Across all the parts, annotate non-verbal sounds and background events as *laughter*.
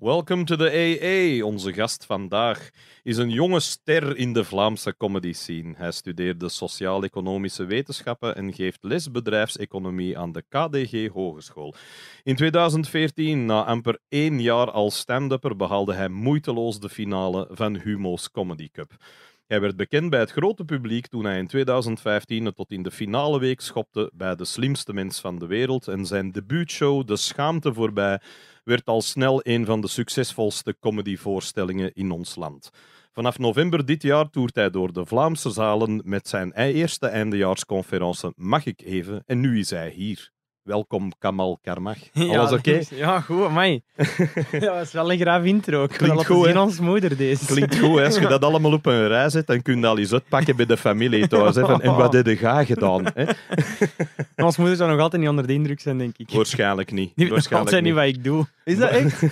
Welcome to the AA. Onze gast vandaag is een jonge ster in de Vlaamse comedy scene. Hij studeerde sociaal-economische wetenschappen en geeft les bedrijfseconomie aan de KDG Hogeschool. In 2014, na amper één jaar als stand-upper, behaalde hij moeiteloos de finale van Humo's Comedy Cup. Hij werd bekend bij het grote publiek toen hij in 2015 het tot in de finale week schopte bij de slimste mens van de wereld en zijn debuutshow De Schaamte voorbij werd al snel een van de succesvolste comedyvoorstellingen in ons land. Vanaf november dit jaar toert hij door de Vlaamse zalen met zijn eerste eindejaarsconferentie Mag ik even? En nu is hij hier. Welkom, Kamal Karmach. *laughs* Alles oké? *laughs* Ja, goed, mij. *laughs* dat was wel een graaf intro. Ik Klinkt goed, in ons moeder deze. Klinkt goed, hè? Als je dat allemaal op een rij zet, dan kun je al eens uitpakken bij de familie thuis. Hè? en wat heb je ga gedaan? ons moeder zou nog altijd niet onder de indruk zijn, denk ik. Waarschijnlijk niet. Die Waarschijnlijk niet. niet wat ik doe. Is dat echt?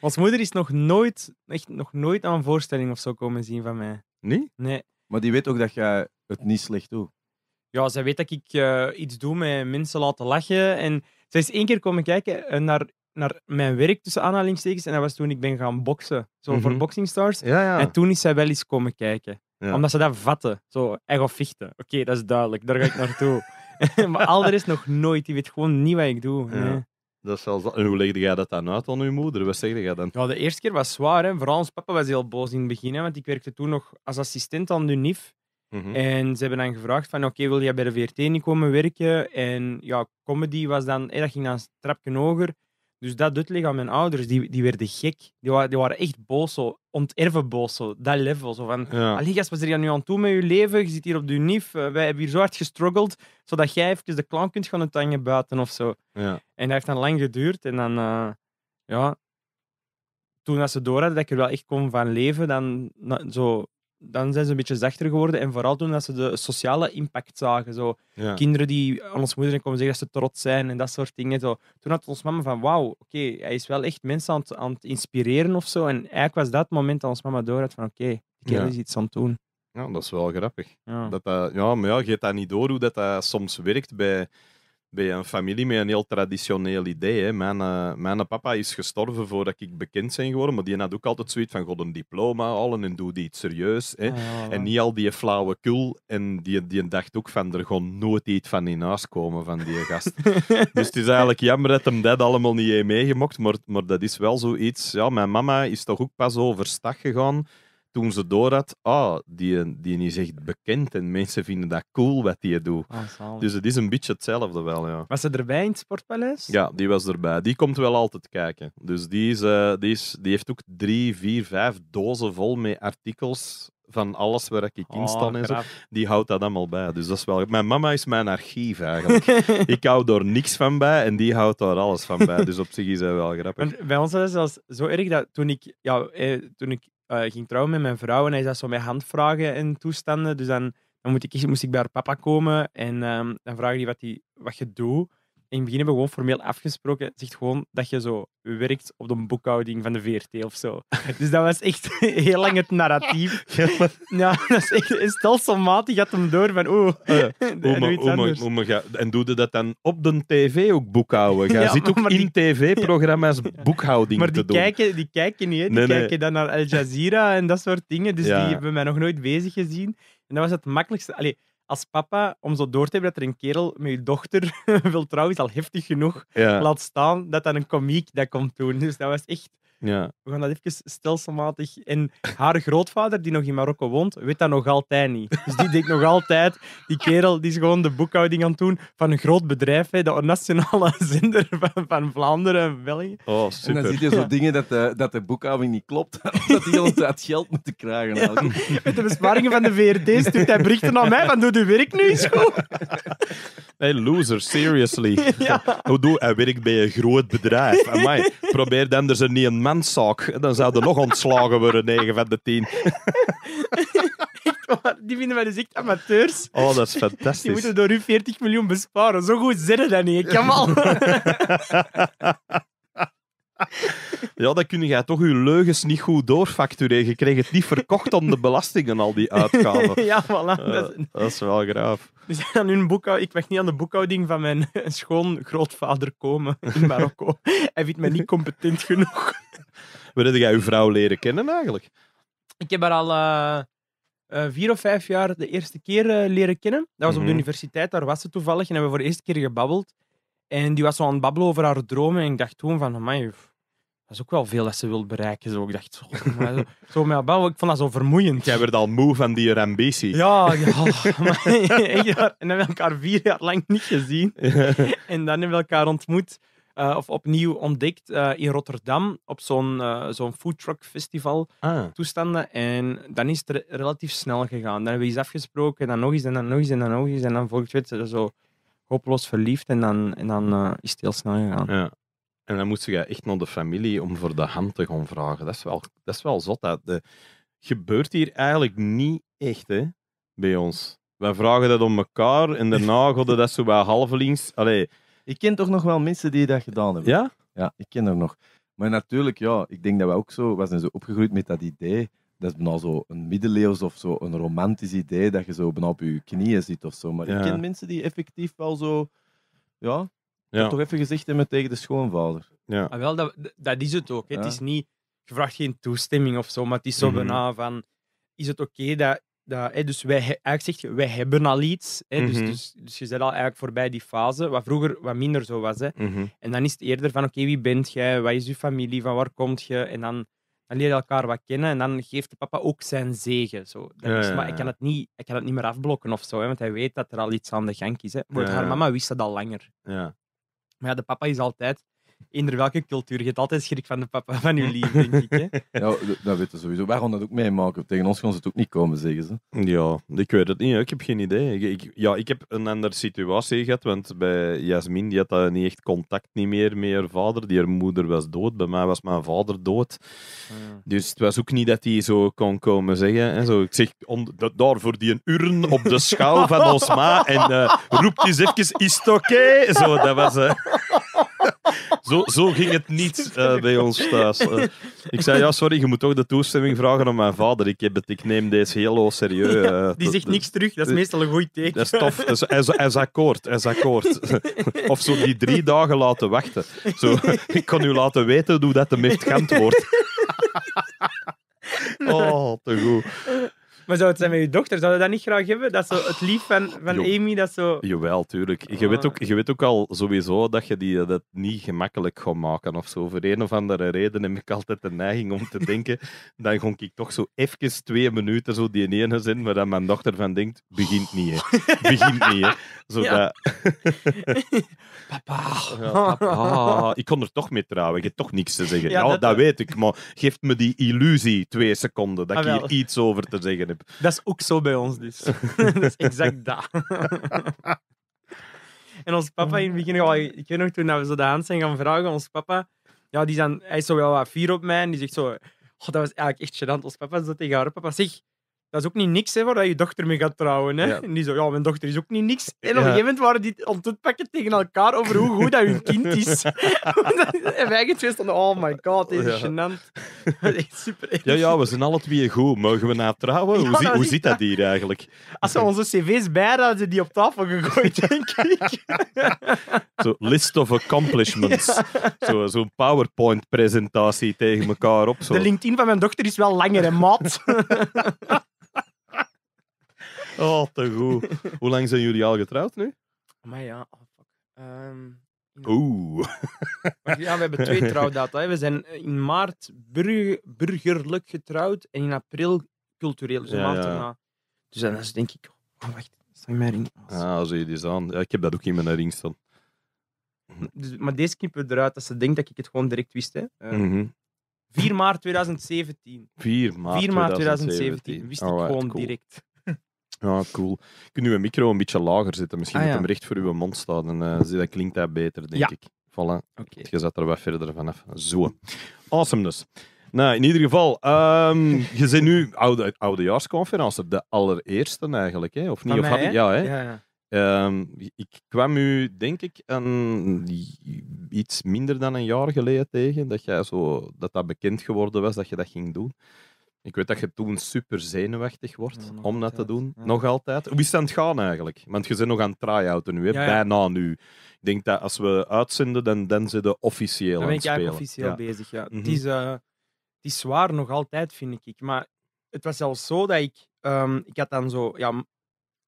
ons moeder is nog nooit, echt nog nooit aan een voorstelling of zo komen zien van mij. Nee? Nee. Maar die weet ook dat jij het niet slecht doet ja, zij weet dat ik eh, iets doe met mensen laten lachen. En zij is één keer komen kijken eh, naar, naar mijn werk tussen aanhalingstekens. En dat was toen ik ben gaan boksen. Zo voor mhm. Boxing Stars. En toen is zij wel eens komen kijken. Omdat ze dat vatten. Zo, echt of vechten. Oké, dat is duidelijk. Daar ga ik naartoe. *laughs* maar al is nog nooit. Die weet gewoon niet wat ik doe. Dat is En hoe legde jij dat dan uit aan uw moeder? Wat zeg jij dan? Ja, de eerste keer was zwaar. Hè. Vooral ons papa was heel boos in het begin. Hè, want ik werkte toen nog als assistent aan de NIF. Mhm. En ze hebben dan gevraagd van, oké, wil jij bij de VRT niet komen werken? En ja, comedy was dan, hey, eh, ging dan een trapje hoger. Dus dat doet liggen aan mijn ouders. Die, die werden gek. Die, waren die waren echt boos, zo. Onterven boos, zo. Dat level. Zo van, ja. allee gast, wat is er nu aan toe met je leven? Je zit hier op de UNIF. Eh, wij hebben hier zo hard gestruggeld, zodat jij even de klank kunt gaan tangen buiten of zo. Ja. En dat heeft dan lang geduurd. En dan, eh, ja... Toen dat ze door hadden dat ik er wel echt kon van leven, dan zo dan zijn ze een beetje zachter geworden. En vooral toen dat ze de sociale impact zagen. Zo, Kinderen die aan ons moeder komen zeggen dat ze trots zijn en dat soort dingen. Zo. Toen had ons mama van, wauw, oké, hij is wel echt mensen aan het, aan het, inspireren of zo. En eigenlijk was dat het moment dat ons mama door had van, oké, okay, ik heb ja. iets aan het doen. Ja, dat is wel grappig. Ja. Dat dat, ja, maar ja, je dat niet door hoe dat, dat soms werkt bij bij een familie met een heel traditioneel idee. Hè. Mijn, eh, mijn papa is gestorven voordat ik bekend ben geworden, maar die had ook altijd zoiets van, god, een diploma halen en doe die iets serieus. Hè. Ah, en niet al die flauwe kul. En die, die dacht ook van, er gewoon nooit iets van in huis komen van die gast. *laughs* dus het is eigenlijk jammer dat hem dat allemaal niet heeft meegemokt, maar, maar dat is wel zoiets. Ja, mijn mama is toch ook pas overstag gegaan toen ze door had, ah, die, die is echt bekend en mensen vinden dat cool wat die doet. Ah, dus het is een beetje hetzelfde wel, ja. Was ze erbij in het Sportpaleis? Ja, die was erbij. Die komt wel altijd kijken. Dus die, is, eh, die, is, die heeft ook drie, vier, vijf dozen vol met artikels van alles waar ik in oh, sta en zo, die houdt dat allemaal bij. Dus dat is wel... Mijn mama is mijn archief eigenlijk. *laughs* ik hou er niks van bij en die houdt daar alles van bij. Dus op zich is hij wel grappig. En bij ons was het zo erg dat toen ik, ja, eh, toen ik uh, ging trouwen met mijn vrouw en hij zat zo handvragen in toestanden. Dus dan, dan moet ik, moest ik bij haar papa komen en um, dan vraag hij wat, die, wat je doet in het begin hebben we gewoon formeel afgesproken. Zegt gewoon dat je zo werkt op de boekhouding van de VRT of zo. *laughs* Dus dat was echt *laughs* heel lang het narratief. *laughs* Ja, dat is echt stelselmatig gaat hem door van oeh. En doe je dat dan op de tv ook boekhouden? Ga ja, zit ook in tv-programma's boekhouding maar die te doen. Kijken, die kijken niet, die kijken dan naar Al Jazeera en dat soort dingen. Dus die hebben mij nog nooit bezig gezien. En dat was het makkelijkste. Allee, als papa, om zo door te hebben dat er een kerel met je dochter *laughs* wil trouwen, is al heftig genoeg. Laat staan dat dat een komiek dat komt doen. Dus dat was echt ja. We gaan dat even stelselmatig. En haar grootvader, die nog in Marokko woont, weet dat nog altijd niet. Dus die denkt nog altijd, die kerel die is gewoon de boekhouding aan het doen van een groot bedrijf, hè, de nationale *laughs* zender van, van Vlaanderen en België. Oh, super. En dan ziet je zo dingen dat de, dat de boekhouding niet klopt, *laughs* dat die ons uit geld moeten krijgen. Met de besparingen van de VRT stuurt hij berichten naar mij van doe u werk nu eens goed. *laughs* Hey, loser, seriously. Hoe doe Hij werk bij een groot bedrijf? probeer dan er niet een menszaak. Dan zouden nog ontslagen worden, 9 van de 10. Die vinden wij dus echt amateurs. Oh, dat is fantastisch. Die moeten door u 40 miljoen besparen. Zo goed zitten dat niet, wel. *laughs* *laughs* Ja, dan kun je toch uw leugens niet goed doorfactureren. Je kreeg het niet verkocht om de belastingen, al die *laughs* uitgaven. *laughs* Ja, voilà. Eh, dat, is... wel graaf. Ik mag niet aan de boekhouding van mijn schoongrootvader komen in Marokko. Hij vindt mij niet competent genoeg. Waar heb jij je vrouw leren kennen eigenlijk? Ik heb haar al eh, eh, vier of vijf jaar de eerste keer leren kennen. Dat was op de mhm. universiteit, daar was ze toevallig. En hebben we voor de eerste keer gebabbeld. En die was zo aan het babbelen over haar dromen. En ik dacht toen van, amai, dat is ook wel veel dat ze wil bereiken. Zo. Ik dacht, zo, *laughs* maar met babbel, ik vond dat zo vermoeiend. Jij werd al moe van die ambitie. Ja, ja. *laughs* Oh, en dan hebben we elkaar vier jaar lang niet gezien. *laughs* En dan hebben we elkaar ontmoet. Eh, of opnieuw ontdekt eh, in Rotterdam op zo'n eh, zo'n foodtruck festival ah. toestanden. En dan is het relatief snel gegaan. Dan hebben we iets afgesproken, dan nog eens, en dan nog eens, en dan nog eens. En dan volgens het. zo hopeloos verliefd en dan, en dan eh, is het heel snel gegaan. Ja. En dan moest je echt naar de familie om voor de hand te gaan vragen. Dat is wel, dat is wel zot. Dat de, gebeurt hier eigenlijk niet echt hè, bij ons. Wij vragen dat om elkaar en daarna godden *laughs* dat zo bij halvelings. Allee. Ik ken toch nog wel mensen die dat gedaan hebben. Ja? Ja, ik ken er nog. Maar natuurlijk, ja, ik denk dat we ook zo, we zijn zo opgegroeid met dat idee dat is nou zo een middeleeuws of zo een romantisch idee dat je zo bijna op je knieën zit of zo. Maar ik ken mensen die effectief wel zo, ja, toch even gezegd hebben tegen de schoonvader. Ja. Ah, wel, dat, dat is het ook. Het is niet, je vraagt geen toestemming of zo, maar het is zo mhm. bijna van, is het oké dat, dat hè, dus wij, eigenlijk zegt je, wij hebben al iets, hè, dus, mhm. dus, dus, je zit al eigenlijk voorbij die fase, wat vroeger wat minder zo was. Hè. Mhm. En dan is het eerder van, oké, wie bent jij, wat is je familie, van waar komt je, en dan dan je elkaar wat kennen en dan geeft de papa ook zijn zegen. Zo. maar ik kan, het niet, ik kan het niet meer afblokken of zo, hè, want hij weet dat er al iets aan de gang is. Hè. Maar haar mama wist dat al langer. Maar ja, de papa is altijd eender welke cultuur. Je hebt altijd schrik van de papa van je lief, denk ik. Hè? *laughs* Ja, dat weten we sowieso. Wij gaan dat ook meemaken. Tegen ons gaan ze het ook niet komen, zeggen ze. Ja, ik weet het niet. Ik heb geen idee. Ik, ja, ik heb een andere situatie gehad, want bij Jasmin, die had dat niet echt contact niet meer met haar vader. Die haar moeder was dood. Bij mij was mijn vader dood. Hmm. Dus het was ook niet dat hij zo kon komen zeggen. Hè. Zo, ik zeg, daar voor die een uren op de schouw van ons ma en uh, eh, roept eens even, is het oké? Zo, dat was... Uh, zo, zo ging het niet eh, bij ons thuis. Eh. ik zei, ja, sorry, je moet toch de toestemming vragen aan mijn vader. Ik, heb het, ik neem deze heel serieus. Eh, *laughs* die zegt niks terug, dat is meestal een goed teken. Dat is tof, dat is, hij, is akkoord, is akkoord. *laughs* of zo die drie dagen laten wachten. Zo, ik kan u laten weten hoe dat de meest wordt. oh, te goed. Maar zou het zijn met je dochter? Zou je dat niet graag hebben? Dat zo het lief van, van jo, Amy, dat zo... Jawel, tuurlijk. Je, weet ook, je weet ook al sowieso dat je die, eh, dat niet gemakkelijk gaat maken of zo. Voor een of andere reden heb ik altijd de neiging om te denken, *laughs* dan gonk ik toch zo even twee minuten zo die ene zin waar mijn dochter van denkt, begint niet, hè. *laughs* Begint niet, hè. Zo *laughs* Papa. Ah, ik kon er toch mee trouwen. Ik heb toch niks te zeggen. Ja, nou, dat... weet ik, maar geef me die illusie twee seconden dat ik ah, hier iets over te zeggen heb. Dat is ook zo bij ons, dus. *laughs* dat is exact dat. *laughs* en ons papa in het begin, oh, ik ken nog toen we zo de hand zijn gaan vragen, ons papa, ja, die zijn, hij is zo wel wat fier op mij en die zegt zo. Oh, dat was eigenlijk echt gênant. Ons papa zo tegen haar papa. Zeg, dat is ook niet niks hè, waar je dochter mee gaat trouwen. Hè? En die zo, ja, mijn dochter is ook niet niks. En op een gegeven moment waren die aan pakken tegen elkaar over hoe goed dat hun kind is. *laughs* *laughs* en wij twee stonden, oh my god, dit is gênant. *laughs* Echt super Ja, ja, we zijn alle twee goed. Mogen we na trouwen? hoe, zit dat hier eigenlijk? Als ze onze cv's bij ze die op tafel gegooid, denk ik. Zo, list of accomplishments. Zo'n PowerPoint-presentatie tegen elkaar op. Zo. De LinkedIn van mijn dochter is wel langer, hè, maat. Oh, te goed. *laughs* Hoe lang zijn jullie al getrouwd nu? Maar ja, oh fuck. Um, Oeh. ja, we hebben twee trouwdata. We zijn eh, in maart burgerlijk getrouwd en in april cultureel. Dus een maand Dus dan is denk ik, oh wacht, sta in mijn ring. Ah, zie je die aan. Ja, ik heb dat ook in mijn ring staan. Dus, maar deze knippen eruit dat ze denkt dat ik het gewoon direct wist. Hè. Uh, eh, 4 mhm. maart 2017. 4 maart, 4 maart 2017. Wist het oh, ik gewoon direct. Ja, cool. Kun je een micro een beetje lager zetten? Misschien ah, moet hem recht voor uw mond staan. En eh, dat klinkt dat beter, denk ik. Voilà. Okay. Je zat er wat verder vanaf. Zo. Awesome dus. Nou, in ieder geval, ehm, je zit nu oude, oudejaarsconferentie, de allereerste eigenlijk, hè? of niet? of ja, hè? Ja, ja. Ehm, ik kwam u, denk ik, een, iets minder dan een jaar geleden tegen, dat, jij zo, dat dat bekend geworden was, dat je dat ging doen. Ik weet dat je toen super zenuwachtig wordt om dat te doen. Nog altijd. Hoe is het aan het gaan eigenlijk? Want je zit nog aan het try-outen nu, bijna nu. Ik denk dat als we uitzenden, dan, dan zijn we officieel dan ben ik eigenlijk officieel bezig, ja. Mhm. het, is, eh, het is zwaar nog altijd, vind ik. Maar het was zelfs zo dat ik... Ehm, ik had dan zo... Ja,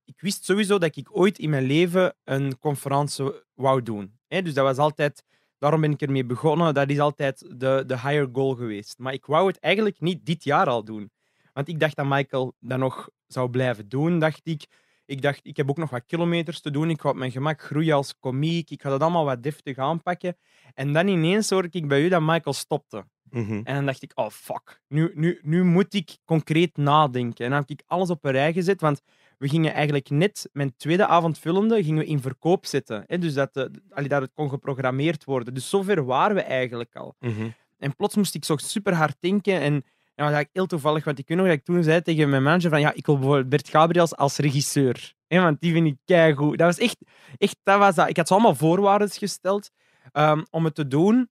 ik wist sowieso dat ik ooit in mijn leven een conferentie wou doen. Hè? Dus dat was altijd Daarom ben ik ermee begonnen. Dat is altijd de, de higher goal geweest. Maar ik wou het eigenlijk niet dit jaar al doen. Want ik dacht dat Michael dat nog zou blijven doen, dacht ik. Ik dacht, ik heb ook nog wat kilometers te doen. Ik ga op mijn gemak groeien als komiek. Ik ga dat allemaal wat deftig aanpakken. En dan ineens hoorde ik bij u dat Michael stopte. Mhm. En dan dacht ik, oh fuck, nu, nu, nu moet ik concreet nadenken. En dan heb ik alles op een rij gezet, want we gingen eigenlijk net mijn tweede avond vullende gingen we in verkoop zetten. Hè? Dus dat, de, eh, dat het kon geprogrammeerd worden. Dus zover waren we eigenlijk al. Mhm. En plots moest ik zo super hard denken. En, en dat was heel toevallig, want ik weet nog dat ik toen zei tegen mijn manager van ja, ik wil bijvoorbeeld Bert Gabriels als regisseur. Hè? Want die vind ik keigoed. Dat was echt, echt dat was dat. Ik had ze allemaal voorwaarden gesteld ehm, om het te doen.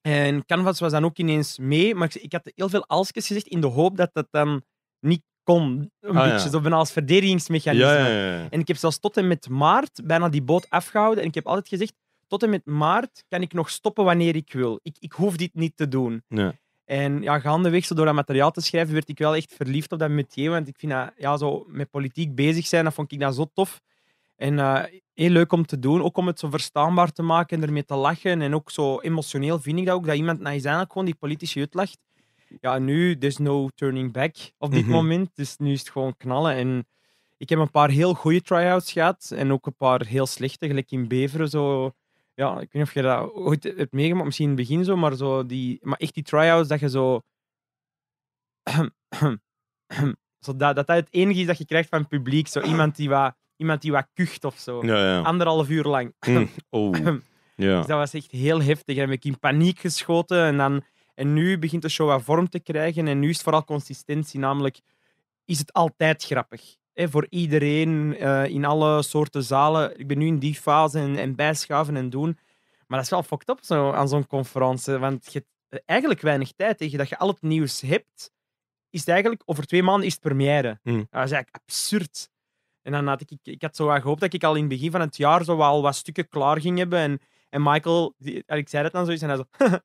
En Canvas was dan ook ineens mee. Maar ik, ik had heel veel alsjes gezegd in de hoop dat dat dan niet kon. Een ah, beetje zo als verdedigingsmechanisme. En ik heb zelfs tot en met maart bijna die boot afgehouden. En ik heb altijd gezegd, tot en met maart kan ik nog stoppen wanneer ik wil. Ik, ik hoef dit niet te doen. En ja, gaandeweg, zo door dat materiaal te schrijven, werd ik wel echt verliefd op dat metier. Want ik vind dat, ja, zo met politiek bezig zijn, dat vond ik dat zo tof. En eh, heel leuk om te doen. Ook om het zo verstaanbaar te maken en ermee te lachen. En ook zo emotioneel vind ik dat ook. Dat iemand naar nou, is gewoon die politische jut ja, nu, there's no turning back op dit mhm. moment. Dus nu is het gewoon knallen. En ik heb een paar heel goede tryouts gehad en ook een paar heel slechte, gelijk in Beveren. Zo, ja, ik weet niet of je dat ooit hebt meegemaakt, misschien in het begin zo, maar, zo die, maar echt die tryouts dat je zo. *clears throat* dat, dat het enige is dat je krijgt van het publiek. Zo iemand die wat, iemand die wat kucht of zo. Anderhalf uur lang. Mm. Oh. *clears throat* ja. Dus dat was echt heel heftig. En heb ik in paniek geschoten en dan en nu begint de show wat vorm te krijgen. En nu is het vooral consistentie, namelijk is het altijd grappig. voor iedereen, eh, in alle soorten zalen. Ik ben nu in die fase en, en bijschaven en doen. Maar dat is wel fucked up zo, aan zo'n conferentie. Want je hebt eh, eigenlijk weinig tijd. Tegen dat je al het nieuws hebt, is het eigenlijk over twee maanden is het première. Hmm. Dat is eigenlijk absurd. En dan had ik, ik, had zo gehoopt dat ik al in het begin van het jaar zo wel wat stukken klaar ging hebben. En en Michael, die, ik zei dat dan zoiets en hij zo...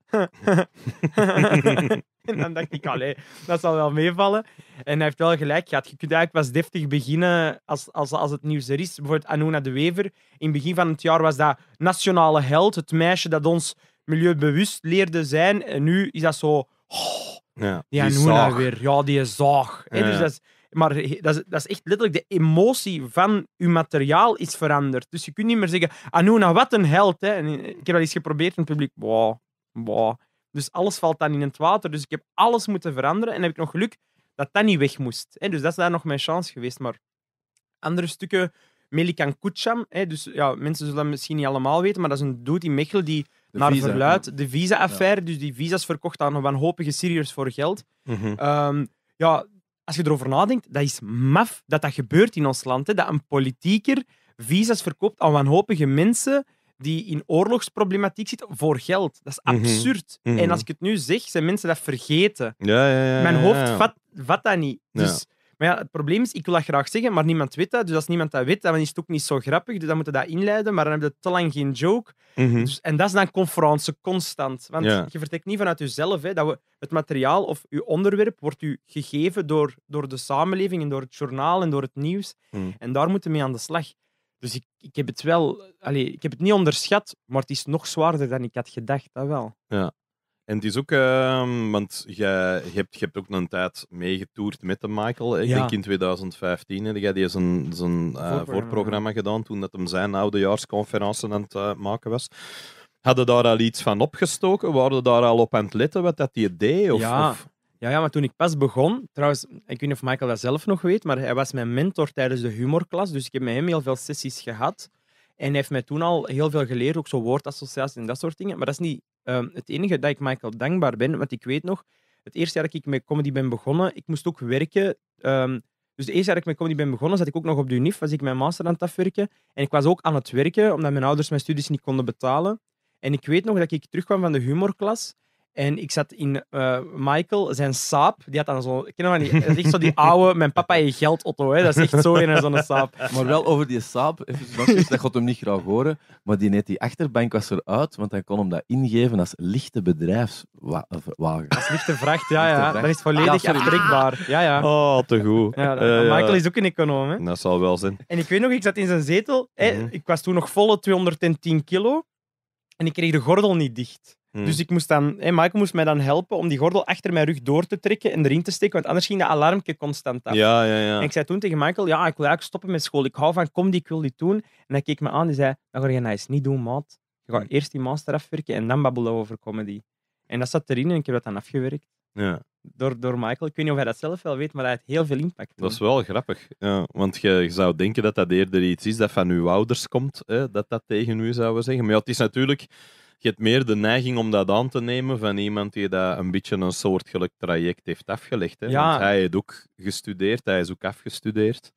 *laughs* en dan dacht ik, allee, dat zal wel meevallen. En hij heeft wel gelijk gehad. Je kunt eigenlijk pas deftig beginnen als, als, als het nieuws er is. Bijvoorbeeld Anuna de Wever. In het begin van het jaar was dat nationale held. Het meisje dat ons milieubewust leerde zijn. En nu is dat zo... Oh, ja, die, die weer. Ja, die zaag. Dus ja. dat maar dat is, dat is echt letterlijk de emotie van je materiaal is veranderd. Dus je kunt niet meer zeggen, Anuna, wat een held. Hè. Eh, ik heb dat eens geprobeerd in het publiek. Wow, wow. Dus alles valt dan in het water. Dus ik heb alles moeten veranderen. En heb ik nog geluk dat dat niet weg moest. Hè. Dus dat is daar nog mijn chance geweest. Maar andere stukken, Melikan Hè. Dus ja, mensen zullen dat misschien niet allemaal weten, maar dat is een dude in Mechelen die naar verluidt de visa-affaire, dus die visa's verkocht aan wanhopige Syriërs voor geld. Mhm. Ehm, ja, als je erover nadenkt, dat is maf dat dat gebeurt in ons land. Hè? Dat een politieker visas verkoopt aan wanhopige mensen die in oorlogsproblematiek zitten voor geld. Dat is mhm. absurd. Mhm. En als ik het nu zeg, zijn mensen dat vergeten. Ja, ja, ja, Mijn hoofd vat, vat dat niet. Dus maar ja, het probleem is, ik wil dat graag zeggen, maar niemand weet dat. Dus als niemand dat weet, dan is het ook niet zo grappig. Dus dan moeten we dat inleiden, maar dan hebben we te lang geen joke. Mhm. dus, en dat is dan conference constant. Want je vertrekt niet vanuit jezelf. Hè, dat we, het materiaal of je onderwerp wordt u gegeven door, door de samenleving en door het journaal en door het nieuws. Mhm. En daar moeten we mee aan de slag. Dus ik, ik heb het wel... Allez, ik heb het niet onderschat, maar het is nog zwaarder dan ik had gedacht, dat wel. Ja. En het is ook, ehm, want je, hebt, hebt ook een tijd meegetoerd met de Michael. Ik denk in 2015 heb jij die zijn, een eh, voorprogramma. gedaan toen dat hem zijn oudejaarsconferentie aan het eh, maken was. Hadden daar al iets van opgestoken? Waren daar al op aan het letten wat dat die deed? Of, ja. Ja, ja, maar toen ik pas begon, trouwens, ik weet niet of Michael dat zelf nog weet, maar hij was mijn mentor tijdens de humorklas, dus ik heb met hem heel veel sessies gehad. En hij heeft mij toen al heel veel geleerd, ook zo woordassociaties en dat soort dingen. Maar dat is niet Ehm, het enige dat ik Michael dankbaar ben, want ik weet nog, het eerste jaar dat ik met comedy ben begonnen, ik moest ook werken. Ehm, dus het eerste jaar dat ik met comedy ben begonnen, zat ik ook nog op de UNIF, was ik mijn master aan het afwerken. En ik was ook aan het werken, omdat mijn ouders mijn studies niet konden betalen. En ik weet nog dat ik terugkwam van de humorklas en ik zat in eh, Michael, zijn saap. Die had dan zo. Ik ken hem niet. Dat is echt zo die oude. Mijn papa je geld, Otto. Hè. Dat is echt zo een zo'n saap. Maar wel over die saap. Even, dat gaat hem niet graag horen. Maar die net die achterbank was eruit. Want hij kon hem dat ingeven als lichte bedrijfswagen. Als lichte vracht, ja, ja. Dat is volledig aftrekbaar. Ja, ja. Oh, te goed. Michael is ook een econoom. Hè. Dat zal wel zijn. En ik weet nog, ik zat in zijn zetel. Hè. Mhm. Ik was toen nog volle 210 kilo. En ik kreeg de gordel niet dicht. Hmm. Dus ik moest dan, Michael moest mij dan helpen om die gordel achter mijn rug door te trekken en erin te steken, want anders ging dat alarmje constant af. Ja, ja, ja. En ik zei toen tegen Michael, ja, ik wil eigenlijk stoppen met school. Ik hou van comedy, ik wil die doen. En hij keek me aan en zei, dat ga je nice niet doen, maat. Je gaat hmm. eerst die master afwerken en dan babbelen over comedy. En dat zat erin en ik heb dat dan afgewerkt. Ja. Door, door Michael. Ik weet niet of hij dat zelf wel weet, maar hij heeft heel veel impact. Dat is wel grappig. Ja, want je, je, zou denken dat dat eerder iets is dat van uw ouders komt, hè, dat dat tegen u zouden zeggen. Maar ja, het is natuurlijk je hebt meer de neiging om dat aan te nemen van iemand die dat een beetje een soortgelijk traject heeft afgelegd. Hè? Want hij heeft ook gestudeerd, hij is ook afgestudeerd.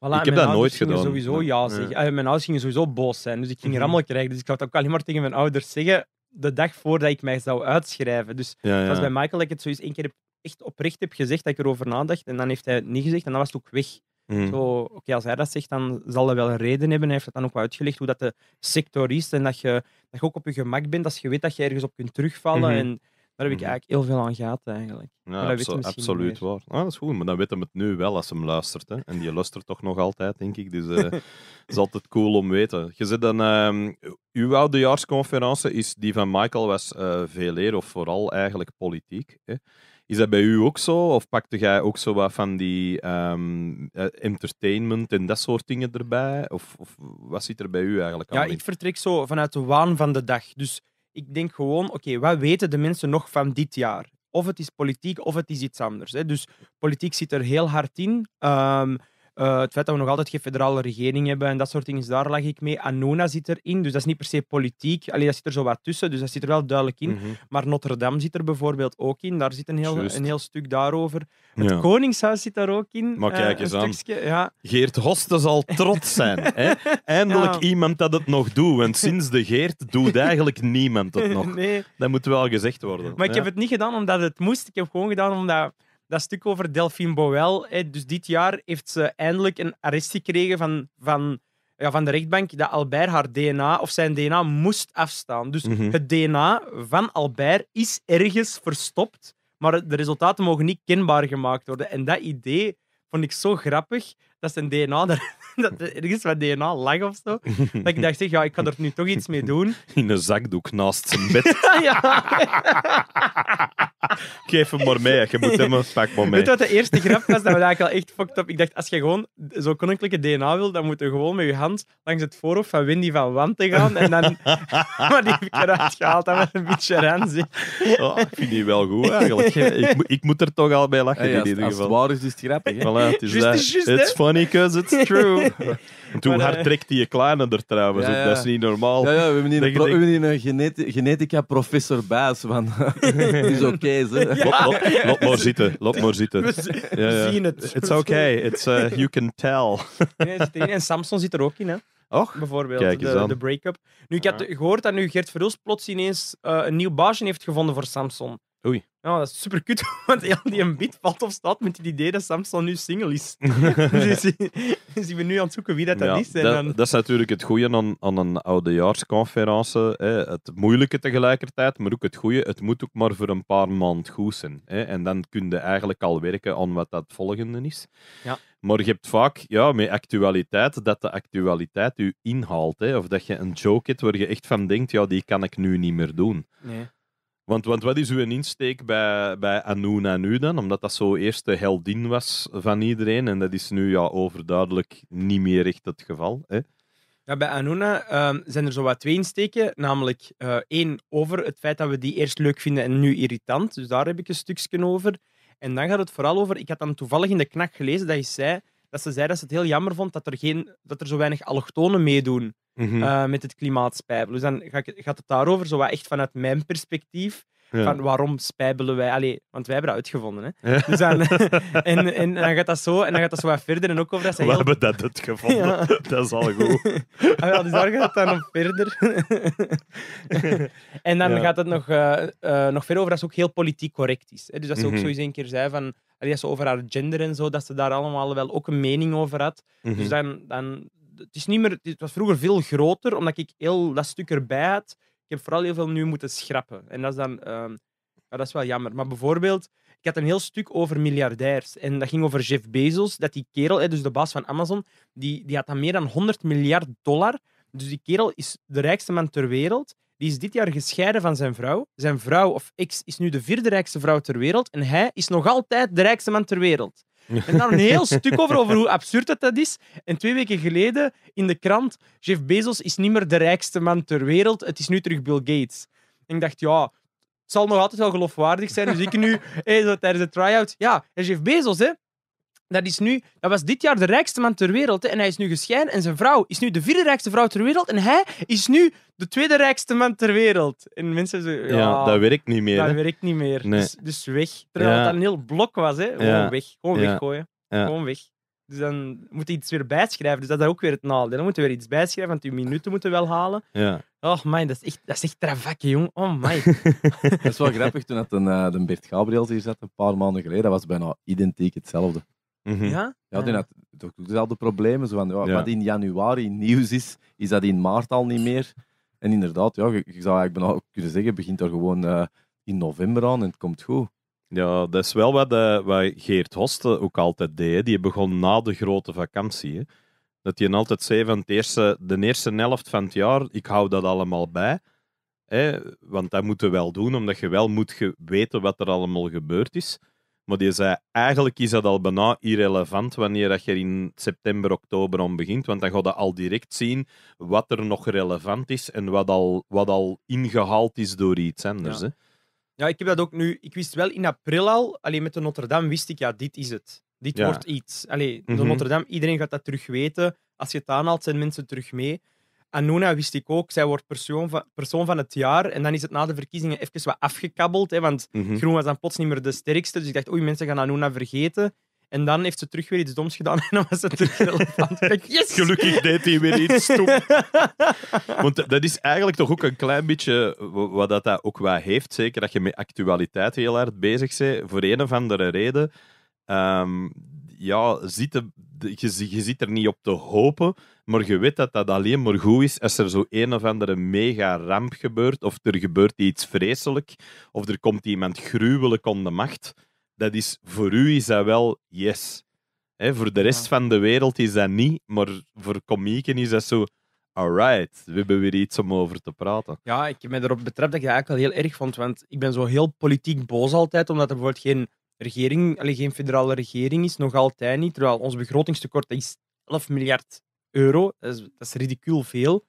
ik heb dat nooit gedaan. Sowieso ja, eh, Mijn ouders gingen sowieso boos zijn, dus ik ging er mhm. allemaal krijgen. Dus ik had ook alleen maar tegen mijn ouders zeggen de dag voordat ik mij zou uitschrijven. Dus ja, was bij Michael dat ik het zoiets één keer echt oprecht heb gezegd, dat ik erover nadacht. En dan heeft hij het niet gezegd en dan was het ook weg. Mhm. Zo, oké, als hij dat zegt, dan zal hij wel een reden hebben. Hij heeft het dan ook wel uitgelegd hoe dat de sector is en dat je dat je ook op je gemak bent, als je weet dat je ergens op kunt terugvallen. Mhm. en daar heb ik mhm. eigenlijk heel veel aan gehad, eigenlijk. Ja, abso absoluut waar. Ah, dat is goed, maar dan weet hem het nu wel als hem luistert. Hè. En die luistert toch nog altijd, denk ik. Dus dat eh, *laughs* is altijd cool om te weten. Je zit dan, ehm, uw oudejaarsconferentie is die van Michael was uh, veel eer, of vooral eigenlijk politiek. Hè. Is dat bij u ook zo? Of pakte jij ook zo wat van die ehm, eh, entertainment en dat soort dingen erbij? Of, of wat zit er bij u eigenlijk aan? Ja, ik vertrek zo vanuit de waan van de dag. Dus ik denk gewoon, oké, wat weten de mensen nog van dit jaar? Of het is politiek, of het is iets anders. Hè? Dus politiek zit er heel hard in. Ehm, eh, het feit dat we nog altijd geen federale regering hebben en dat soort dingen, daar lag ik mee. Anona zit erin, dus dat is niet per se politiek. Alleen dat zit er zo wat tussen, dus dat zit er wel duidelijk in. Mhm. Maar Notre-Dame zit er bijvoorbeeld ook in. Daar zit een heel, een heel stuk daarover. Het Koningshuis zit daar ook in. Maar kijk eh, eens Stukje, ja. Geert Hoste zal trots zijn. hè? *laughs* Eindelijk iemand dat het nog doet. Want sinds de Geert doet eigenlijk niemand het nog. *laughs* Nee. Dat moet wel gezegd worden. Maar ik heb het niet gedaan omdat het moest. Ik heb gewoon gedaan omdat dat stuk over Delphine Bowel. Dus dit jaar heeft ze eindelijk een arrest gekregen van, van, ja, van de rechtbank dat Albert haar DNA of zijn DNA moest afstaan. Dus mhm. het DNA van Albert is ergens verstopt, maar de resultaten mogen niet kenbaar gemaakt worden. En dat idee vond ik zo grappig dat zijn DNA er *laughs* dat is wat DNA lag of zo. Dat ik dacht, ja, ik kan er nu toch iets mee doen. *laughs* In een zakdoek naast zijn bed. *laughs* ja. Geef hem maar mee, je moet hem een pak maar mee. Weet wat de eerste grap was? Dat we eigenlijk al echt fucked up. Ik dacht, als je gewoon zo'n koninklijke DNA wil, dan moet je gewoon met je hand langs het voorhoofd van Wendy van Wanten gaan. En dan... maar die heb ik eruit gehaald. Dat was een beetje ranzig. Oh, ik vind die wel goed, eigenlijk. Ik, ik moet er toch al bij lachen in ieder geval. Als waar is, dus het grappig. het is just, It's funny because it's true. *laughs* Toen maar, eh, hard trekt die kleine er trouwens Dat is niet normaal. Ja, ja we hebben hier een, genetica-professor baas van. *laughs* Het is oké, Lot, maar zitten. Lot maar zitten. We, ja. zien het. It's okay. Uh, it's, you can tell. *laughs* en Samson zit er ook in, hè. Och, bijvoorbeeld, kijk eens de, de break-up. Nu, ik had gehoord dat nu Gert Verhulst plots ineens eh, een nieuw baasje heeft gevonden voor Samson. Ja, dat is super kut, *laughs* want ja, die een bit valt of staat met het idee dat Samson nu single is. *laughs* dus zien we nu aan het zoeken wie dat, dat is. dat, dat, is natuurlijk het goede aan, aan een oudejaarsconferentie. Hè. Het moeilijke tegelijkertijd, maar ook het goede. Het moet ook maar voor een paar maand goed zijn. Hè. En dan kun je eigenlijk al werken aan wat dat volgende is. Ja. Maar je hebt vaak ja, met actualiteit dat de actualiteit je inhaalt. Hè. Of dat je een joke hebt waar je echt van denkt, ja, die kan ik nu niet meer doen. Nee. Want, want wat is uw insteek bij, bij Anuna nu dan? Omdat dat zo eerst de heldin was van iedereen. En dat is nu ja, overduidelijk niet meer echt het geval. Hè? Ja, bij Anuna ehm, zijn er zo wat twee insteken. Namelijk eh, één over het feit dat we die eerst leuk vinden en nu irritant. Dus daar heb ik een stukje over. En dan gaat het vooral over... Ik had dan toevallig in de knak gelezen dat je zei dat ze zei dat ze het heel jammer vond dat er, geen, dat er zo weinig allochtonen meedoen mhm. eh, met het klimaatspijbel. Dus dan ga ik, gaat het daarover, zo wat echt vanuit mijn perspectief. Van waarom spijbelen wij? Allee, want wij hebben dat uitgevonden. Hè? Dus *laughs* en, en dan gaat dat zo en dan gaat dat zo wat verder. En ook over dat ze We heel... hebben dat uitgevonden. gevonden. *laughs* Dat is al goed. *laughs* Ah, dus daar gaat het dan nog verder. en dan gaat het nog, eh, eh, nog verder over dat ze ook heel politiek correct is. Hè? Dus dat ze ook mm -hmm. sowieso een keer zei van... Allee, dat ze over haar gender en zo, dat ze daar allemaal wel ook een mening over had. Mhm. Dus dan, dan, het is niet meer, het was vroeger veel groter, omdat ik heel dat stuk erbij had ik heb vooral heel veel nu moeten schrappen. En dat is dan... Uh, dat is wel jammer. Maar bijvoorbeeld, ik had een heel stuk over miljardairs. En dat ging over Jeff Bezos. Dat die kerel, dus de baas van Amazon, die, die had dan meer dan 100 miljard dollar. Dus die kerel is de rijkste man ter wereld. Die is dit jaar gescheiden van zijn vrouw. Zijn vrouw of ex is nu de vierde rijkste vrouw ter wereld. En hij is nog altijd de rijkste man ter wereld. *laughs* En daar een heel stuk over, over hoe absurd dat, dat is. En twee weken geleden in de krant, Jeff Bezos is niet meer de rijkste man ter wereld, het is nu terug Bill Gates. En ik dacht, ja, het zal nog altijd wel geloofwaardig zijn. Dus ik nu, *laughs* hey, tijdens de try-out, ja, en Jeff Bezos, hè, dat, is nu, dat was dit jaar de rijkste man ter wereld. en hij is nu gescheiden. En zijn vrouw is nu de vierde rijkste vrouw ter wereld. En hij is nu de tweede rijkste man ter wereld. En mensen zo, ja, dat werkt niet meer. Dat werkt niet meer. Dus, dus, weg. Terwijl dat een heel blok was. Hè. Gewoon weg. Gewoon weggooien. Gewoon weg. Dus dan moet hij iets weer bijschrijven. Dus dat is ook weer het nadeel. Dan moet we weer iets bijschrijven, want je minuten moeten wel halen. Ja. Oh man, dat is echt, dat is echt jong. Oh my. *laughs* dat is wel grappig, toen dat een, uh, Bert Gabriels hier zat, een paar maanden geleden, dat was bijna identiek hetzelfde. -hmm. Ja? Ja, inderdaad toch dezelfde problemen. Zo van, ja, Wat in januari nieuws is, is dat in maart al niet meer. En inderdaad, ja, ik zou eigenlijk bijna kunnen zeggen, begint er gewoon eh, in november aan en het komt goed. Ja, dat is wel wat, uh, wat Geert Hoste ook altijd deed. Die begon na de grote vakantie. Hè. Dat hij altijd zei van het eerste, de eerste helft van het jaar, ik hou dat allemaal bij. Hè, want dat moeten we wel doen, omdat je wel moet weten wat er allemaal gebeurd is. Maar die zei, eigenlijk is dat al bijna irrelevant wanneer dat je in september, oktober om begint, want dan ga je al direct zien wat er nog relevant is en wat al, wat al ingehaald is door iets anders. Ja. Hè? ja, ik heb dat ook nu... Ik wist wel in april al, alleen met de Notre-Dame wist ik, ja, dit is het. Dit wordt iets. Allee, de mm Notre-Dame, iedereen gaat dat terug weten. Als je het aanhaalt, zijn mensen terug mee. Anuna wist ik ook, zij wordt persoon van, persoon van het jaar. En dan is het na de verkiezingen even wat afgekabbeld. Hè, want mhm. Groen was dan plots niet meer de sterkste. Dus ik dacht, oei, mensen gaan Anuna vergeten. En dan heeft ze terug weer iets doms gedaan *laughs* en dan was ze terug relevant. *laughs* Gelukkig deed hij weer iets *laughs* stom. Want dat is eigenlijk toch ook een klein beetje wat dat, ook wat heeft. Zeker dat je met actualiteit heel hard bezig bent. Voor een of andere reden. Ehm, ja, je, je ziet er niet op te hopen, maar je weet dat dat alleen maar goed is als er zo een of andere mega ramp gebeurt, of er gebeurt iets vreselijk, of er komt iemand gruwelijk om de macht. Dat is, voor u is dat wel yes. voor de rest van de wereld is dat niet, maar voor komieken is dat zo... Alright, we hebben weer iets om over te praten. Ja, ik heb me erop betreft dat ik dat eigenlijk wel heel erg vond, want ik ben zo heel politiek boos altijd, omdat er bijvoorbeeld geen regering, alleen geen federale regering is, nog altijd niet. Terwijl ons begrotingstekort is 11 miljard euro. Dat is, dat is ridicuul veel.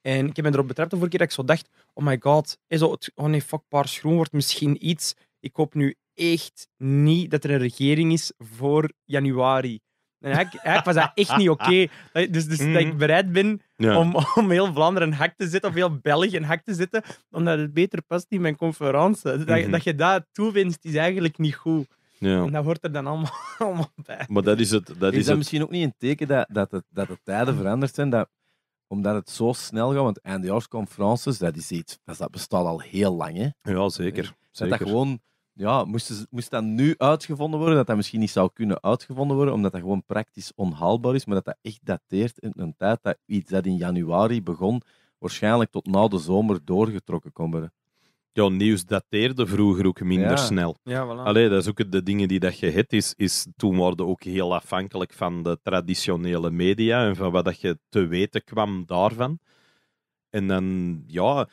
En ik heb me erop betrapt de vorige keer dat ik zo dacht: oh my god, is het, oh nee, fuck, paars groen wordt misschien iets. Ik hoop nu echt niet dat er een regering is voor januari. En hek, was dat echt niet oké. Dus, dus mhm. dat ik bereid ben om, om heel Vlaanderen hak te zitten, of heel België hek te zitten, omdat het beter past in mijn conferentie. Dat, dat mhm. je dat toewinst, is eigenlijk niet goed. Ja. En dat hoort er dan allemaal, *laughs* bij. Maar dat is het. Dat is, misschien ook niet een teken dat, dat, het, dat de tijden veranderd zijn? Dat, omdat het zo snel gaat, want eindejaarsconferences, dat is iets, dat bestaat al heel lang. Hè? Ja, zeker. Dat zeker. dat gewoon ja, moest, moest dat nu uitgevonden worden, dat dat misschien niet zou kunnen uitgevonden worden, omdat dat gewoon praktisch onhaalbaar is, maar dat dat echt dateert in een tijd dat iets dat in januari begon, waarschijnlijk tot na de zomer doorgetrokken kon worden. Ja, nieuws dateerde vroeger ook minder snel. Ja, dat is ook de dingen die dat je hebt, is, is toen worden ook heel afhankelijk van de traditionele media en van wat dat je te weten kwam daarvan. En dan, ja,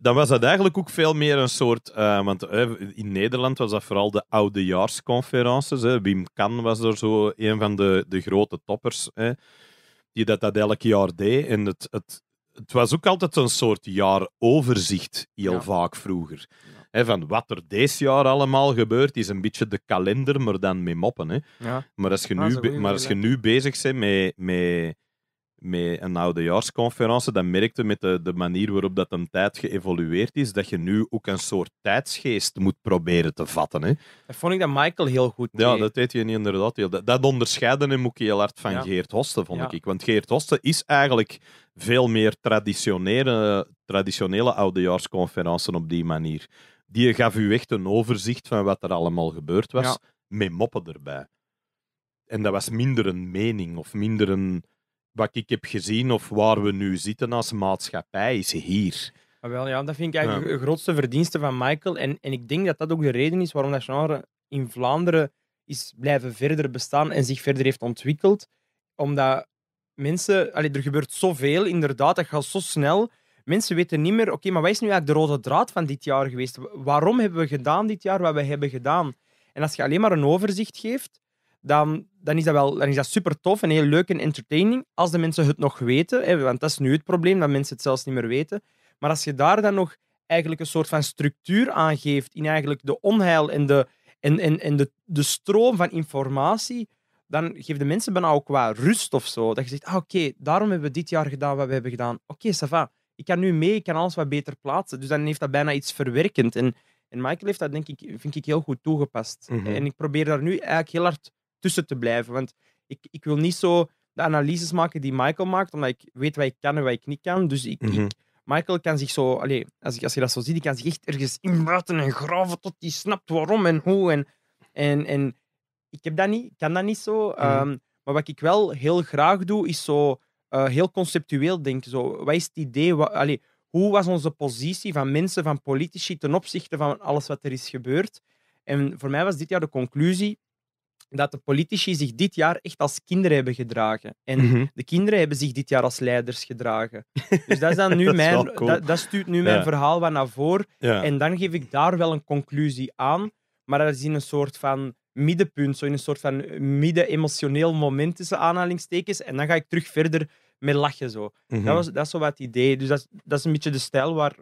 dan was dat eigenlijk ook veel meer een soort. Eh, want eh, in Nederland was dat vooral de oudejaarsconferences. Hè. Wim Kan was er zo een van de, de grote toppers. Hè, die dat, dat elk jaar deed. En het, het, het was ook altijd een soort jaaroverzicht, heel vaak vroeger. van wat er dit jaar allemaal gebeurt, is een beetje de kalender, maar dan met moppen. Hè. Maar als je, ah, nu, maar als je nu bezig bent met, met met een oudejaarsconferentie, dan merkte met de, de manier waarop dat een tijd geëvolueerd is, dat je nu ook een soort tijdsgeest moet proberen te vatten. Hè. Dat vond ik dat Michael heel goed deed. Ja, dat deed je niet inderdaad. Heel, dat, dat onderscheiden hem ook heel hard van Geert Hoste, vond ik. Want Geert Hoste is eigenlijk veel meer traditionele, traditionele oudejaarsconferenties op die manier. Die gaf u echt een overzicht van wat er allemaal gebeurd was, met moppen erbij. En dat was minder een mening of minder een wat ik heb gezien of waar we nu zitten als maatschappij is hier. Ah, wel, ja, dat vind ik eigenlijk de grootste verdienste van Michael. En, en ik denk dat dat ook de reden is waarom dat genre in Vlaanderen is blijven verder bestaan en zich verder heeft ontwikkeld. Omdat mensen... Allee, er gebeurt zoveel, inderdaad. Dat gaat zo snel. Mensen weten niet meer... Oké, maar wat is nu eigenlijk de rode draad van dit jaar geweest? Waarom hebben we gedaan dit jaar wat we hebben gedaan? En als je alleen maar een overzicht geeft, dan, dan, is dat wel, dan is dat super tof en heel leuk en entertaining als de mensen het nog weten. Hè, want dat is nu het probleem, dat mensen het zelfs niet meer weten. Maar als je daar dan nog eigenlijk een soort van structuur aan geeft in eigenlijk de onheil en de, en, en, en de, de stroom van informatie, dan geven de mensen bijna ook wat rust of zo. Dat je zegt, ah, oké, daarom hebben we dit jaar gedaan wat we hebben gedaan. Oké, okay, Ik kan nu mee, ik kan alles wat beter plaatsen. Dus dan heeft dat bijna iets verwerkend. En, en Michael heeft dat, denk ik, vind ik heel goed toegepast. Mhm. En ik probeer daar nu eigenlijk heel hard tussen te blijven. Want ik, ik wil niet zo de analyses maken die Michael maakt, omdat ik weet wat ik kan en wat ik niet kan. Dus ik, mhm. Michael kan zich zo, allez, als, als je dat zo ziet, die kan zich echt ergens inbraten en graven tot hij snapt waarom en hoe. En, en, en ik heb dat niet, ik kan dat niet zo. Mhm. Ehm, maar wat ik wel heel graag doe, is zo eh, heel conceptueel denken. Zo, wat is het idee? Wat, allez, hoe was onze positie van mensen, van politici ten opzichte van alles wat er is gebeurd? En voor mij was dit jaar de conclusie dat de politici zich dit jaar echt als kinderen hebben gedragen. En mhm. de kinderen hebben zich dit jaar als leiders gedragen. *laughs* Dus dat, is dan nu mijn, dat, stuurt nu mijn verhaal wat naar voren. En dan geef ik daar wel een conclusie aan. Maar dat is in een soort van middenpunt, zo in een soort van eh, midden-emotioneel moment tussen aanhalingstekens. En dan ga ik terug verder met lachen. Zo. Mhm. dat, was, dat is zo wat het idee. Dus dat is, dat is een beetje de stijl waar,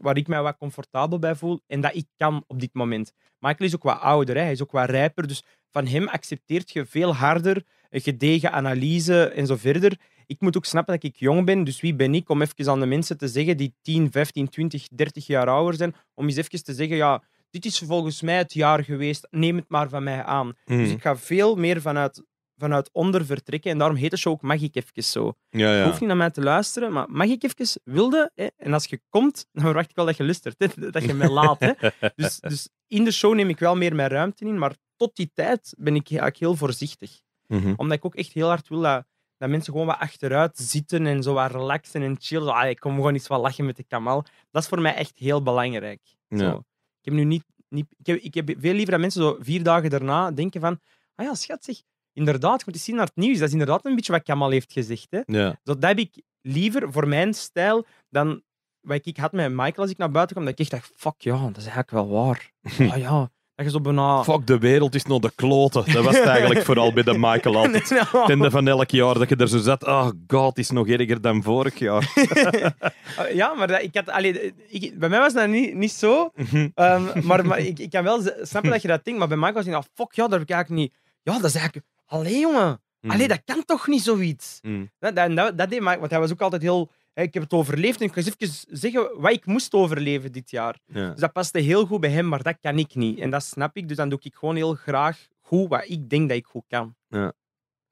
waar, ik mij wat comfortabel bij voel en dat ik kan op dit moment. Michael is ook wat ouder, hè? hij is ook wat rijper. Dus van hem accepteert je veel harder een gedegen analyse en zo verder. Ik moet ook snappen dat ik jong ben, dus wie ben ik om even aan de mensen te zeggen die 10, 15, 20, 30 jaar ouder zijn, om eens even te zeggen, ja, dit is volgens mij het jaar geweest, neem het maar van mij aan. Dus mm. ik ga veel meer vanuit vanuit onder vertrekken. En daarom heet de show ook Mag ik even zo. Ja, ja. Je hoeft niet naar mij te luisteren, maar mag ik even wilde? Hè? En als je komt, *laughs* dan verwacht ik wel dat je lustert, *laughs* dat je mij laat. Hè? *laughs* Dus, dus in de show neem ik wel meer mijn ruimte in, maar tot die tijd ben ik eigenlijk heel voorzichtig. Mm Omdat ik ook echt heel hard wil dat, dat mensen gewoon wat achteruit zitten en zo wat relaxen en chillen. Ah, ik kom gewoon iets wat lachen met de kamal. Dat is voor mij echt heel belangrijk. Zo. Ik heb nu niet... niet ik, heb, ik veel liever dat mensen zo vier dagen daarna denken van ah ja, schat, zeg, inderdaad, je moet eens zien naar het nieuws. Dat is inderdaad een beetje wat Kamal heeft gezegd. Hè. Ja. dat heb ik liever voor mijn stijl dan wat ik had met Michael als ik naar buiten kwam. Dat ik echt dacht, fuck ja, dat is eigenlijk wel waar. *laughs* Ah ja. Dat je zo Fuck, de wereld is nog de kloten. Dat was het eigenlijk *laughs* vooral bij de Michael altijd. Tende van elk jaar dat je er zo zat. Oh god, is nog erger dan vorig jaar. *laughs* Eh, ja, maar ik had, allee, ik, bij mij was dat niet, niet zo. Mhm. Ehm, maar, maar ik, ik, kan wel snappen dat je dat denkt. Maar bij Michael was ik, oh, fuck ja, dat heb ik eigenlijk niet ja, dat is eigenlijk Allee, jongen. Hmm. dat kan toch niet zoiets? Hmm. Dat, dat, dat, deed maar, want hij was ook altijd heel... ik heb het overleefd en ik ga eens even zeggen wat ik moest overleven dit jaar. Dus dat paste heel goed bij hem, maar dat kan ik niet. En dat snap ik, dus dan doe ik gewoon heel graag goed wat ik denk dat ik goed kan. Ja.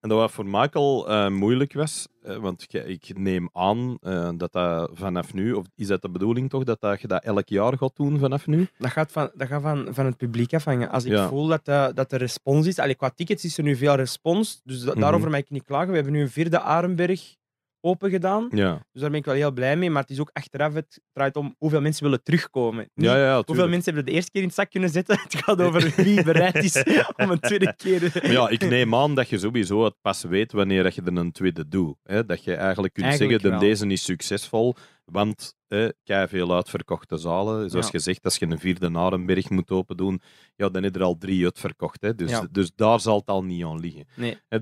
En dat wat voor Michael uh, moeilijk was, eh, want ik neem aan eh, dat dat vanaf nu, of is dat de bedoeling toch, dat, dat je dat elk jaar gaat doen vanaf nu? Dat gaat van, dat gaat van, van het publiek afhangen. Als ik voel dat, de, dat de respons is, allee, qua tickets is er nu veel respons, dus mhm. daarover mm ik niet klagen. We hebben nu een vierde Arenberg open gedaan. Ja. Dus daar ben ik wel heel blij mee. Maar het is ook achteraf, het draait om hoeveel mensen willen terugkomen. ja, ja, hoeveel mensen hebben de eerste keer in het zak kunnen zetten? *laughs* Het gaat over *laughs* wie bereid is om een tweede keer. Ja, ik neem aan dat je sowieso het pas weet wanneer je er een tweede doet. Dat je eigenlijk kunt zeggen, dat deze is succesvol. Want eh, veel uitverkochte zalen. Zoals ja. gezegd, als je een vierde berg moet open doen, ja, dan is er al drie uitverkocht. Hè. Dus, dus daar zal het al niet aan liggen.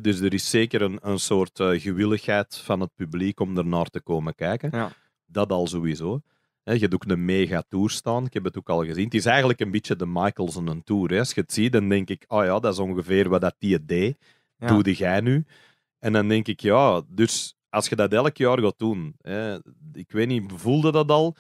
dus er is zeker een, een soort eh, gewilligheid van het publiek om naar te komen kijken. Ja. Dat al sowieso. je doet ook een mega tour staan. Ik heb het ook al gezien. Het is eigenlijk een beetje de Michaels en een tour. Als je het ziet, dan denk ik, oh ja, dat is ongeveer wat dat die deed. Doe die jij nu? En dan denk ik, ja, dus als je dat elk jaar gaat doen, hè, ik weet niet, voelde dat al?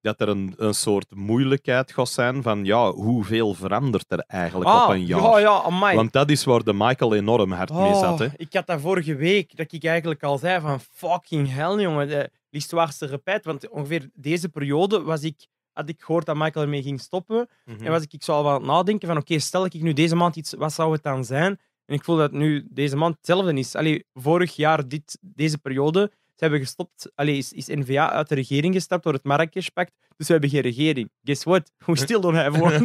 Dat er een, een soort moeilijkheid gaat zijn van ja, hoeveel verandert er eigenlijk op ah, een jaar? Ja, ja, Want dat is waar de Michael enorm hard mee zat. Hè. Oh, ik had dat vorige week, dat ik eigenlijk al zei van fucking hell, jongen. De waarste Want ongeveer deze periode was ik had ik gehoord dat Michael ermee ging stoppen. Mhm. En was ik, ik zo al aan het nadenken van, oké, stel ik nu deze maand iets, wat zou het dan zijn? En ik voel dat nu deze maand hetzelfde is. Allee, vorig jaar, dit, deze periode, ze hebben gestopt. Allee, is, is NVA uit de regering gestapt door het Marrakesh-pact. Dus we hebben geen regering. Guess what? We still don't have one.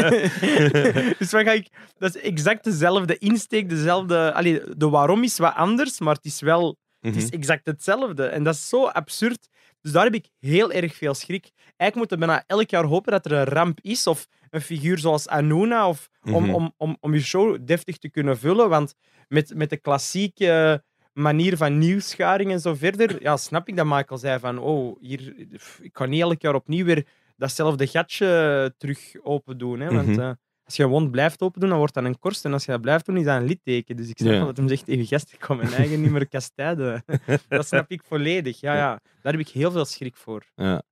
*laughs* *laughs* dus wat ga ik... Dat is exact dezelfde insteek, dezelfde... Allee, de waarom is wat anders, maar het is wel... Het is mhm. exact hetzelfde. En dat is zo absurd. Dus daar heb ik heel erg veel schrik. Eigenlijk moeten we bijna elk jaar hopen dat er een ramp is of een figuur zoals Anuna of, om, mhm. om, om, om je show deftig te kunnen vullen. Want met, met de klassieke manier van nieuwsscharing en zo verder, ja, snap ik dat Michael zei van oh, hier, ik kan niet elk jaar opnieuw weer datzelfde gatje eh, terug open doen. Hè, want mhm. eh, als je een wond blijft open doen, dan wordt dat een korst. En als je dat blijft doen, is dat een litteken. Dus ik snap yeah. dat hem zegt, even gast, ik mijn eigen niet meer kastijden. *laughs* dat snap ik volledig. Ja, ja. Daar heb ik heel veel schrik voor. Ja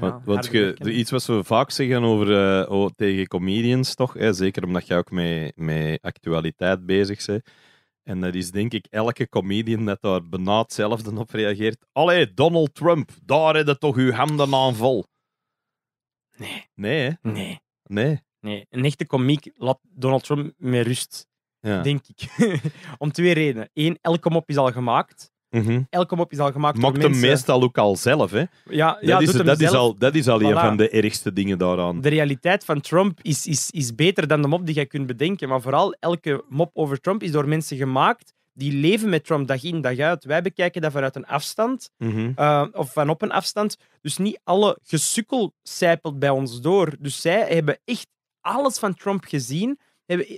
want iets wat we vaak zeggen over, eh, oh, tegen comedians, toch? Zeker omdat jij ook met, met actualiteit bezig bent. En dat is denk ik elke comedian dat daar bijna hetzelfde op reageert. Allee, Donald Trump, daar hebben toch uw handen aan vol. Nee. Nee, Nee. Nee. nee. Een echte komiek laat Donald Trump met rust. Ja. Denk ik. *laughs* Om twee redenen. Eén, elke mop is al gemaakt. Mhm. Elke mop is al gemaakt Maakt door mensen. hem meestal ook al zelf, hè? Ja, dat, ja, is, doet zelf. is, al, dat is al een van de ergste dingen daaraan. De realiteit van Trump is, is, is beter dan de mop die jij kunt bedenken. Maar vooral, elke mop over Trump is door mensen gemaakt die leven met Trump dag in, dag uit. Wij bekijken dat vanuit een afstand, mhm. eh, of van op een afstand. Dus niet alle gesukkel zijpelt bij ons door. Dus zij hebben echt alles van Trump gezien.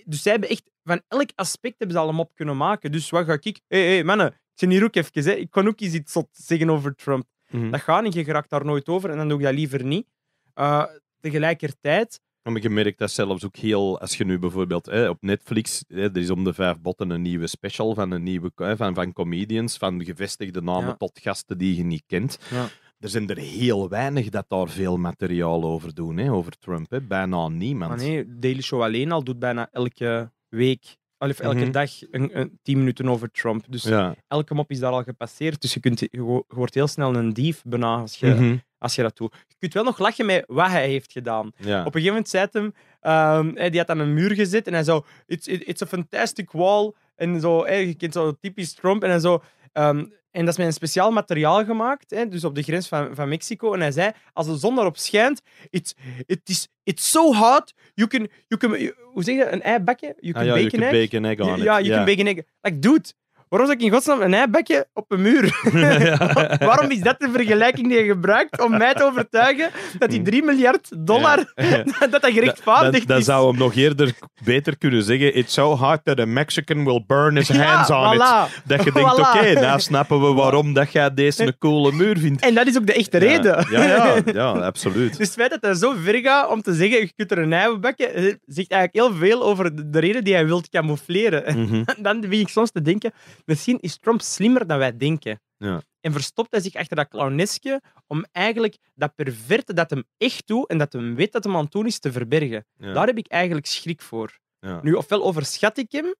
dus zij hebben echt van elk aspect hebben ze al een mop kunnen maken. Dus wat ga ik... Hé, hey, mannen, hier ook even, ik kan ook eens iets zeggen over Trump. Mhm. Dat gaat niet, je geraakt daar nooit over en dan doe ik dat liever niet. Uh, tegelijkertijd. Maar je merkt dat zelfs ook heel, als je nu bijvoorbeeld hè, op Netflix, hè, er is om de vijf botten een nieuwe special van, een nieuwe, van, van comedians, van gevestigde namen tot gasten die je niet kent. Ja. Er zijn er heel weinig dat daar veel materiaal over doen, hè, over Trump. Hè. Bijna niemand. Maar ah, nee, Daily Show alleen al doet bijna elke week of elke mhm. dag een, een, tien minuten over Trump. Dus elke mop is daar al gepasseerd. Dus je, kunt, je, wordt heel snel een dief bijna als je, mhm. als je dat doet. Je kunt wel nog lachen met wat hij heeft gedaan. Op een gegeven moment zei hem... Um, die had aan een muur gezeten en hij zou It's, a fantastic wall. En zo, hey, kent zo typisch Trump. En hij zo... Ehm, en dat is met een speciaal materiaal gemaakt, hè, dus op de grens van, van Mexico. En hij zei, als de zon daarop schijnt, it's, it is, it's so hot, you can, you can, you, hoe zeg je dat, een ei bakken? You ah can ah, ja, bake you can egg. Bake an egg on ja, it. you can bake an egg. Like, dude, Waarom zou ik in godsnaam een eibekje op een muur? *laughs* *laughs* Waarom is dat de vergelijking die je gebruikt om mij te overtuigen dat die 3 miljard dollar, *laughs* dat dat gerechtvaardigd is? Dan zou hem nog eerder beter kunnen zeggen, it's so hot that a Mexican will burn his hands on it. Dat je denkt, oké, okay, nou snappen we waarom dat jij deze een coole muur vindt. En dat is ook de echte reden. Ja, ja, ja, absoluut. Dus het feit dat hij zo ver gaat om te zeggen, je kunt er een eibekje, eh, zegt eigenlijk heel veel over de reden die hij wilt camoufleren. Mhm. Dan begin ik soms te denken, Misschien is Trump slimmer dan wij denken. Ja. En verstopt hij zich achter dat clowneskje om eigenlijk dat perverte dat hem echt doet en dat hem weet dat hem aan het doen is, te verbergen. Daar heb ik eigenlijk schrik voor. Nu, ofwel overschat ik hem,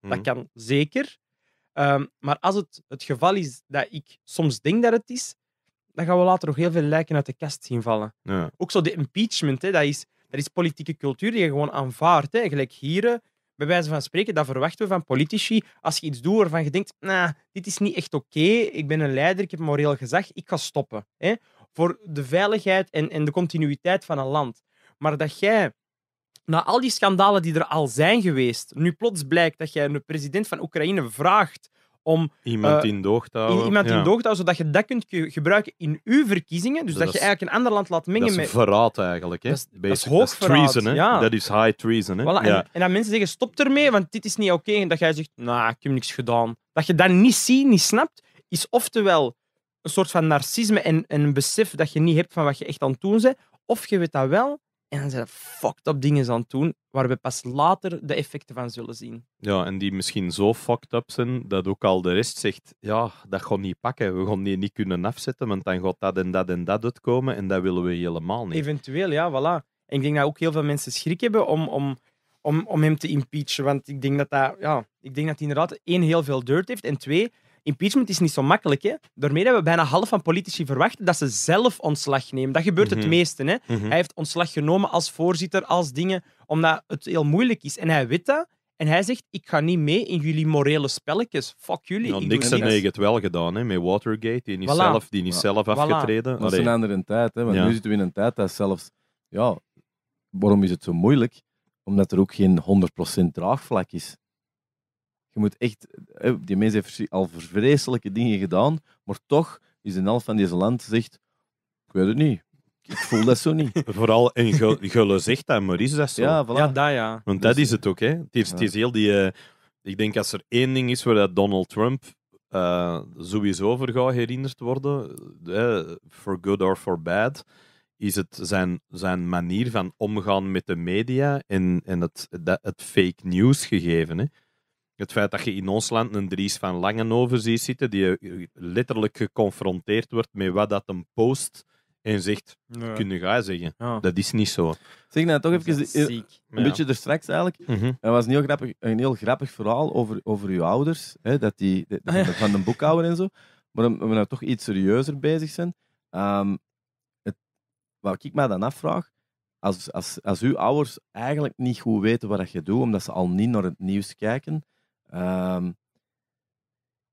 dat mhm. kan zeker. Ehm, maar als het het geval is dat ik soms denk dat het is, dan gaan we later nog heel veel lijken uit de kast zien vallen. Ook zo de impeachment, hè, dat, is, dat is politieke cultuur die je gewoon aanvaardt. Gelijk hier, eh, bij wijze van spreken, dat verwachten we van politici. Als je iets doet waarvan je denkt, nou, dit is niet echt oké, ik ben een leider, ik heb moreel gezag, ik ga stoppen. Hè? Voor de veiligheid en, en de continuïteit van een land. Maar dat jij, na al die schandalen die er al zijn geweest, nu plots blijkt dat jij een president van Oekraïne vraagt om... Iemand eh, in doog te iemand in zodat je dat kunt gebruiken in uw verkiezingen. Dus dat, je eigenlijk een ander land laat mengen met... Dat is verraad eigenlijk. Hè? Dat, is, hoog treason, Dat is high treason. Hè? en, en, dan mensen zeggen, stop ermee, want dit is niet oké. En dat jij zegt, nou, ik heb niks gedaan. Dat je dat niet ziet, niet snapt, is oftewel een soort van narcisme en, en een besef dat je niet hebt van wat je echt aan het doen bent. Of je weet dat wel, en dan zijn er fucked up dingen aan het doen, waar we pas later de effecten van zullen zien. Ja, en die misschien zo fucked up zijn, dat ook al de rest zegt, ja, dat gaat niet pakken, we gaan die niet kunnen afzetten, want dan gaat dat en dat en dat uitkomen, en dat willen we helemaal niet. Eventueel, ja, voilà. En ik denk dat ook heel veel mensen schrik hebben om, om, om, om hem te impeachen, want ik denk dat dat, ja, ik denk dat hij inderdaad één, heel veel dirt heeft, en twee, impeachment is niet zo makkelijk. Hè? Daarmee hebben we bijna half van politici verwacht dat ze zelf ontslag nemen. Dat gebeurt het mhm. meeste. Hè? Mhm. Hij heeft ontslag genomen als voorzitter, als dingen, omdat het heel moeilijk is. En hij weet dat. En hij zegt, ik ga niet mee in jullie morele spelletjes. Fuck jullie. Nou, Nixon heeft het wel gedaan, hè, met Watergate. Die niet zelf, die niet zelf afgetreden. Dat is een andere tijd. Hè, want nu zitten we in een tijd dat zelfs... Ja, waarom is het zo moeilijk? Omdat er ook geen 100% draagvlak is. Je moet echt... Die mensen heeft al vreselijke dingen gedaan, maar toch is een half van deze land zegt... Ik weet het niet. Ik voel dat zo niet. *laughs* Vooral, en Gulle zegt dat, maar is dat zo? Ja, voilà. ja dat ja. Want dat dus, is het ook, hè. Het is, het is heel die... Eh, ik denk als er één ding is waar dat Donald Trump eh, sowieso voor gaat herinnerd worden, eh, for good or for bad, is het zijn, zijn manier van omgaan met de media en, en het, dat, het fake news gegeven. Hè. Het feit dat je in ons land een Dries van Langenhoven ziet zitten, die letterlijk geconfronteerd wordt met wat dat een post en zegt, ja. kun je gaan zeggen. Dat is niet zo. Zeg nou toch even eh, een, beetje er straks eigenlijk. Mm was een heel grappig, een heel grappig verhaal over, over uw ouders, hè, dat die, ah, de, van de boekhouder en zo. Maar we nou toch iets serieuzer bezig zijn. Ehm, het, wat ik mij dan afvraag, als, als, als uw ouders eigenlijk niet goed weten wat je doet, omdat ze al niet naar het nieuws kijken, Ehm,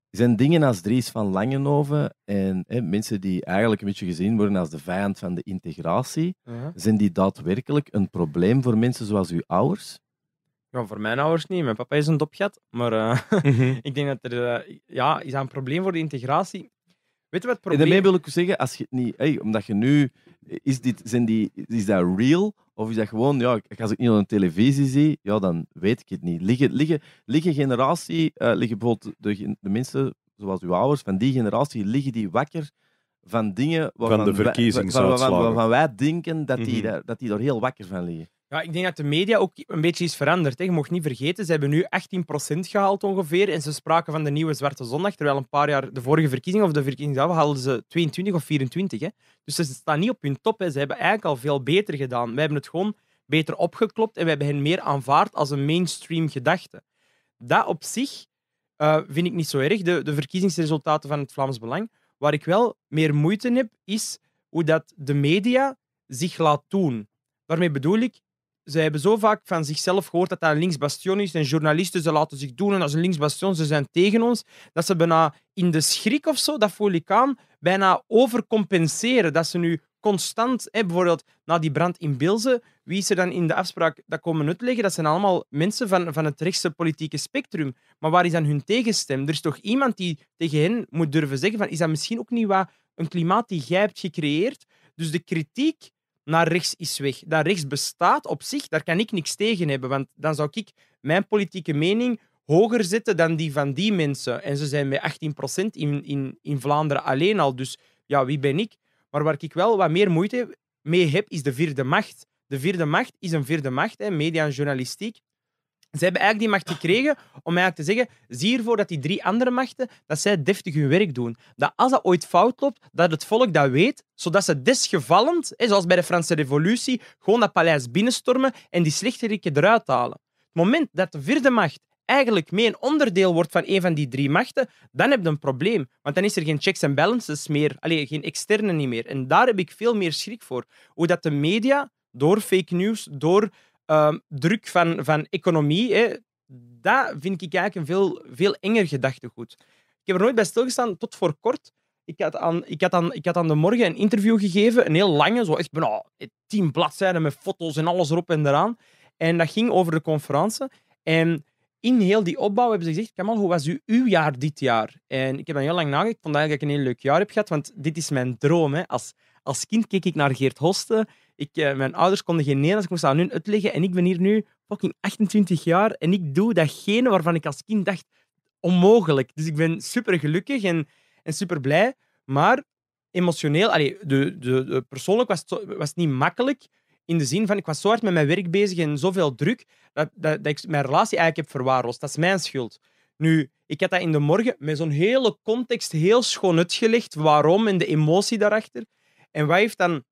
er zijn dingen als Dries van Langenoven en hè, mensen die eigenlijk een beetje gezien worden als de vijand van de integratie, zijn die daadwerkelijk een probleem voor mensen zoals uw ouders? Ja, voor mijn ouders niet. Mijn papa is een dopgat. Maar eh, *laughs* mhm. ik denk dat er... Eh, ja, is dat een probleem voor de integratie? Weet wat het probleem... En daarmee wil ik zeggen, als je niet... omdat je nu... Is, dit, zijn die, is dat real? Of is dat gewoon, ja, als ik niet op een televisie zie, ja, dan weet ik het niet. Liggen, liggen, liggen generatie, eh, liggen bijvoorbeeld de, de mensen zoals uw ouders, van die generatie, liggen die wakker van dingen waarvan, van de Wij, wij denken dat die, mm dat die daar heel wakker van liggen. Ja, ik denk dat de media ook een beetje is veranderd. Hè. Je mocht niet vergeten, ze hebben nu 18% gehaald ongeveer. En ze spraken van de nieuwe Zwarte Zondag. Terwijl een paar jaar de vorige verkiezingen of de verkiezingen zelf haalden ze 22 of 24. Hè. Dus ze staan niet op hun top. Hè. Ze hebben eigenlijk al veel beter gedaan. Wij hebben het gewoon beter opgeklopt en we hebben hen meer aanvaard als een mainstream gedachte. Dat op zich eh, vind ik niet zo erg. De, de verkiezingsresultaten van het Vlaams Belang. Waar ik wel meer moeite heb, is hoe dat de media zich laat doen. Daarmee bedoel ik, ze hebben zo vaak van zichzelf gehoord dat dat een linksbastion is. En journalisten, ze laten zich doen en als een linksbastion, ze zijn tegen ons. Dat ze bijna in de schrik of zo, dat aan, bijna overcompenseren. Dat ze nu constant, hè, bijvoorbeeld na die brand in Bilze, wie is er dan in de afspraak dat komen uitleggen? Dat zijn allemaal mensen van, van het rechtse politieke spectrum. Maar waar is dan hun tegenstem? Er is toch iemand die tegen hen moet durven zeggen van is dat misschien ook niet wat een klimaat die jij hebt gecreëerd? Dus de kritiek naar rechts is weg. Dat rechts bestaat op zich, daar kan ik niks tegen hebben. Want dan zou ik mijn politieke mening hoger zetten dan die van die mensen. En ze zijn met 18% in, in, in Vlaanderen alleen al. Dus ja, wie ben ik? Maar waar ik wel wat meer moeite mee heb, is de vierde macht. De vierde macht is een vierde macht, hè, media en journalistiek. Ze hebben eigenlijk die macht gekregen om eigenlijk te zeggen: zie ervoor dat die drie andere machten dat zij deftig hun werk doen. Dat als dat ooit fout loopt, dat het volk dat weet, zodat ze desgevallend, zoals bij de Franse Revolutie, gewoon dat paleis binnenstormen en die slechteriken eruit halen. Het moment dat de vierde macht eigenlijk mee een onderdeel wordt van een van die drie machten, dan heb je een probleem. Want dan is er geen checks en balances meer, alleen geen externe niet meer. En daar heb ik veel meer schrik voor. Hoe dat de media door fake news, door Ehm, druk van, van economie, hè, dat vind ik eigenlijk een veel, veel enger gedachtegoed. Ik heb er nooit bij stilgestaan tot voor kort. Ik had, aan, ik, had aan, ik had aan de morgen een interview gegeven, een heel lange, zo echt bijna eh, tien bladzijden met foto's en alles erop en eraan. En dat ging over de conferentie. En in heel die opbouw hebben ze gezegd: Kamal, hoe was u, uw jaar dit jaar? En ik heb dan heel lang nagedacht. Ik vond eigenlijk dat ik een heel leuk jaar heb gehad, want dit is mijn droom. Hè. Als, als kind keek ik naar Geert Hosten. Eh, mijn ouders konden geen Nederlands, ik moest aan hun uitleggen. En ik ben hier nu fucking 28 jaar en ik doe datgene waarvan ik als kind dacht onmogelijk. Dus ik ben super gelukkig en, en super blij. Maar emotioneel, de, de, de, persoonlijk was het, was niet makkelijk. In de zin van, ik was zo hard met mijn werk bezig en zoveel druk dat, dat, dat ik mijn relatie eigenlijk heb verwaarloosd. Dat is mijn schuld. Nu, ik had dat in de morgen met zo'n hele context heel schoon uitgelegd. Waarom en de emotie daarachter. En wat heeft dan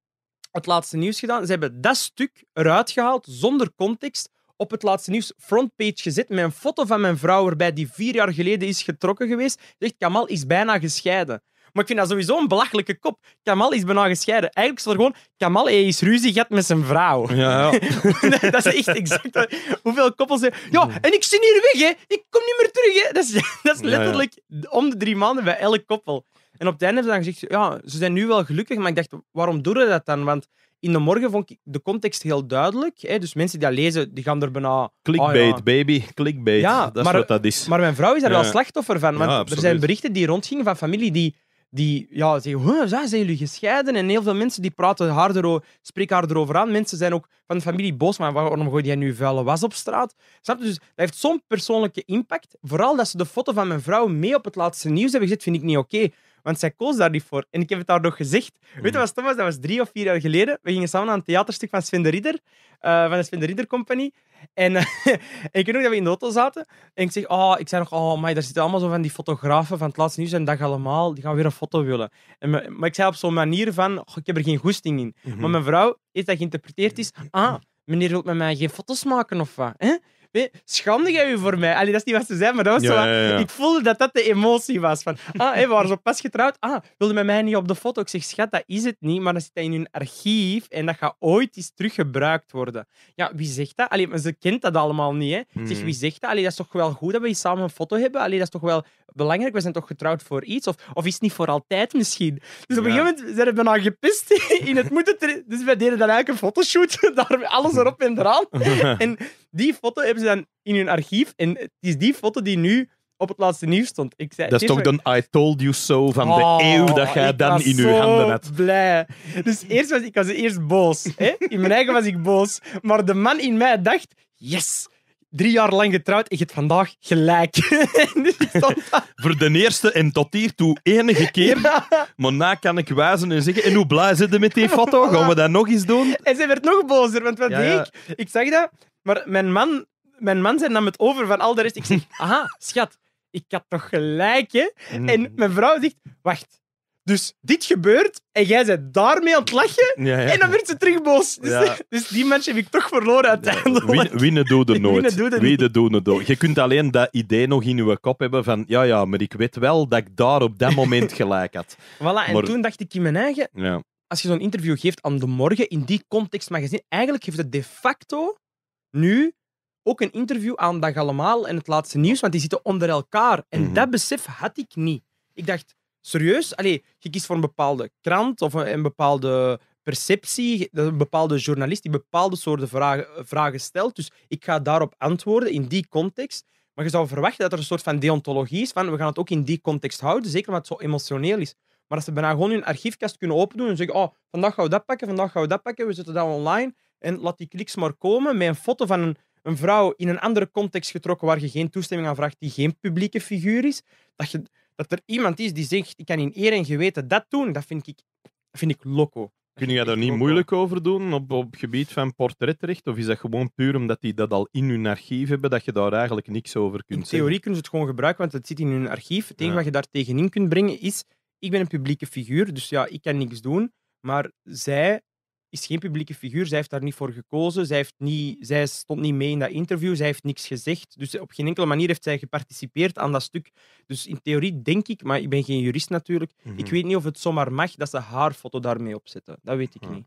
het laatste nieuws gedaan. Ze hebben dat stuk eruit gehaald, zonder context, op het laatste nieuws frontpage gezet met een foto van mijn vrouw erbij, die vier jaar geleden is getrokken geweest. Zegt, Kamal is bijna gescheiden. Maar ik vind dat sowieso een belachelijke kop. Kamal is bijna gescheiden. Eigenlijk is er gewoon... Kamal is ruzie gehad met zijn vrouw. Ja, *laughs* dat is echt exact... Hoeveel koppels... Ja, en ik zie hier weg, hè. Ik kom niet meer terug, hè. Dat is, *laughs* dat is letterlijk om de drie maanden bij elk koppel. En op het einde hebben ze dan gezegd, ja, ze zijn nu wel gelukkig, maar ik dacht, waarom doen ze dat dan? Want in de morgen vond ik de context heel duidelijk. Hè? Dus mensen die dat lezen, die gaan er bijna... Clickbait, ah, baby, clickbait. Ja, dat is maar, wat dat is. Maar mijn vrouw is daar wel slachtoffer van. Want er zijn berichten die rondgingen van familie die die ja, zeggen, zijn jullie gescheiden? En heel veel mensen die praten harder, spreken harder over aan. Mensen zijn ook van de familie boos, maar waarom gooi jij nu vuile was op straat? Snap Dus dat heeft zo'n persoonlijke impact. Vooral dat ze de foto van mijn vrouw mee op het laatste nieuws hebben gezet, vind ik niet oké. Okay. Want zij koos daar niet voor. En ik heb het daar nog gezegd. Weet je mm. wat Thomas? Dat was drie of vier jaar geleden. We gingen samen aan een theaterstuk van Sven de Ridder, eh, van de Sven de Ridder Company. En, eh, *laughs* ik weet nog dat we in de auto zaten. En ik zeg, oh, ik zei nog, oh, ah, maar daar zitten allemaal zo van die fotografen van het laatste nieuws en dag allemaal, die gaan weer een foto willen. En maar ik zei op zo'n manier van, oh, ik heb er geen goesting in. Mhm. Maar mijn vrouw, is dat geïnterpreteerd is, ah, meneer wil met mij geen foto's maken of wat? Hè? schande schaamde jij voor mij? Allee, dat is niet wat ze zei, maar dat was zo Ik voelde dat dat de emotie was. Van, ah, hey, we waren zo pas getrouwd. Ah, wilde met mij niet op de foto? Ik zeg, schat, dat is het niet, maar dat zit in hun archief en dat gaat ooit eens teruggebruikt worden. Ja, wie zegt dat? Allee, maar ze kent dat allemaal niet, hè. Zeg, hmm. wie zegt dat? Allee, dat is toch wel goed dat we samen een foto hebben? Allee, dat is toch wel belangrijk? We zijn toch getrouwd voor iets? Of, of is het niet voor altijd misschien? Dus op een gegeven moment zijn we bijna gepist *laughs* in het moeten. Dus wij deden dan eigenlijk een fotoshoot, *laughs* daar alles erop en eraan. *laughs* En die foto hebben ze dan in hun archief. En het is die foto die nu op het laatste nieuws stond. Ik zei, dat is toch dan I told you so van de oh, eeuw dat jij dan in je handen had. Ik blij. Dus eerst was ik was eerst boos. Hè? In mijn eigen was ik boos. Maar de man in mij dacht, yes, drie jaar lang getrouwd en je hebt vandaag gelijk. *laughs* Dus Voor de eerste en tot hier toe enige keer. Maar na kan ik wijzen en zeggen, en hoe blij zitten met die foto? Gaan we dat nog eens doen? En zij werd nog bozer, want wat deed ik? Ik zag dat, maar mijn man, mijn man zei nam het over van al de rest. Ik zeg, *laughs* aha, schat, ik had toch gelijk, mm. En mijn vrouw zegt, wacht, dus dit gebeurt en jij bent daarmee aan het lachen en dan werd ze terug boos. Dus, dus, die mensen heb ik toch verloren uiteindelijk. Winnen doe er *laughs* nooit. Winnen doe er nooit. Je kunt alleen dat idee nog in je kop hebben van ja, ja, maar ik weet wel dat ik daar op dat moment *laughs* gelijk had. voilà, en toen dacht ik in mijn eigen... Als je zo'n interview geeft aan De Morgen, in die context magazine, eigenlijk geeft het de facto nu ook een interview aan Dag Allemaal en het laatste nieuws, want die zitten onder elkaar. En mhm. dat besef had ik niet. Ik dacht, serieus, allee, je kiest voor een bepaalde krant of een, bepaalde perceptie, een bepaalde journalist die bepaalde soorten vragen, eh, vragen stelt. Dus ik ga daarop antwoorden in die context. Maar je zou verwachten dat er een soort van deontologie is van we gaan het ook in die context houden, zeker omdat het zo emotioneel is. Maar als ze bijna gewoon hun archiefkast kunnen opendoen en zeggen oh, vandaag gaan we dat pakken, vandaag gaan we dat pakken, we zetten dat online en laat die kliks maar komen met een foto van een, een vrouw in een andere context getrokken waar je geen toestemming aan vraagt, die geen publieke figuur is, dat je dat er iemand is die zegt, ik kan in eer en geweten dat doen, dat vind ik, vind ik loco. Kun je daar niet moeilijk over doen op, op het gebied van portretrecht? Of is dat gewoon puur omdat die dat al in hun archief hebben, dat je daar eigenlijk niks over kunt zeggen? In theorie zeggen? kunnen ze het gewoon gebruiken, want het zit in hun archief. Het enige wat je daar tegenin kunt brengen is, ik ben een publieke figuur, dus ja, ik kan niks doen. Maar zij is geen publieke figuur. Zij heeft daar niet voor gekozen. Zij, heeft niet, zij stond niet mee in dat interview. Zij heeft niks gezegd. Dus op geen enkele manier heeft zij geparticipeerd aan dat stuk. Dus in theorie denk ik, maar ik ben geen jurist natuurlijk. Ik mhm. weet niet of het zomaar mag dat ze haar foto daarmee opzetten. Dat weet ik niet.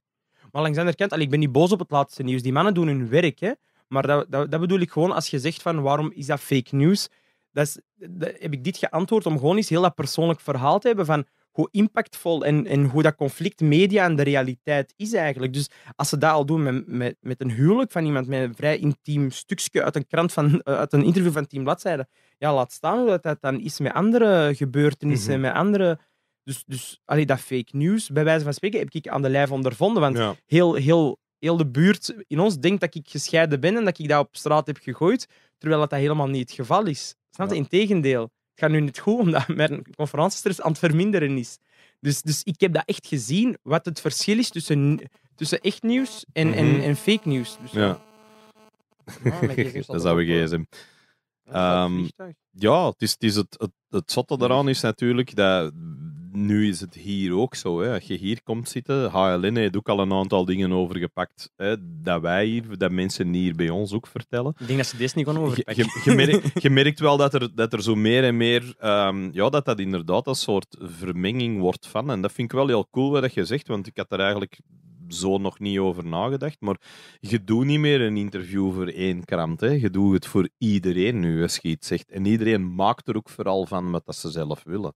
Maar langs de andere kant, ik ben niet boos op het laatste nieuws. Die mannen doen hun werk. Hè? Maar dat, dat, bedoel ik gewoon als je zegt van waarom is dat fake nieuws? Dat, dat heb ik dit geantwoord om gewoon eens heel dat persoonlijk verhaal te hebben van hoe impactvol en, en hoe dat conflict media en de realiteit is eigenlijk. Dus als ze dat al doen met, met, met een huwelijk van iemand, met een vrij intiem stukje uit een krant van, eh, uit een interview van Team Bladzijde, ja, laat staan hoe dat, dat dan is met andere gebeurtenissen, mhm. met andere... Dus, dus allee, dat fake news, bij wijze van spreken, heb ik aan de lijf ondervonden. Want heel, heel, heel de buurt in ons denkt dat ik gescheiden ben en dat ik dat op straat heb gegooid, terwijl dat, dat helemaal niet het geval is. Snap je? Ja. Integendeel. Het gaat nu niet goed, omdat *laughs* mijn conferentiestress aan het verminderen is. Dus, dus ik heb dat echt gezien, wat het verschil is tussen, tussen echt nieuws en, en, mhm. en, fake nieuws. Dus, ja. Ah, *laughs* dat zou we gsm. hebben. Ehm, ja, het, is, het, is het, het, het zotte daaraan is natuurlijk dat nu is het hier ook zo. Hè. Als je hier komt zitten, HLN heeft ook al een aantal dingen overgepakt. Hè, dat wij hier, dat mensen hier bij ons ook vertellen. Ik denk dat ze dit niet gewoon overpakken. *laughs* Je, merkt, wel dat er, dat er zo meer en meer... Ehm, ja, dat dat inderdaad een soort vermenging wordt van. En dat vind ik wel heel cool wat je zegt, want ik had er eigenlijk zo nog niet over nagedacht. Maar je doet niet meer een interview voor één krant. Hè. Je doet het voor iedereen nu, als je iets zegt. En iedereen maakt er ook vooral van wat dat ze zelf willen.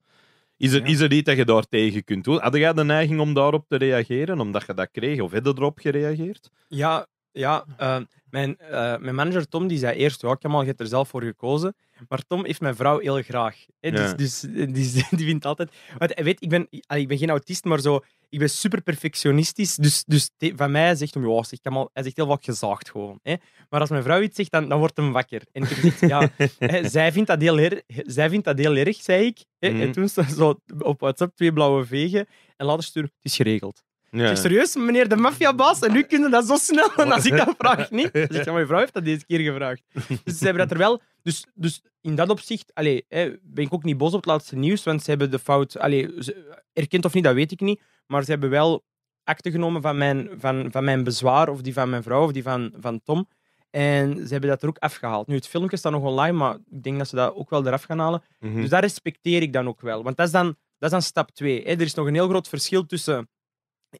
Is er, is iets dat je daar tegen kunt doen? Had jij de neiging om daarop te reageren, omdat je dat kreeg? Of heb je erop gereageerd? Ja, ja ehm, mijn, eh, mijn manager Tom die zei eerst, ja, helemaal, je hebt er zelf voor gekozen. Maar Tom heeft mijn vrouw heel graag. Dus, dus, *laughs* dus die, vindt altijd. Want hij eh, weet, ik ben, ik ben geen autist, maar zo, ik ben super perfectionistisch. Dus, dus van mij zegt hem, ja, zeg, al, hij zegt heel vaak gezaagd gewoon. Hè? Maar als mijn vrouw iets zegt, dan, dan wordt hem wakker. En ik zeg: ja, *laughs* zij, vindt dat heel erg, zij vindt dat heel erg, zei ik. Hè? En mhm. toen stond zo op WhatsApp twee blauwe vegen. En later stuurde het is geregeld. Ja. serieus, meneer de maffiabaas? En nu kunnen dat zo snel. En als ik dat vraag niet, dan *laughs* zeg je, mijn vrouw heeft dat deze keer gevraagd. Dus ze hebben dat er wel... Dus, dus in dat opzicht allee, hè, ben ik ook niet boos op het laatste nieuws, want ze hebben de fout... Allee, ze, erkend of niet, dat weet ik niet. Maar ze hebben wel akte genomen van mijn, van, van mijn bezwaar, of die van mijn vrouw, of die van, van Tom. En ze hebben dat er ook afgehaald. Nu, het filmpje staat nog online, maar ik denk dat ze dat ook wel eraf gaan halen. Mhm. Dus dat respecteer ik dan ook wel. Want dat is dan, dat is dan stap twee. Hè. Er is nog een heel groot verschil tussen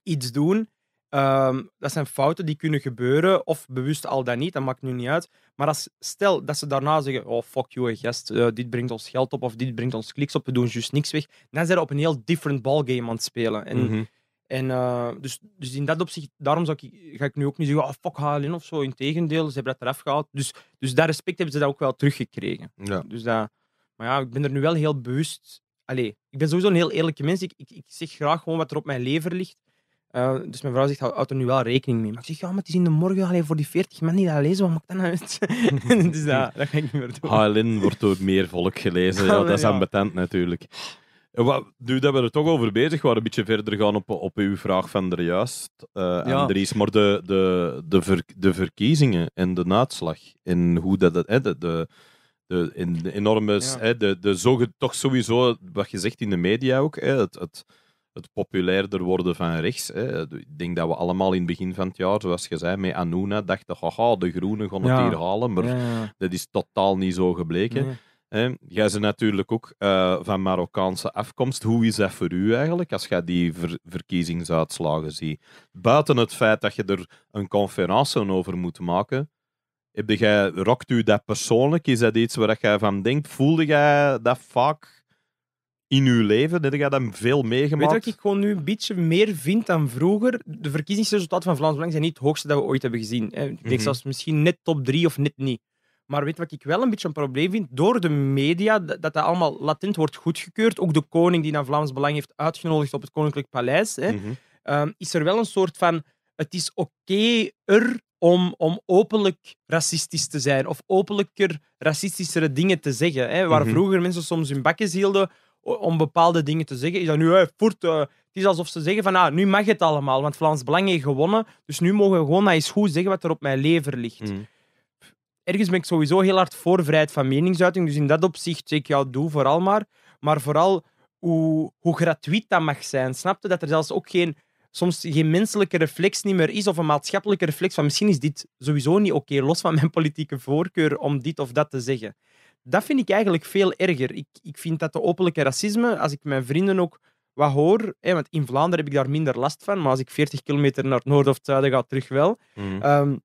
iets doen. Ehm, dat zijn fouten die kunnen gebeuren, of bewust al dan niet, dat maakt nu niet uit. Maar als, stel dat ze daarna zeggen: Oh fuck you, gast, eh, dit brengt ons geld op, of dit brengt ons kliks op, we doen juist niks weg. Dan zijn ze op een heel different ballgame aan het spelen. En, mhm. en, eh, dus, dus in dat opzicht, daarom zou ik, ga ik nu ook niet zeggen: Oh fuck HLN of zo. Integendeel, ze hebben dat eraf gehaald. Dus, dus dat respect hebben ze dat ook wel teruggekregen. Ja. Dus dat, maar ja, ik ben er nu wel heel bewust. Allee, ik ben sowieso een heel eerlijke mens. Ik, ik, ik zeg graag gewoon wat er op mijn lever ligt. Eh, dus mijn vrouw zegt, houd er nu wel rekening mee. Maar ik zeg, ja, maar het is in de morgen alleen voor die 40 mensen die dat lezen, wat maakt dat nou uit? *laughs* dus dat, dat ga ik niet meer doen. HLN ah, wordt door meer volk gelezen, ja, dat is ja. natuurlijk. Eh, wat, nu dat we er toch over bezig waren, een beetje verder gaan op, op uw vraag van er juist, uh, ja. maar de, de, de, ver, de verkiezingen en de uitslag en hoe dat... dat de, de, de, de enorme, de, de toch sowieso, wat je zegt in de media ook, het, het het populairder worden van rechts. Hè. Ik denk dat we allemaal in het begin van het jaar, zoals je zei, met Anuna dachten, haha, de groenen gaan het hier halen, maar dat is totaal niet zo gebleken. Nee. Hè? Jij bent natuurlijk ook eh, van Marokkaanse afkomst. Hoe is dat voor u eigenlijk, als je die verkiezingsuitslagen ziet? Buiten het feit dat je er een conferentie over moet maken, heb jij, rokt u dat persoonlijk? Is dat iets waar jij van denkt? Voelde jij dat vaak in uw leven? Heb je dat veel meegemaakt? Weet je wat ik gewoon nu een beetje meer vind dan vroeger? De verkiezingsresultaten van Vlaams Belang zijn niet het hoogste dat we ooit hebben gezien. Ik denk mhm. zelfs misschien net top drie of net niet. Maar weet wat ik wel een beetje een probleem vind? Door de media, dat dat allemaal latent wordt goedgekeurd. Ook de koning die naar Vlaams Belang heeft uitgenodigd op het Koninklijk Paleis. Hè, mhm. ehm, is er wel een soort van... Het is oké er om, om openlijk racistisch te zijn. Of openlijker racistischere dingen te zeggen. Hè, waar mhm. vroeger mensen soms hun bakjes hielden om bepaalde dingen te zeggen. Is dat nu, hey, eh, het is alsof ze zeggen van, ah, nu mag het allemaal, want Vlaams Belang heeft gewonnen, dus nu mogen we gewoon dat eens goed zeggen wat er op mijn lever ligt. Mm. Ergens ben ik sowieso heel hard voor vrijheid van meningsuiting, dus in dat opzicht zeg ik jou, doe vooral maar. Maar vooral hoe, hoe gratuit dat mag zijn. Snapte dat er zelfs ook geen soms geen menselijke reflex niet meer is, of een maatschappelijke reflex van misschien is dit sowieso niet oké, los van mijn politieke voorkeur om dit of dat te zeggen dat vind ik eigenlijk veel erger. Ik, ik vind dat de openlijke racisme, als ik mijn vrienden ook wat hoor, hè, want in Vlaanderen heb ik daar minder last van, maar als ik 40 kilometer naar het noorden of het zuiden ga, terug wel. Mhm. Ehm,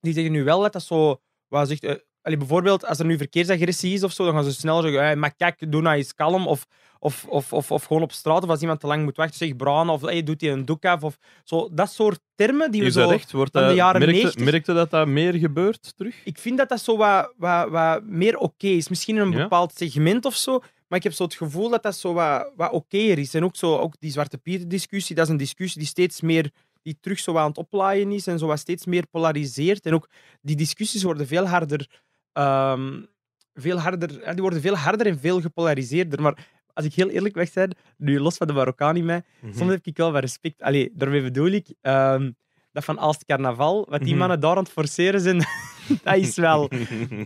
die zeggen nu wel dat dat zo, wat zegt, uh, bijvoorbeeld als er nu verkeersagressie is of zo, dan gaan ze snel zeggen, hey, eh, maar kijk, doe nou eens kalm. Of of, of, of, of gewoon op straat, of als iemand te lang moet wachten, zeg Braan, of hey, doet hij een doek af. Of zo. Dat soort termen die we zo de jaren merkte, 90... Merkte dat dat meer gebeurt terug? Ik vind dat dat zo wat, wat, wat meer oké is. Misschien in een bepaald segment of zo, maar ik heb zo het gevoel dat dat zo wat, wat is. En ook, zo, ook die Zwarte Pieten-discussie, dat is een discussie die steeds meer die terug zo aan het oplaaien is en zo wat steeds meer polariseert. En ook die discussies worden veel harder... Ehm, veel harder, die worden veel harder en veel gepolariseerder. Maar als ik heel eerlijk weg zei, nu los van de Marokkaan in mij, mhm. soms heb ik wel wat respect. Allee, daarmee bedoel ik ehm, dat van als carnaval, wat die mhm. mannen daar aan het forceren zijn, *laughs* dat is wel.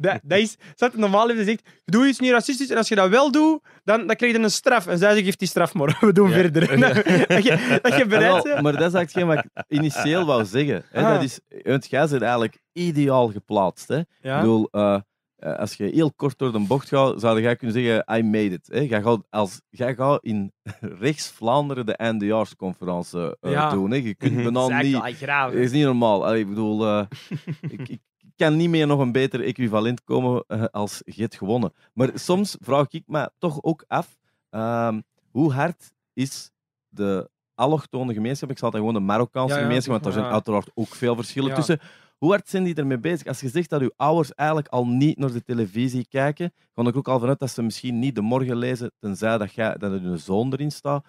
dat, dat is, normaal heeft je gezegd: doe iets niet racistisch en als je dat wel doet, dan, dan krijg je een straf. En zij geeft die straf maar, *laughs* we doen verder. *laughs* dat, je, dat je bereid ah, bent. Maar dat is eigenlijk wat ik initieel wou zeggen. Hè? Ah. Dat is, want jij zit eigenlijk ideaal geplaatst. Hè? Ja. Ik bedoel. Eh, eh, als je heel kort door de bocht gaat, zou jij kunnen zeggen, I made it. Hè? Jij, gaat als, jij gaat in *laughs* rechts Vlaanderen de eindejaarsconferentie eh, doen. Hè? Je kunt mhm. niet... Dat is niet normaal. ik bedoel, eh, *laughs* ik, ik, kan niet meer nog een beter equivalent komen als je hebt gewonnen. Maar soms vraag ik me toch ook af, ehm, hoe hard is de allochtone gemeenschap, ik zal het gewoon de Marokkaanse gemeenschap, want daar zijn uiteraard ook veel verschillen tussen hoe hard zijn die ermee bezig? Als je zegt dat uw ouders eigenlijk al niet naar de televisie kijken, kan ik ook al vanuit dat ze misschien niet de morgen lezen, tenzij dat, jij, dat een zoon erin staat.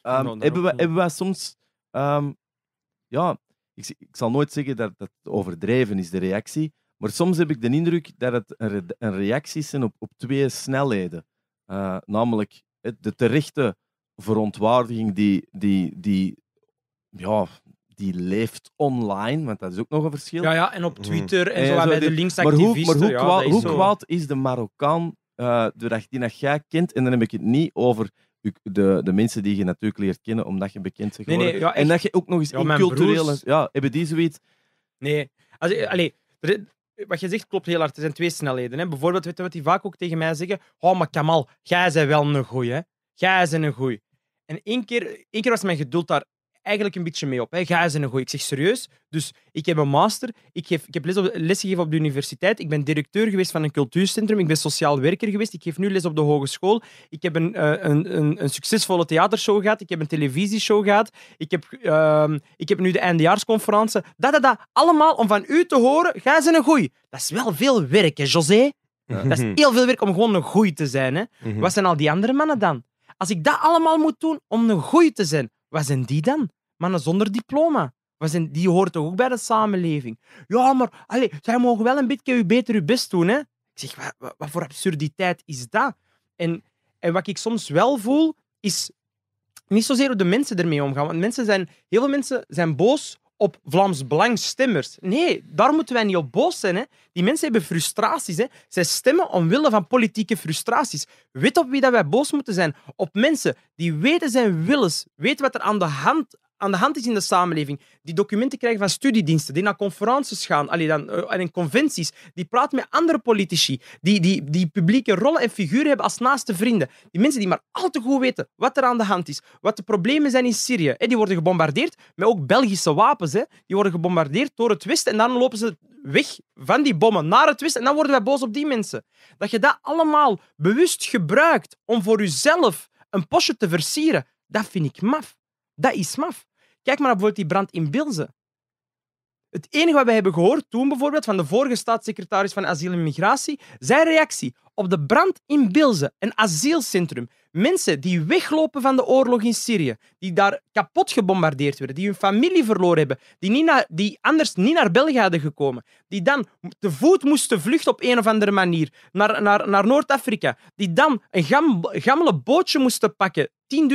Ehm, hebben, wij, hebben soms... Ehm, ja, ik, zal nooit zeggen dat dat overdreven is, de reactie. Maar soms heb ik de indruk dat het een, re, reactie zijn op, op twee snelheden. Eh, namelijk de terechte verontwaardiging die, die, die ja, die leeft online, want dat is ook nog een verschil. Ja, ja en op mhm. Twitter en, eh, zo, bij de linksactivisten. Maar hoe, maar hoe, kwaad is de Marokkaan uh, die jij kent? En dan heb ik het niet over de, de mensen die je natuurlijk leert kennen, omdat je bekend bent geworden. Nee, nee, en dat je ook nog eens ja, in cultureel... Ja, hebben die zoiets... Nee. allee, wat je zegt klopt heel hard. Er zijn twee snelheden. Hè. Bijvoorbeeld, weet wat die vaak ook tegen mij zeggen? Oh, maar Kamal, jij bent wel een goeie. Jij bent een goeie. En één keer, één keer was mijn geduld daar eigenlijk een beetje mee op. Hè. Ga eens een goeie. Ik zeg serieus. Dus ik heb een master. Ik, geef, ik heb les op, op de universiteit. Ik ben directeur geweest van een cultuurcentrum. Ik ben sociaal werker geweest. Ik geef nu les op de hogeschool. Ik heb een, eh, een, een, succesvolle theatershow gehad. Ik heb een televisieshow gehad. Ik heb, ehm, ik heb nu de eindejaarsconferentie. Dat, dat, dat. Allemaal om van u te horen. Ga eens een goeie. Dat is wel veel werk, hè, José? Dat is mhm. heel veel werk om gewoon een goeie te zijn. Hè? Mhm. Wat zijn al die andere mannen dan? Als ik dat allemaal moet doen om een goeie te zijn, wat zijn die dan? Mannen zonder diploma. Wat zijn, die hoort toch ook bij de samenleving? Ja, maar allez, zij mogen wel een beetje beter uw best doen. Hè? Ik zeg, wat, wat, wat voor absurditeit is dat? En, en wat ik soms wel voel, is niet zozeer hoe de mensen ermee omgaan. Want mensen zijn, heel veel mensen zijn boos op Vlaams Belang stemmers. Nee, daar moeten wij niet op boos zijn. Hè. Die mensen hebben frustraties. Hè. Zij stemmen omwille van politieke frustraties. Weet op wie dat wij boos moeten zijn. Op mensen die weten zijn willens, weten wat er aan de hand, aan de hand is in de samenleving, die documenten krijgen van studiediensten, die naar conferences gaan allee, dan, en eh, conventies, die praten met andere politici, die, die, die publieke rollen en figuren hebben als naaste vrienden. Die mensen die maar al te goed weten wat er aan de hand is, wat de problemen zijn in Syrië. Hè, die worden gebombardeerd met ook Belgische wapens. Hè. Die worden gebombardeerd door het Westen en dan lopen ze weg van die bommen naar het Westen en dan worden wij boos op die mensen. Dat je dat allemaal bewust gebruikt om voor jezelf een postje te versieren, dat vind ik maf. Dat is maf. Kijk maar bijvoorbeeld die brand in Bilzen. Het enige wat we hebben gehoord toen bijvoorbeeld van de vorige staatssecretaris van Asiel en Migratie, zijn reactie op de brand in Bilze, een asielcentrum. Mensen die weglopen van de oorlog in Syrië, die daar kapot gebombardeerd werden, die hun familie verloren hebben, die, niet naar, die anders niet naar België hadden gekomen, die dan te voet moesten vluchten op een of andere manier naar, naar, naar Noord-Afrika, die dan een gam, gammele bootje moesten pakken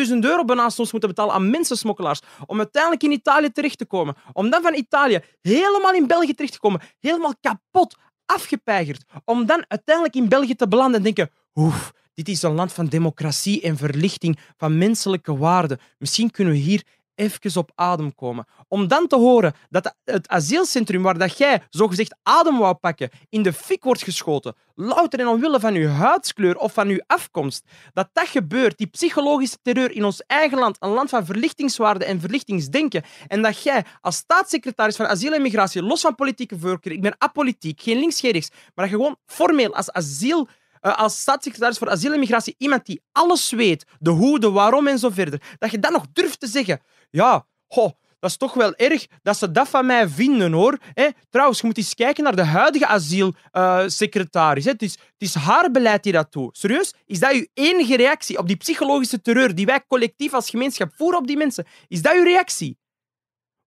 10.000 euro bijna soms moeten betalen aan mensensmokkelaars. Om uiteindelijk in Italië terecht te komen. Om dan van Italië helemaal in België terecht te komen. Helemaal kapot, afgepeigerd. Om dan uiteindelijk in België te belanden en denken... oeh, dit is een land van democratie en verlichting, van menselijke waarden. Misschien kunnen we hier even op adem komen. Om dan te horen dat het asielcentrum waar dat jij zogezegd adem wou pakken, in de fik wordt geschoten, louter en omwille van je huidskleur of van je afkomst. Dat dat gebeurt, die psychologische terreur in ons eigen land, een land van verlichtingswaarden en verlichtingsdenken. En dat jij als staatssecretaris van asiel en migratie, los van politieke voorkeur, ik ben apolitiek, geen links, geen rechts, maar dat je gewoon formeel als asiel... Eh, als staatssecretaris voor asiel en migratie iemand die alles weet, de hoe, de waarom en zo verder, dat je dan nog durft te zeggen ja, ho, dat is toch wel erg dat ze dat van mij vinden, hoor. Hè? Trouwens, je moet eens kijken naar de huidige asielsecretaris. het, is, het is haar beleid die dat doet. Serieus? Is dat uw enige reactie op die psychologische terreur die wij collectief als gemeenschap voeren op die mensen? Is dat uw reactie?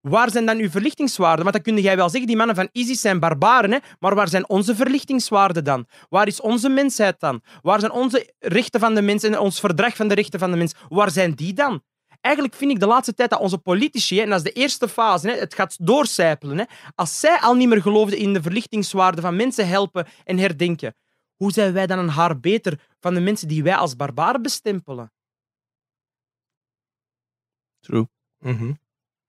Waar zijn dan uw verlichtingswaarden? Want dan kun jij wel zeggen, die mannen van ISIS zijn barbaren, hè? maar waar zijn onze verlichtingswaarden dan? Waar is onze mensheid dan? Waar zijn onze rechten van de mens en ons verdrag van de rechten van de mens? Waar zijn die dan? Eigenlijk vind ik de laatste tijd dat onze politici, en dat is de eerste fase, het gaat doorcijpelen. Als zij al niet meer geloofden in de verlichtingswaarde van mensen helpen en herdenken, hoe zijn wij dan een haar beter van de mensen die wij als barbaren bestempelen? True. Mm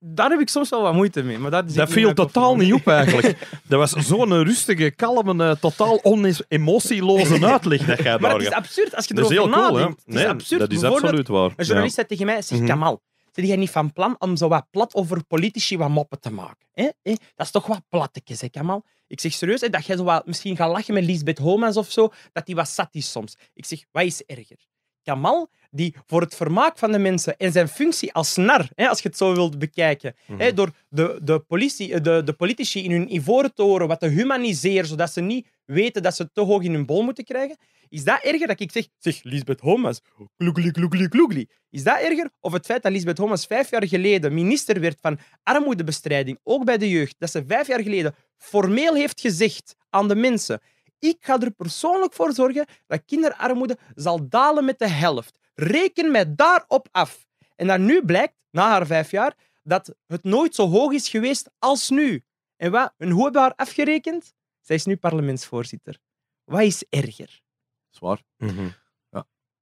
daar heb ik soms wel wat moeite mee. Maar dat viel totaal niet op eigenlijk. *laughs* dat was zo'n rustige, kalme, eh, totaal emotieloze *laughs* uitleg dat jij Maar het is absurd als je dat erover nadenkt. Cool, is absurd. Dat is absoluut waar. Een journalist zei tegen mij, zegt mm Kamal, zijn jij niet van plan om zo wat plat over politici wat moppen te maken? Dat is toch wat plattekes, hè, Kamal? Ik zeg serieus, dat jij zo wat, misschien gaat lachen met Lisbeth Homans of zo, dat die wat zat is soms. Ik zeg, wat is erger? Kamal die voor het vermaak van de mensen en zijn functie als nar, hè, als je het zo wilt bekijken, hè, mhm. door de, de, politie, eh, de, de politici in hun ivoren toren wat te humaniseren, zodat ze niet weten dat ze te hoog in hun bol moeten krijgen, is dat erger dat ik zeg, zeg Lisbeth Hommas, kloegli, kloegli, kloegli. Is dat erger? Of het feit dat Lisbeth Hommas vijf jaar geleden minister werd van armoedebestrijding, ook bij de jeugd, dat ze vijf jaar geleden formeel heeft gezegd aan de mensen, ik ga er persoonlijk voor zorgen dat kinderarmoede zal dalen met de helft. Reken mij daarop af. En daar nu blijkt, na haar vijf jaar, dat het nooit zo hoog is geweest als nu. En, wat, en hoe hebben we haar afgerekend? Zij is nu parlementsvoorzitter. Wat is erger? Zwaar. Mm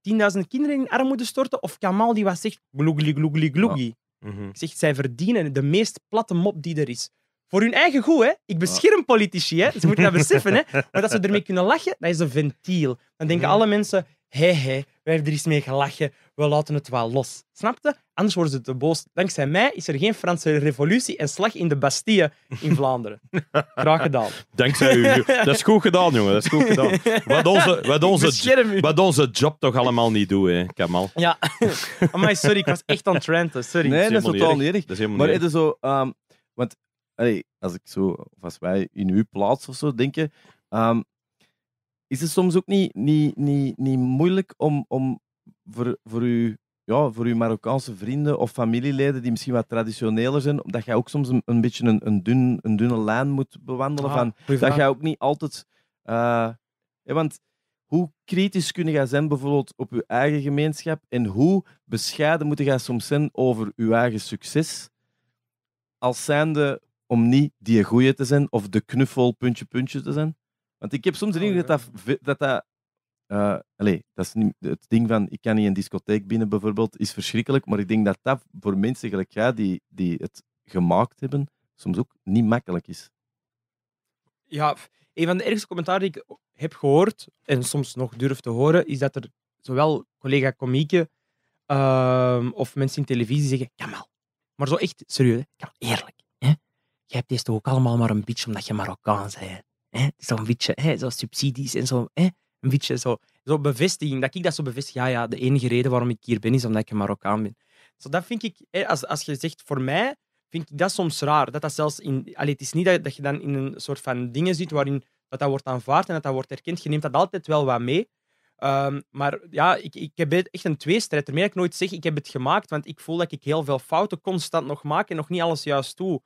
ja. 10.000 kinderen in armoede storten of Kamal die wat zegt gloegli gloegli gloegli. Ja. Mm Ik zij verdienen de meest platte mop die er is. Voor hun eigen goed, hè. Ik bescherm politici, hè. Ze moeten dat beseffen, hè. Maar dat ze ermee kunnen lachen, dat is een ventiel. Dan denken mhm. alle mensen, hé hé, wij hebben er iets mee gelachen, we laten het wel los. Snapte? Anders worden ze te boos. Dankzij mij is er geen Franse revolutie en slag in de Bastille in Vlaanderen. *laughs* Graag gedaan. Dankzij u. Dat is goed gedaan, jongen. Dat is goed gedaan. Wat onze, wat onze, wat onze job toch allemaal niet doet, hè, Kamal. Ja. *laughs* Amai, sorry, ik was echt aan het Sorry. Nee, dat is totaal niet Dat is maar het is zo... Ehm, want, als ik zo... als wij in uw plaats of zo denken... Ehm, is het soms ook niet, niet, niet, niet moeilijk om, om voor, voor, uw, ja, voor uw Marokkaanse vrienden of familieleden die misschien wat traditioneler zijn, omdat jij ook soms een, een beetje een, een, dun, een dunne lijn moet bewandelen? Ah, van, dat jij ook niet altijd. Eh, want hoe kritisch kun je zijn bijvoorbeeld op je eigen gemeenschap en hoe bescheiden moet je soms zijn over je eigen succes als zijnde om niet die goeie te zijn of de knuffel puntje puntje te zijn? Want ik heb soms de oh, indruk dat dat... dat, dat eh, allez, dat is niet, het ding van ik kan niet een discotheek binnen bijvoorbeeld, is verschrikkelijk. Maar ik denk dat dat voor mensen gelijk die, die het gemaakt hebben, soms ook niet makkelijk is. Ja, een van de ergste commentaren die ik heb gehoord, en soms nog durf te horen, is dat er zowel collega komieken ehm, of mensen in televisie zeggen: Jamal, maar zo echt serieus, hè? eerlijk. Hè? Jij hebt deze toch ook allemaal maar een beetje omdat je Marokkaan bent hè, is een beetje hè, zo subsidies en zo. Hè, een beetje zo, zo bevestiging. Dat ik dat zo bevestig. Ja, ja, de enige reden waarom ik hier ben is omdat ik een Marokkaan ben. Zo, dat vind ik, als, als je zegt voor mij, vind ik dat soms raar. Dat dat zelfs in, allee, het is niet dat, dat je dan in een soort van dingen zit waarin dat, dat wordt aanvaard en dat dat wordt erkend. Je neemt dat altijd wel wat mee. Ehm, maar ja, ik, ik heb echt een tweestrijd. dat ik nooit zeg, ik heb het gemaakt, want ik voel dat ik heel veel fouten constant nog maak en nog niet alles juist doe.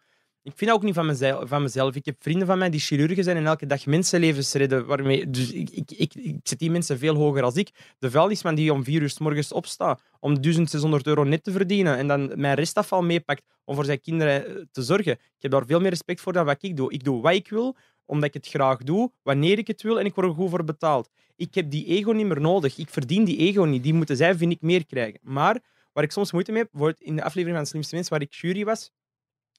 Ik vind dat ook niet van mezelf, van mezelf. Ik heb vrienden van mij die chirurgen zijn en elke dag mensenlevens redden. Waarmee, dus ik, ik, ik, zet die mensen veel hoger als ik. De vuilnisman die om vier uur s morgens opstaat om 1600 euro net te verdienen en dan mijn restafval meepakt om voor zijn kinderen eh, te zorgen. Ik heb daar veel meer respect voor dan wat ik doe. Ik doe wat ik wil, omdat ik het graag doe, wanneer ik het wil en ik word er goed voor betaald. Ik heb die ego niet meer nodig. Ik verdien die ego niet. Die moeten zij, vind ik, meer krijgen. Maar waar ik soms moeite mee heb, wordt in de aflevering van Slimste Mens, waar ik jury was...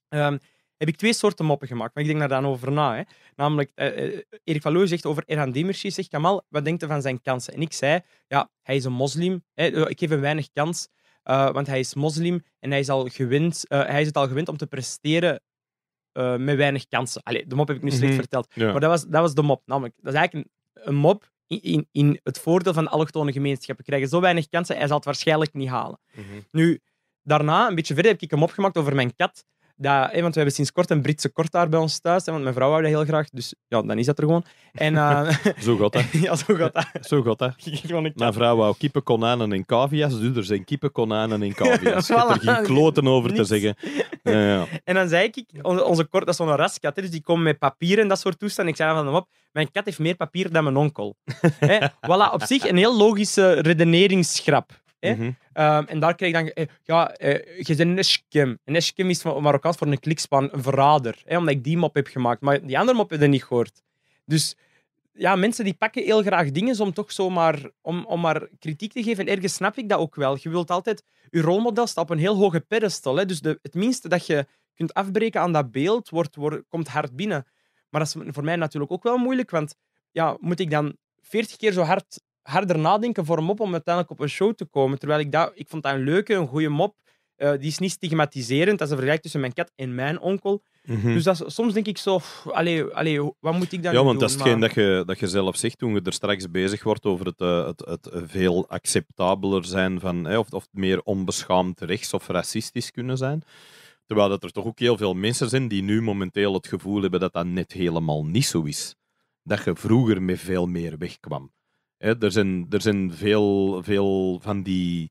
Ehm, heb ik twee soorten moppen gemaakt, maar ik denk daar dan over na. Hè. Namelijk, eh, eh, Erik van zegt over Erhan Demirci, zegt Kamal, wat denkt u van zijn kansen? En ik zei, ja, hij is een moslim, hè, eh, ik geef hem weinig kans, want hij is moslim en hij is, al hij is het al gewend om te presteren met weinig kansen. Allee, de mop heb ik nu slecht mhm. verteld, maar dat was, dat was de mop. Namelijk, dat is eigenlijk een, een mop in, in, in, het voordeel van de allochtone gemeenschappen. Krijgen zo weinig kansen, hij zal het waarschijnlijk niet halen. Mhm. Nu, daarna, een beetje verder, heb ik hem gemaakt over mijn kat. Dat, want we hebben sinds kort een Britse kortaar bij ons thuis. Hè, want mijn vrouw wou dat heel graag. Dus ja, dan is dat er gewoon. En, eh, *laughs* zo gaat *laughs* ja, zo gaat dat. zo gaat *laughs* mijn vrouw wou kippenkonanen en cavia's. Dus er zijn kippenkonanen en cavia's. voilà. Ik er geen kloten over te zeggen. ja. En dan zei ik, onze, onze kort, dat is zo'n raskat. Hè, dus die komen met papier en dat soort toestanden. Ik zei van hem op, mijn kat heeft meer papier dan mijn onkel. hè, voilà, op zich een heel logische redeneringsschrap. Mhm. Ehm, en daar krijg je dan... Eh, ja, eh, je bent een eshkim. Een is Marokkaans voor een klikspan, een verrader. Omdat ik die mop heb gemaakt. Maar die andere mop heb je niet gehoord. Dus ja, mensen die pakken heel graag dingen om toch zomaar om, om maar kritiek te geven. En ergens snap ik dat ook wel. Je wilt altijd... Je rolmodel staat op een heel hoge pedestal. Hè? Dus de, het minste dat je kunt afbreken aan dat beeld wordt, wordt, komt hard binnen. Maar dat is voor mij natuurlijk ook wel moeilijk, want ja, moet ik dan veertig keer zo hard harder nadenken voor een mop om uiteindelijk op een show te komen. Terwijl ik dat, ik vond dat een leuke, een goede mop. Eh, die is niet stigmatiserend. Dat is een tussen mijn kat en mijn onkel. Mhm. Dus dat soms denk ik zo, allee, allee, wat moet ik daar ja, doen? Ja, want dat is hetgeen dat, je, dat je zelf zegt toen je er straks bezig wordt over het, eh, het, het veel acceptabeler zijn van, of, of meer onbeschaamd rechts of racistisch kunnen zijn. Terwijl dat er toch ook heel veel mensen zijn die nu momenteel het gevoel hebben dat dat net helemaal niet zo is. Dat je vroeger met veel meer wegkwam er zijn, er zijn veel, veel van die.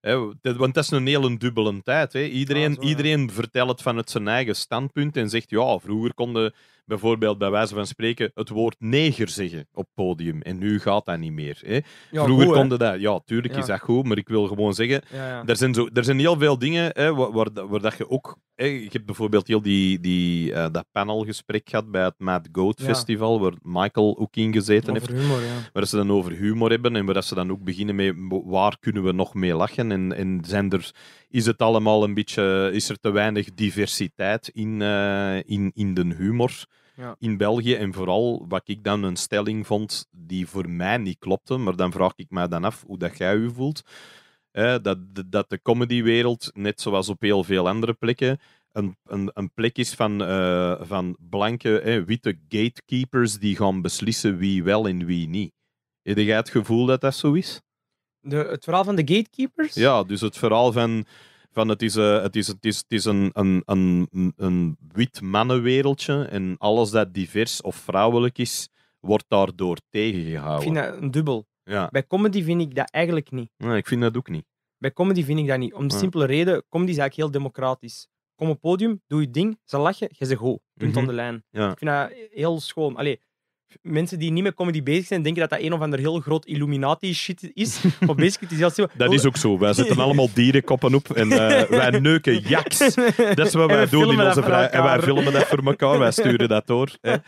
Hè, dat, want dat is een hele dubbele tijd. Hè. Iedereen, iedereen vertelt het vanuit zijn eigen standpunt en zegt: ja, vroeger konden bijvoorbeeld bij wijze van spreken het woord neger zeggen op podium. En nu gaat dat niet meer. Hè? Vroeger konden dat... Ja, tuurlijk is dat goed, maar ik wil gewoon zeggen... er, zijn zo, er zijn heel veel dingen hè, waar, waar, dat je ook... Hè, ik heb bijvoorbeeld heel die, die, eh, dat panelgesprek gehad bij het Mad Goat Festival, waar Michael ook in gezeten heeft. waar ze dan over humor hebben en waar ze dan ook beginnen met waar kunnen we nog mee lachen. En, en zijn er is het allemaal een beetje, is er te weinig diversiteit in, eh, in, in de humor. In België en vooral wat ik dan een stelling vond die voor mij niet klopte, maar dan vraag ik mij dan af hoe dat jij u voelt. Eh, dat, dat de comedywereld, net zoals op heel veel andere plekken, een, een, een plek is van, eh, van blanke, witte gatekeepers die gaan beslissen wie wel en wie niet. Heb jij het gevoel dat dat zo is? De, het verhaal van de gatekeepers? Ja, dus het verhaal van van het is, eh, het is, het is, het is een, een, een, een wit mannenwereldje en alles dat divers of vrouwelijk is, wordt daardoor tegengehouden. Ik vind dat een dubbel. Ja. Bij comedy vind ik dat eigenlijk niet. Nee, ik vind dat ook niet. Bij comedy vind ik dat niet. Om de simpele reden, comedy is eigenlijk heel democratisch. Kom op podium, doe je ding, ze lachen, je zegt ho. Punt mm de lijn. Ik vind dat heel schoon. Allee, mensen die niet met comedy bezig zijn, denken dat dat een of ander heel groot Illuminati-shit is. *laughs* maar basically, het is heel Dat is ook zo. Wij zetten allemaal dierenkoppen op en eh, wij *laughs* neuken jaks. Dat is wat wij doen in onze vrij. En wij filmen dat voor elkaar, wij sturen dat door. Hè. *laughs*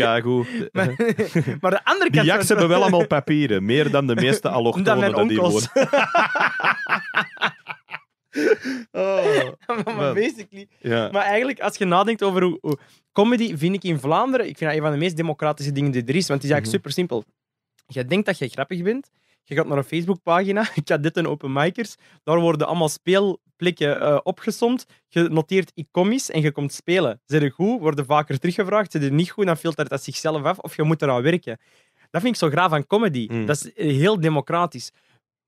Maar, de andere kant... Die jaks hebben wel allemaal papieren. Meer dan de meeste allochtonen die wonen. Oh, *laughs* maar, basically. Maar eigenlijk, als je nadenkt over hoe, Comedy vind ik in Vlaanderen. Ik vind dat een van de meest democratische dingen die er is. Want het is eigenlijk mhm. super simpel. Je denkt dat je grappig bent. Je gaat naar een Facebookpagina. *laughs* Ik had dit een open micers. Daar worden allemaal speelplekken uh, opgesomd. Je noteert iconisch en je komt spelen. Zijn er goed, worden vaker teruggevraagd. Zijn er niet goed, dan filtert dat zichzelf af. Of je moet eraan werken. Dat vind ik zo graag van comedy. Mm. Dat is heel democratisch.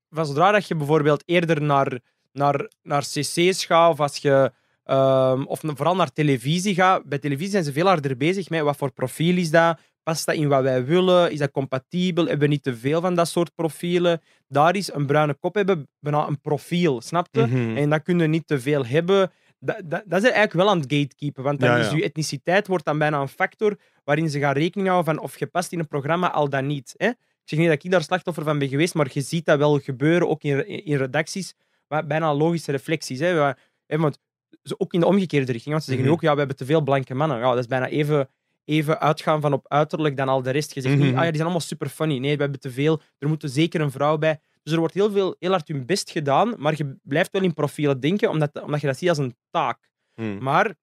Van zodra dat je bijvoorbeeld eerder naar naar, naar cc's ga of als je ehm, of vooral naar televisie gaat. Bij televisie zijn ze veel harder bezig met wat voor profiel is dat, past dat in wat wij willen, is dat compatibel, hebben we niet te veel van dat soort profielen. Daar is een bruine kop hebben bijna een profiel, snap je? Mhm. En dat kunnen niet te veel hebben. Dat, dat, is eigenlijk wel aan het gatekeepen, want dan is je etniciteit wordt dan bijna een factor waarin ze gaan rekening houden van of je past in een programma al dan niet. Hè? Ik zeg niet dat ik daar slachtoffer van ben geweest, maar je ziet dat wel gebeuren, ook in, in redacties, bijna logische reflecties. Hè? Want ook in de omgekeerde richting. Want ze zeggen mhm. ook, ja, we hebben te veel blanke mannen. Ja, dat is bijna even, even uitgaan van op uiterlijk dan al de rest. Je zegt niet, mhm. ah ja, die zijn allemaal super funny. Nee, we hebben te veel. Er moet zeker een vrouw bij. Dus er wordt heel, veel, heel hard hun best gedaan, maar je blijft wel in profielen denken, omdat, omdat je dat ziet als een taak. Mhm. Maar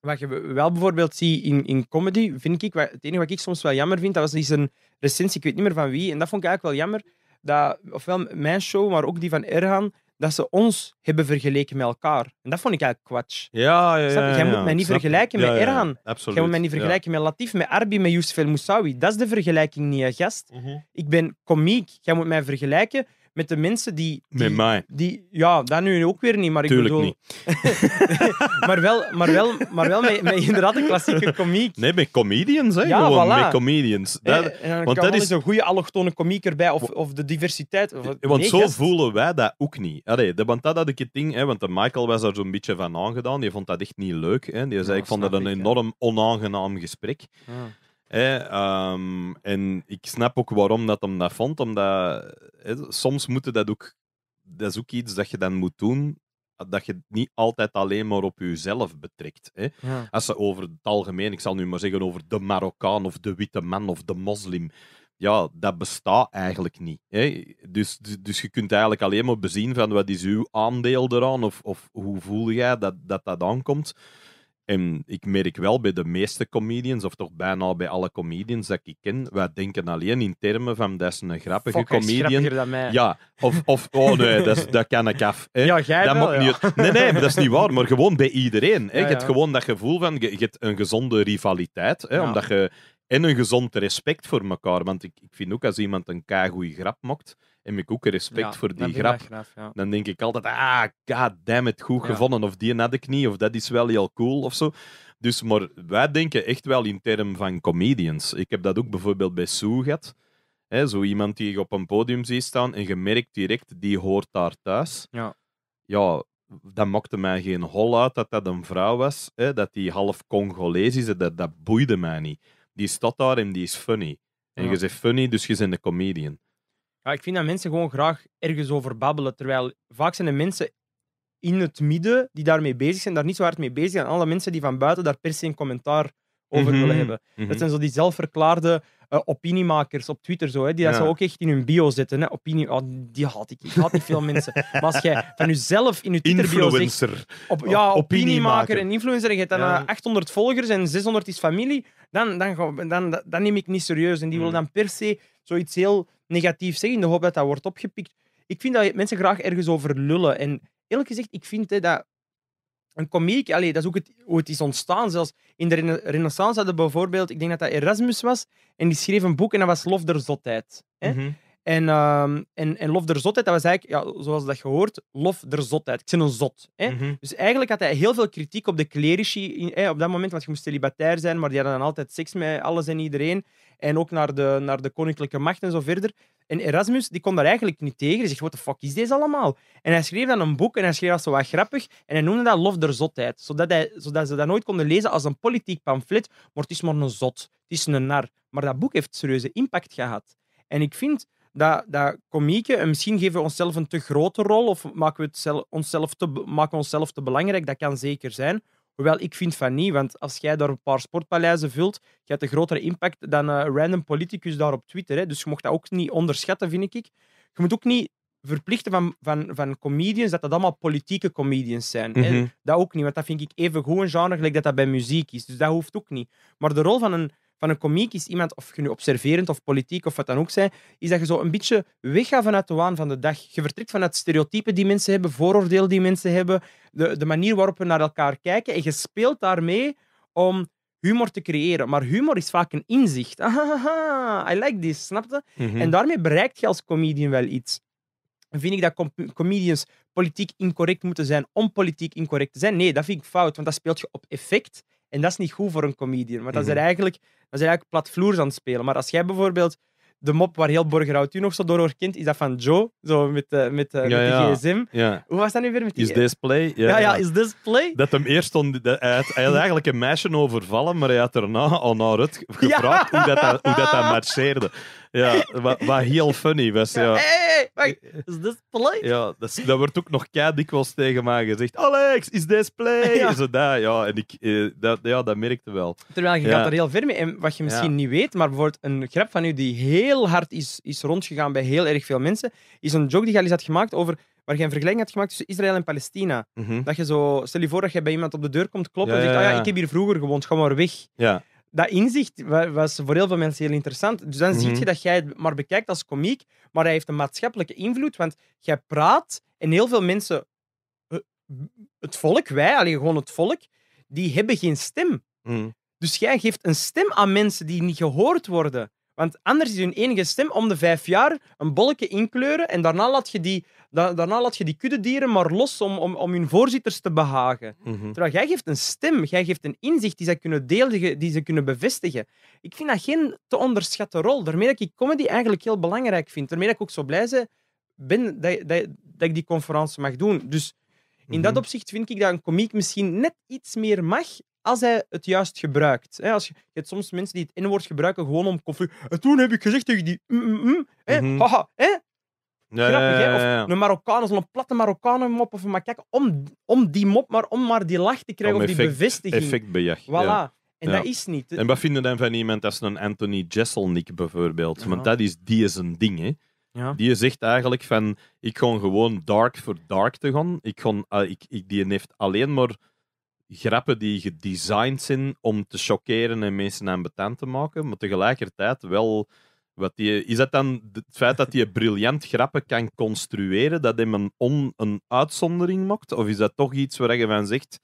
wat je wel bijvoorbeeld ziet in, in comedy, vind ik, wat, het enige wat ik soms wel jammer vind, dat was die een recensie, ik weet niet meer van wie, en dat vond ik eigenlijk wel jammer, dat, ofwel mijn show, maar ook die van Erhan, dat ze ons hebben vergeleken met elkaar. En dat vond ik eigenlijk kwats. Ja, ja, ja, Jij moet mij niet vergelijken met Erhan. Jij moet mij niet vergelijken met Latif, met Arbi, met Youssef El Moussaoui. Dat is de vergelijking niet, gast. Mhm. Ik ben komiek. Jij moet mij vergelijken met de mensen die... die met mij. Die, ja, dat nu ook weer niet, maar ik Tuurlijk bedoel... niet. *laughs* maar wel, maar wel, maar wel met, met inderdaad een klassieke komiek. Nee, met comedians, hè. Ja, Gewoon met comedians. Eh, dat, en, want dat is een goede allochtone komiek erbij, of, of de diversiteit. Eh, want zo voelen wij dat ook niet. Allee, de, want dat had ik het ding, hè, want de Michael was daar zo'n beetje van aangedaan. Die vond dat echt niet leuk. Hè. Die zei, ik vond dat een enorm onaangenaam gesprek. Ah. Ehm, en ik snap ook waarom dat hem dat vond, omdat soms moet dat ook... Dat is ook iets dat je dan moet doen, dat je het niet altijd alleen maar op jezelf betrekt. Hè? Als ze over het algemeen, ik zal nu maar zeggen over de Marokkaan of de witte man of de moslim, ja, dat bestaat eigenlijk niet. Hè? Dus, dus, dus je kunt eigenlijk alleen maar bezien van wat is uw aandeel eraan of, of hoe voel jij dat dat, dat aankomt. En ik merk wel bij de meeste comedians, of toch bijna bij alle comedians dat ik ken, wij denken alleen in termen van dat is een grappige Fuck, comedian. Is dan mij. Ja, of, of oh nee, *laughs* dat, is, dat kan ik af. Ja, jij dat wel, niet... Nee, nee, maar dat is niet waar, maar gewoon bij iedereen. Hè. je hebt gewoon dat gevoel van, je, hebt een gezonde rivaliteit, hè, omdat je, en een gezond respect voor elkaar. Want ik, ik vind ook als iemand een goede grap mokt, heb ik ook respect voor die grap. Dan denk ik altijd, ah, god damn it, goed gevonden. Of die had ik niet, of dat is wel heel cool of zo. Dus, maar wij denken echt wel in termen van comedians. Ik heb dat ook bijvoorbeeld bij Sue gehad. Hè, zo iemand die je op een podium ziet staan en je merkt direct, die hoort daar thuis. Ja. Ja, dat maakte mij geen hol uit dat dat een vrouw was. Hè, dat die half Congolees is, dat, dat boeide mij niet. Die staat daar en die is funny. En je zegt funny, dus je bent een comedian. Ja, ik vind dat mensen gewoon graag ergens over babbelen. Terwijl vaak zijn de mensen in het midden die daarmee bezig zijn, daar niet zo hard mee bezig zijn. Alle mensen die van buiten daar per se een commentaar over mhm, willen hebben. Mhm. Dat zijn zo die zelfverklaarde eh, opiniemakers op Twitter, zo, hè, die dat zo ook echt in hun bio zetten. Hè. Opinie, oh, die haat ik. Ik haat niet veel mensen. Maar als jij van jezelf in je Twitter-bio zegt... Op, ja, opiniemaker, en influencer. En je hebt dan 800 volgers en 600 is familie. Dan, dan, dan, dan, neem ik niet serieus. En die mhm. willen dan per se zoiets heel negatief zeggen in de hoop dat dat wordt opgepikt. Ik vind dat mensen graag ergens over lullen. En eerlijk gezegd, ik vind hè, dat een komiek, allez, dat is ook het, hoe het is ontstaan. Zelfs in de Renaissance hadden bijvoorbeeld, ik denk dat dat Erasmus was, en die schreef een boek en dat was Lof der Zotheid. Hè? Mhm. En, ehm, en, en lof der zotheid, dat was eigenlijk, ja, zoals dat gehoord, lof der zotheid. Ik ben een zot. Hè? Mhm. Dus eigenlijk had hij heel veel kritiek op de clerici hè, op dat moment, want je moest celibatair zijn, maar die hadden dan altijd seks met alles en iedereen. En ook naar de, naar de koninklijke macht en zo verder. En Erasmus die kon daar eigenlijk niet tegen. Hij zegt, Wat the fuck is deze allemaal? En hij schreef dan een boek en hij schreef dat zo wat grappig. En hij noemde dat Lof der Zotheid. Zodat, hij, zodat ze dat nooit konden lezen als een politiek pamflet. Maar het is maar een zot. Het is een nar. Maar dat boek heeft serieuze impact gehad. En ik vind dat, dat en misschien geven we onszelf een te grote rol of maken we, het onszelf te, maken onszelf te belangrijk, dat kan zeker zijn. Hoewel ik vind van niet, want als jij daar een paar sportpaleizen vult, je hebt een grotere impact dan een random politicus daar op Twitter. Hè. Dus je mocht dat ook niet onderschatten, vind ik. Je moet ook niet verplichten van, van, van comedians dat dat allemaal politieke comedians zijn. Mm Dat ook niet, want dat vind ik even gewoon een genre gelijk dat dat bij muziek is. Dus dat hoeft ook niet. Maar de rol van een van een komiek is iemand, of je nu observerend of politiek of wat dan ook zijn, is dat je zo een beetje weggaat vanuit de waan van de dag. Je vertrekt vanuit stereotypen die mensen hebben, vooroordeel die mensen hebben, de, de manier waarop we naar elkaar kijken. En je speelt daarmee om humor te creëren. Maar humor is vaak een inzicht. Ah, I like this, snap mhm. En daarmee bereikt je als comedian wel iets. Vind ik dat comedians politiek incorrect moeten zijn om politiek incorrect te zijn? Nee, dat vind ik fout, want dat speelt je op effect. En dat is niet goed voor een comedian, want dat is mhm. eigenlijk, dat is eigenlijk platvloers aan het spelen. Maar als jij bijvoorbeeld de mop waar heel Borgerhout u nog zo door kind, is dat van Joe, zo met, eh, met, uh, ja, de gsm. Hoe was dat nu weer met die... Is this play? Ja, ja, is this play? Dat hem eerst... stond hij, had, eigenlijk een meisje overvallen, maar hij had erna al naar *laughs* gevraagd hoe, dat, hoe dat, dat marcheerde. Ja, wat heel funny was. Ja. Hey, eh, eh. is this play? Ja, dat, dat wordt ook nog kei dikwijls tegen mij gezegd. Alex, is this play? *laughs* Ja. Zo dat, ja. En ik, eh, dat, ja, dat merkte wel. Terwijl je gaat er heel ver mee. En wat je misschien niet weet, maar bijvoorbeeld een grap van u die heel hard is, is rondgegaan bij heel erg veel mensen, is een joke die eens had gemaakt over waar je een vergelijking had gemaakt tussen Israël en Palestina. Mhm. Dat je zo, stel je voor dat je bij iemand op de deur komt kloppen en zegt, ah ja, ik heb hier vroeger gewoond, ga maar weg. Ja dat inzicht was voor heel veel mensen heel interessant. Dus dan zie mhm. je dat jij het maar bekijkt als komiek, maar hij heeft een maatschappelijke invloed, want jij praat en heel veel mensen, eh, het volk, wij, alleen gewoon het volk, die hebben geen stem. Mhm. Dus jij geeft een stem aan mensen die niet gehoord worden. Want anders is hun enige stem om de vijf jaar een bolletje inkleuren en daarna laat je die daarna laat je die kuddedieren maar los om, om, om hun voorzitters te behagen. Mhm. Terwijl jij geeft een stem, jij geeft een inzicht die zij kunnen delen, die ze kunnen bevestigen. Ik vind dat geen te onderschatte rol. Daarmee dat ik comedy eigenlijk heel belangrijk vind. Daarmee dat ik ook zo blij ben, ben dat, dat, dat ik die conferentie mag doen. Dus in dat mhm. opzicht vind ik dat een komiek misschien net iets meer mag als hij het juist gebruikt. als je, je, hebt soms mensen die het in woord gebruiken gewoon om koffie. En eh, toen heb ik gezegd tegen die... Mm, haha, Grappig, hè? Of een Marokkaan, zo'n platte Marokkanen mop of een Om, om die mop, maar om maar die lach te krijgen om of die effect, bevestiging. Effectbejag. Voilà. En dat is niet. En wat vinden dan van iemand als een Anthony Jeselnik bijvoorbeeld? Want dat is, die is een ding, hè. Ja. Die zegt eigenlijk van, ik ga gewoon dark voor dark te gaan. Ik gewoon ah, ik, die heeft alleen maar grappen die gedesigned zijn om te chockeren en mensen aan betaald te maken, maar tegelijkertijd wel wat die, is dat dan het feit dat hij briljant grappen kan construeren, dat hem een, on, een uitzondering maakt? Of is dat toch iets waar je van zegt,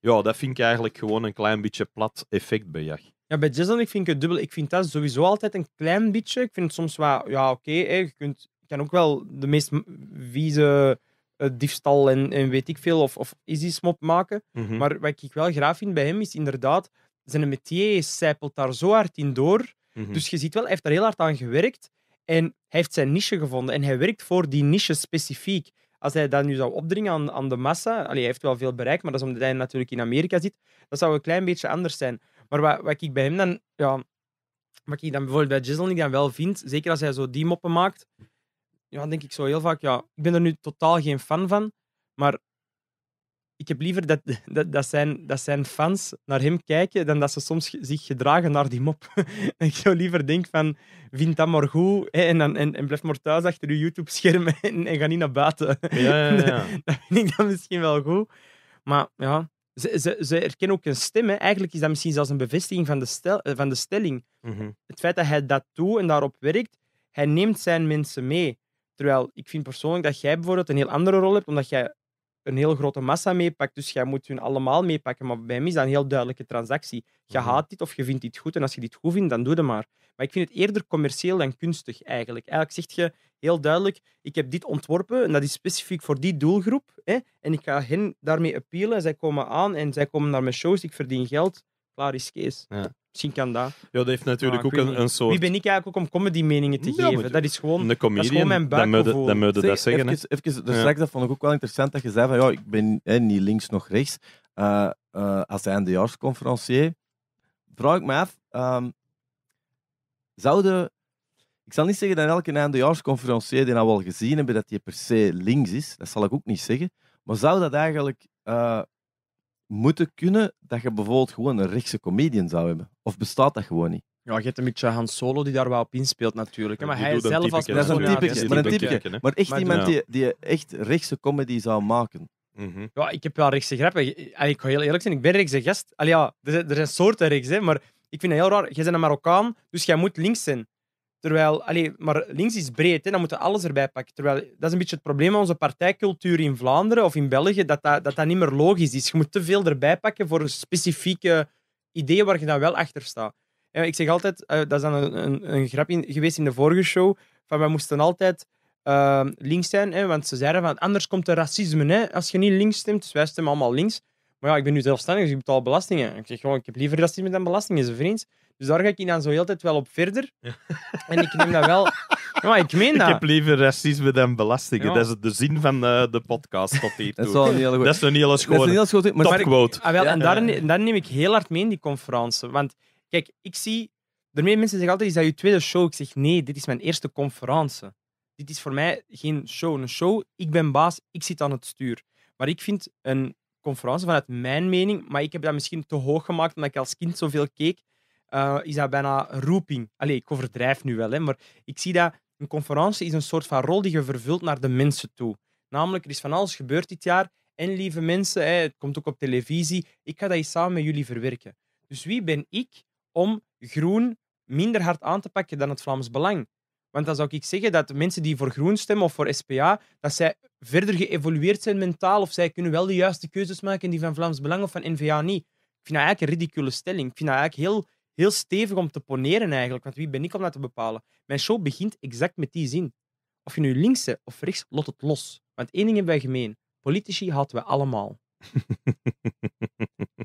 ja, dat vind ik eigenlijk gewoon een klein beetje plat effect bij Ja, bij Jason ik vind ik het dubbel. Ik vind dat sowieso altijd een klein beetje. Ik vind het soms wel, ja, oké, je kunt, kan ook wel de meest vieze eh, diefstal en, en weet ik veel, of, of easy smop maken. Mhm. Maar wat ik wel graag vind bij hem is inderdaad, zijn metier sijpelt daar zo hard in door Mhm. Dus je ziet wel, hij heeft er heel hard aan gewerkt en hij heeft zijn niche gevonden. En hij werkt voor die niche specifiek. Als hij dat nu zou opdringen aan, aan de massa, allee, hij heeft wel veel bereik, maar dat is omdat hij natuurlijk in Amerika zit, dat zou een klein beetje anders zijn. Maar wat, wat ik bij hem dan, ja, wat ik dan bijvoorbeeld bij Jizzle dan wel vind, zeker als hij zo die moppen maakt, ja, denk ik zo heel vaak, ja, ik ben er nu totaal geen fan van, maar ik heb liever dat, *laughs* dat, dat, zijn, dat zijn fans naar hem kijken dan dat ze soms zich gedragen naar die mop. *laughs* ik zou liever denken van, vind dat maar goed hè, en, dan, en, en blijf maar thuis achter je YouTube-scherm *laughs* en, ga niet naar buiten. Ja, ja, ja. dat vind ik dat misschien wel goed. Maar ja, ze, ze, ze erkennen ook een stem. Hè. Eigenlijk is dat misschien zelfs een bevestiging van de, stel, eh, van de stelling. Mhm. Het feit dat hij dat doet en daarop werkt, hij neemt zijn mensen mee. Terwijl ik vind persoonlijk dat jij bijvoorbeeld een heel andere rol hebt, omdat jij een heel grote massa meepakt. Dus jij moet hun allemaal meepakken. Maar bij mij is dat een heel duidelijke transactie. Je mhm. haat dit of je vindt dit goed. En als je dit goed vindt, dan doe het maar. Maar ik vind het eerder commercieel dan kunstig eigenlijk. Eigenlijk zegt je heel duidelijk: ik heb dit ontworpen en dat is specifiek voor die doelgroep. Hè, en ik ga hen daarmee appealen. Zij komen aan en zij komen naar mijn shows. Ik verdien geld. Klaar is Kees. Ja. Misschien kan dat. Ja, dat heeft natuurlijk ah, ook een, een soort... Wie ben ik eigenlijk ook om comedy-meningen te geven? dat, is gewoon, comedian, dat is gewoon mijn buikgevoel. Dat moet je dat zeggen. Even, even, dus ja. dat vond ik ook wel interessant, dat je zei van ja, ik ben niet links, nog rechts. Uh, uh, als eindejaarsconferencier vraag ik me af, ehm, zouden... Ik zal niet zeggen dat elke eindejaarsconferencier die nou al gezien hebben, dat die per se links is. Dat zal ik ook niet zeggen. Maar zou dat eigenlijk... Eh, moeten kunnen dat je bijvoorbeeld gewoon een rechtse comedian zou hebben? Of bestaat dat gewoon niet? Ja, je hebt een beetje Han Solo die daar wel op inspeelt natuurlijk. Maar hij zelf als Dat is een typeke. maar, maar echt iemand die, die echt rechtse comedy zou maken. Mhm. Ja, ik heb wel rechtse grappen. Ik ga heel eerlijk zijn, ik ben rechtse gast. Allee, ja, er, zijn, er zijn soorten rechts, hè, maar ik vind het heel raar. Jij bent een Marokkaan, dus jij moet links zijn. Terwijl, allez, maar links is breed, hè, dan moeten we alles erbij pakken. Terwijl, dat is een beetje het probleem van onze partijcultuur in Vlaanderen of in België, dat dat, dat, dat niet meer logisch is. Je moet te veel erbij pakken voor een specifieke idee waar je dan wel achter staat. En ik zeg altijd, eh, dat is dan een, een, grap geweest in de vorige show, van wij moesten altijd eh, links zijn, hè, want ze zeiden van anders komt er racisme hè, als je niet links stemt. Dus wij stemmen allemaal links. Maar ja, ik ben nu zelfstandig, dus ik betaal belastingen. Ik zeg gewoon, ik heb liever racisme dan belastingen, ze vriend. Dus daar ga ik dan zo heel tijd wel op verder. En ik neem dat wel. ik meen *laughs* dat. Ik heb liever racisme dan belastingen. Dat is de zin van eh, de podcast tot hier. *laughs* Dat is wel een hele goede. Dat is een hele schone. Dat is een heel Maar, ah, wel, En daar, neem ik heel hard mee in die conferentie. Want kijk, ik zie. Daarmee mensen zeggen altijd: is dat je tweede show? Ik zeg nee, dit is mijn eerste conferentie. Dit is voor mij geen show. Een show, ik ben baas, ik zit aan het stuur. Maar ik vind een conferentie vanuit mijn mening, maar ik heb dat misschien te hoog gemaakt omdat ik als kind zoveel keek, eh, is dat bijna roeping. Allee, ik overdrijf nu wel, hè, maar ik zie dat een conferentie is een soort van rol die je vervult naar de mensen toe. Namelijk, er is van alles gebeurd dit jaar. En lieve mensen, hè, het komt ook op televisie. Ik ga dat eens samen met jullie verwerken. Dus wie ben ik om groen minder hard aan te pakken dan het Vlaams Belang? Want dan zou ik zeggen dat mensen die voor groen stemmen of voor SPA, dat zij verder geëvolueerd zijn mentaal of zij kunnen wel de juiste keuzes maken die van Vlaams Belang of van NVA niet. Ik vind dat eigenlijk een ridicule stelling. Ik vind dat eigenlijk heel heel stevig om te poneren eigenlijk. Want wie ben ik om dat te bepalen? Mijn show begint exact met die zin. Of je nu links of rechts, lot het los. Want één ding hebben wij gemeen. Politici hadden we allemaal.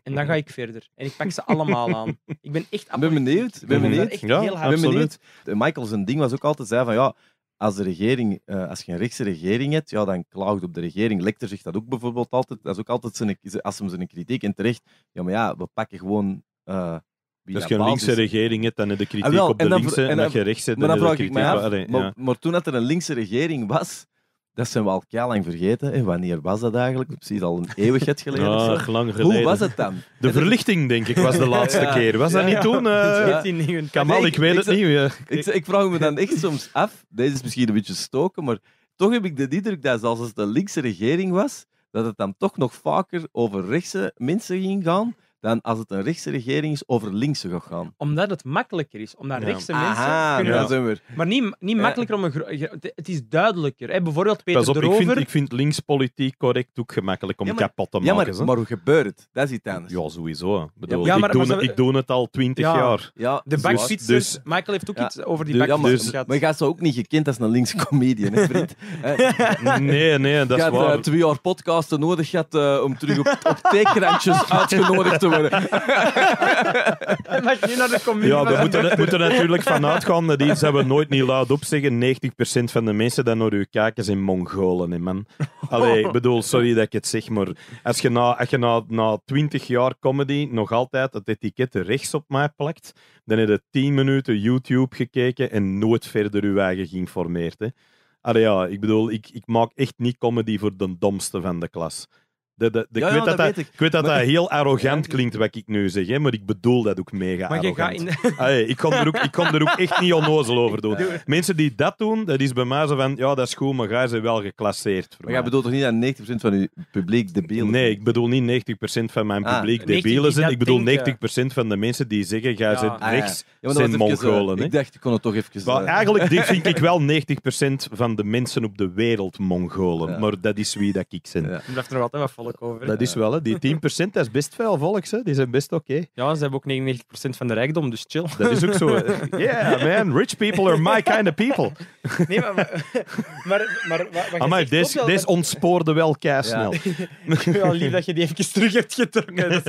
en dan ga ik verder. En ik pak ze allemaal aan. Ik ben echt... ben benieuwd. Ik ben benieuwd. ja, heel hard. ben Michael zijn ding was ook altijd zei van ja, als, de regering, eh, als je een rechtse regering hebt, ja, dan klaagt op de regering. Lecter zegt dat ook bijvoorbeeld altijd. Dat is ook altijd zijn, als hem zijn kritiek. En terecht, ja, maar ja, we pakken gewoon... Eh, dus als dus je een linkse regering hebt, dan heb je kritiek ah, op de linkse. En, als je rechts hebt, dan, heb je kritiek op... maar, maar toen dat er een linkse regering was, dat zijn we al lang vergeten. Wanneer was dat eigenlijk? Precies al een eeuwigheid geleden. Ah, Hoe was het dan? De verlichting, denk ik, was de *laughs* laatste keer. Was dat niet toen? Uh, ja. Kamal, ik, ik, weet het niet. Eh. Ik, ik, ik, vraag me dan echt soms af. Deze is misschien een beetje stoken, maar toch heb ik de indruk dat als het de linkse regering was, dat het dan toch nog vaker over rechtse mensen ging gaan dan als het een rechtse regering is, over linkse gaat gaan. Omdat het makkelijker is. Omdat naar rechtse mensen... kunnen... ja. zijn we. Maar niet, niet eh. makkelijker om een... Het is duidelijker. Bijvoorbeeld Peter Pas op, Ik vind, ik vind linkspolitiek correct ook gemakkelijk om kapot te maken. maar, maar hoe gebeurt het? Dat is iets anders. Ja, sowieso. Bedoel, maar, ik, doe, ik, doe, het al twintig jaar. Ja, de dus- bakfietsers... Dus, Michael heeft ook iets over die bakfietsers dus- gehad. Maar je gaat ze ook niet gekend als een linkse comedian, hè, vriend? *laughs* nee, nee, dat is waar. Je eh, hebt twee jaar podcasten nodig gehad eh, om terug op, op *laughs* tekenrandjes uitgenodigd te worden worden. *laughs* mag naar de community? Ja, we moeten we moeten natuurlijk vanuit gaan. Die we nooit niet laat opzeggen. zeggen. 90% van de mensen dat naar u kijken zijn Mongolen, hè, man. Allee, ik bedoel, sorry dat ik het zeg, maar als je na, als je na, na 20 jaar comedy nog altijd het etiket rechts op mij plakt, dan heb je 10 minuten YouTube gekeken en nooit verder uw eigen geïnformeerd. Hè. Allee, ja, ik bedoel, ik, ik maak echt niet comedy voor de domste van de klas ik, weet dat dat, ik. weet dat, dat, heel arrogant klinkt wat ik nu zeg, hè, maar ik bedoel dat ook mega maar arrogant. Je gaat *laughs* ik, kon er ook, ik kom er ook echt niet onnozel over doen. Mensen die dat doen, dat is bij mij zo van, ja, dat is goed, maar jij ze wel geclasseerd. maar jij bedoelt toch niet dat 90% van uw publiek debiel is? Nee, ik bedoel niet 90% van mijn ah, publiek ah, debielen zijn. Ik bedoel 90% van de mensen die zeggen, jij zit ah, rechts, zijn mongolen. ik dacht, ik kon het toch even... zeggen eh, eigenlijk vind ik *laughs* wel 90% van de mensen op de wereld mongolen, maar dat is wie dat ik ben. Ja. Ik dacht er altijd wat dat is wel, hè. die 10% dat is best veel volks. Hè. Die zijn best oké. Ja, ze hebben ook 99% van de rijkdom, dus chill. Dat is ook zo. *laughs* Yeah, man, rich people are my kind of people. Nee, maar... maar, maar, maar, Amai, deze, ontspoorde wel kei snel. *laughs* Ja. Ik vind wel lief dat je die even terug hebt getrokken.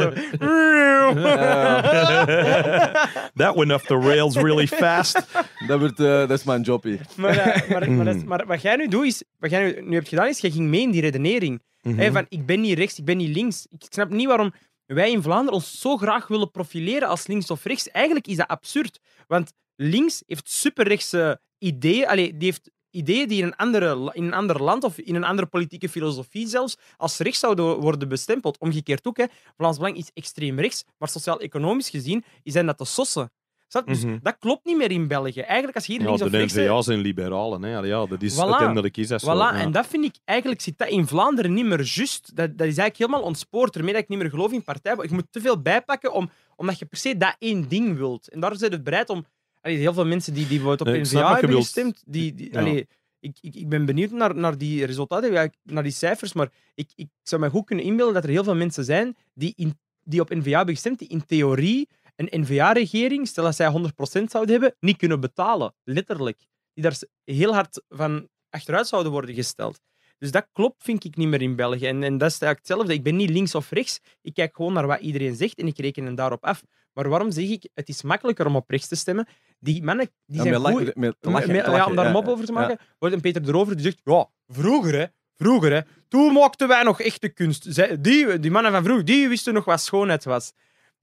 *laughs* That went off the rails really fast. Dat, wordt, eh, is mijn job Maar, eh, mm. maar, maar, wat jij nu doet, is... Wat jij nu, nu hebt gedaan, is jij ging mee in die redenering. Mhm. van, ik ben niet rechts, ik ben niet links. Ik snap niet waarom wij in Vlaanderen ons zo graag willen profileren als links of rechts. Eigenlijk is dat absurd. Want links heeft superrechtse ideeën. Allee, die heeft ideeën die in een, andere, in een ander land of in een andere politieke filosofie zelfs als rechts zouden worden bestempeld. Omgekeerd ook, hè. Vlaams Belang is extreem rechts, maar sociaal-economisch gezien zijn dat de sossen. Dus mhm. dat klopt niet meer in België. Eigenlijk als hier ja, links of de rechts... zijn liberalen, hè. ja, dat is voilà. uiteindelijk is dat zo. Voilà. En dat vind ik... Eigenlijk zit dat in Vlaanderen niet meer juist. Dat, dat is eigenlijk helemaal ontspoord. Ermee dat ik niet meer geloof in partijen. Ik moet te veel bijpakken om, omdat je per se dat één ding wilt. En daar zijn het bereid om... Allee, heel veel mensen die, die op nee, NVA hebben gestemd, die... die ik, ik, ik, ben benieuwd naar, naar die resultaten, naar die cijfers, maar ik, ik zou mij goed kunnen inbeelden dat er heel veel mensen zijn die, in, die op NVA hebben gestemd, die in theorie een NVA-regering, stel dat zij 100% zouden hebben, niet kunnen betalen. Letterlijk. Die daar heel hard van achteruit zouden worden gesteld. Dus dat klopt, vind ik, niet meer in België. En, en dat is eigenlijk hetzelfde. Ik ben niet links of rechts. Ik kijk gewoon naar wat iedereen zegt en ik reken hem daarop af. Maar waarom zeg ik, het is makkelijker om op rechts te stemmen? Die mannen die zijn goed... om daar een mop over te maken, wordt een Peter erover die zegt, ja, vroeger hè, vroeger hè, toen maakten wij nog echte kunst. Zij, die, die mannen van vroeger, die wisten nog wat schoonheid was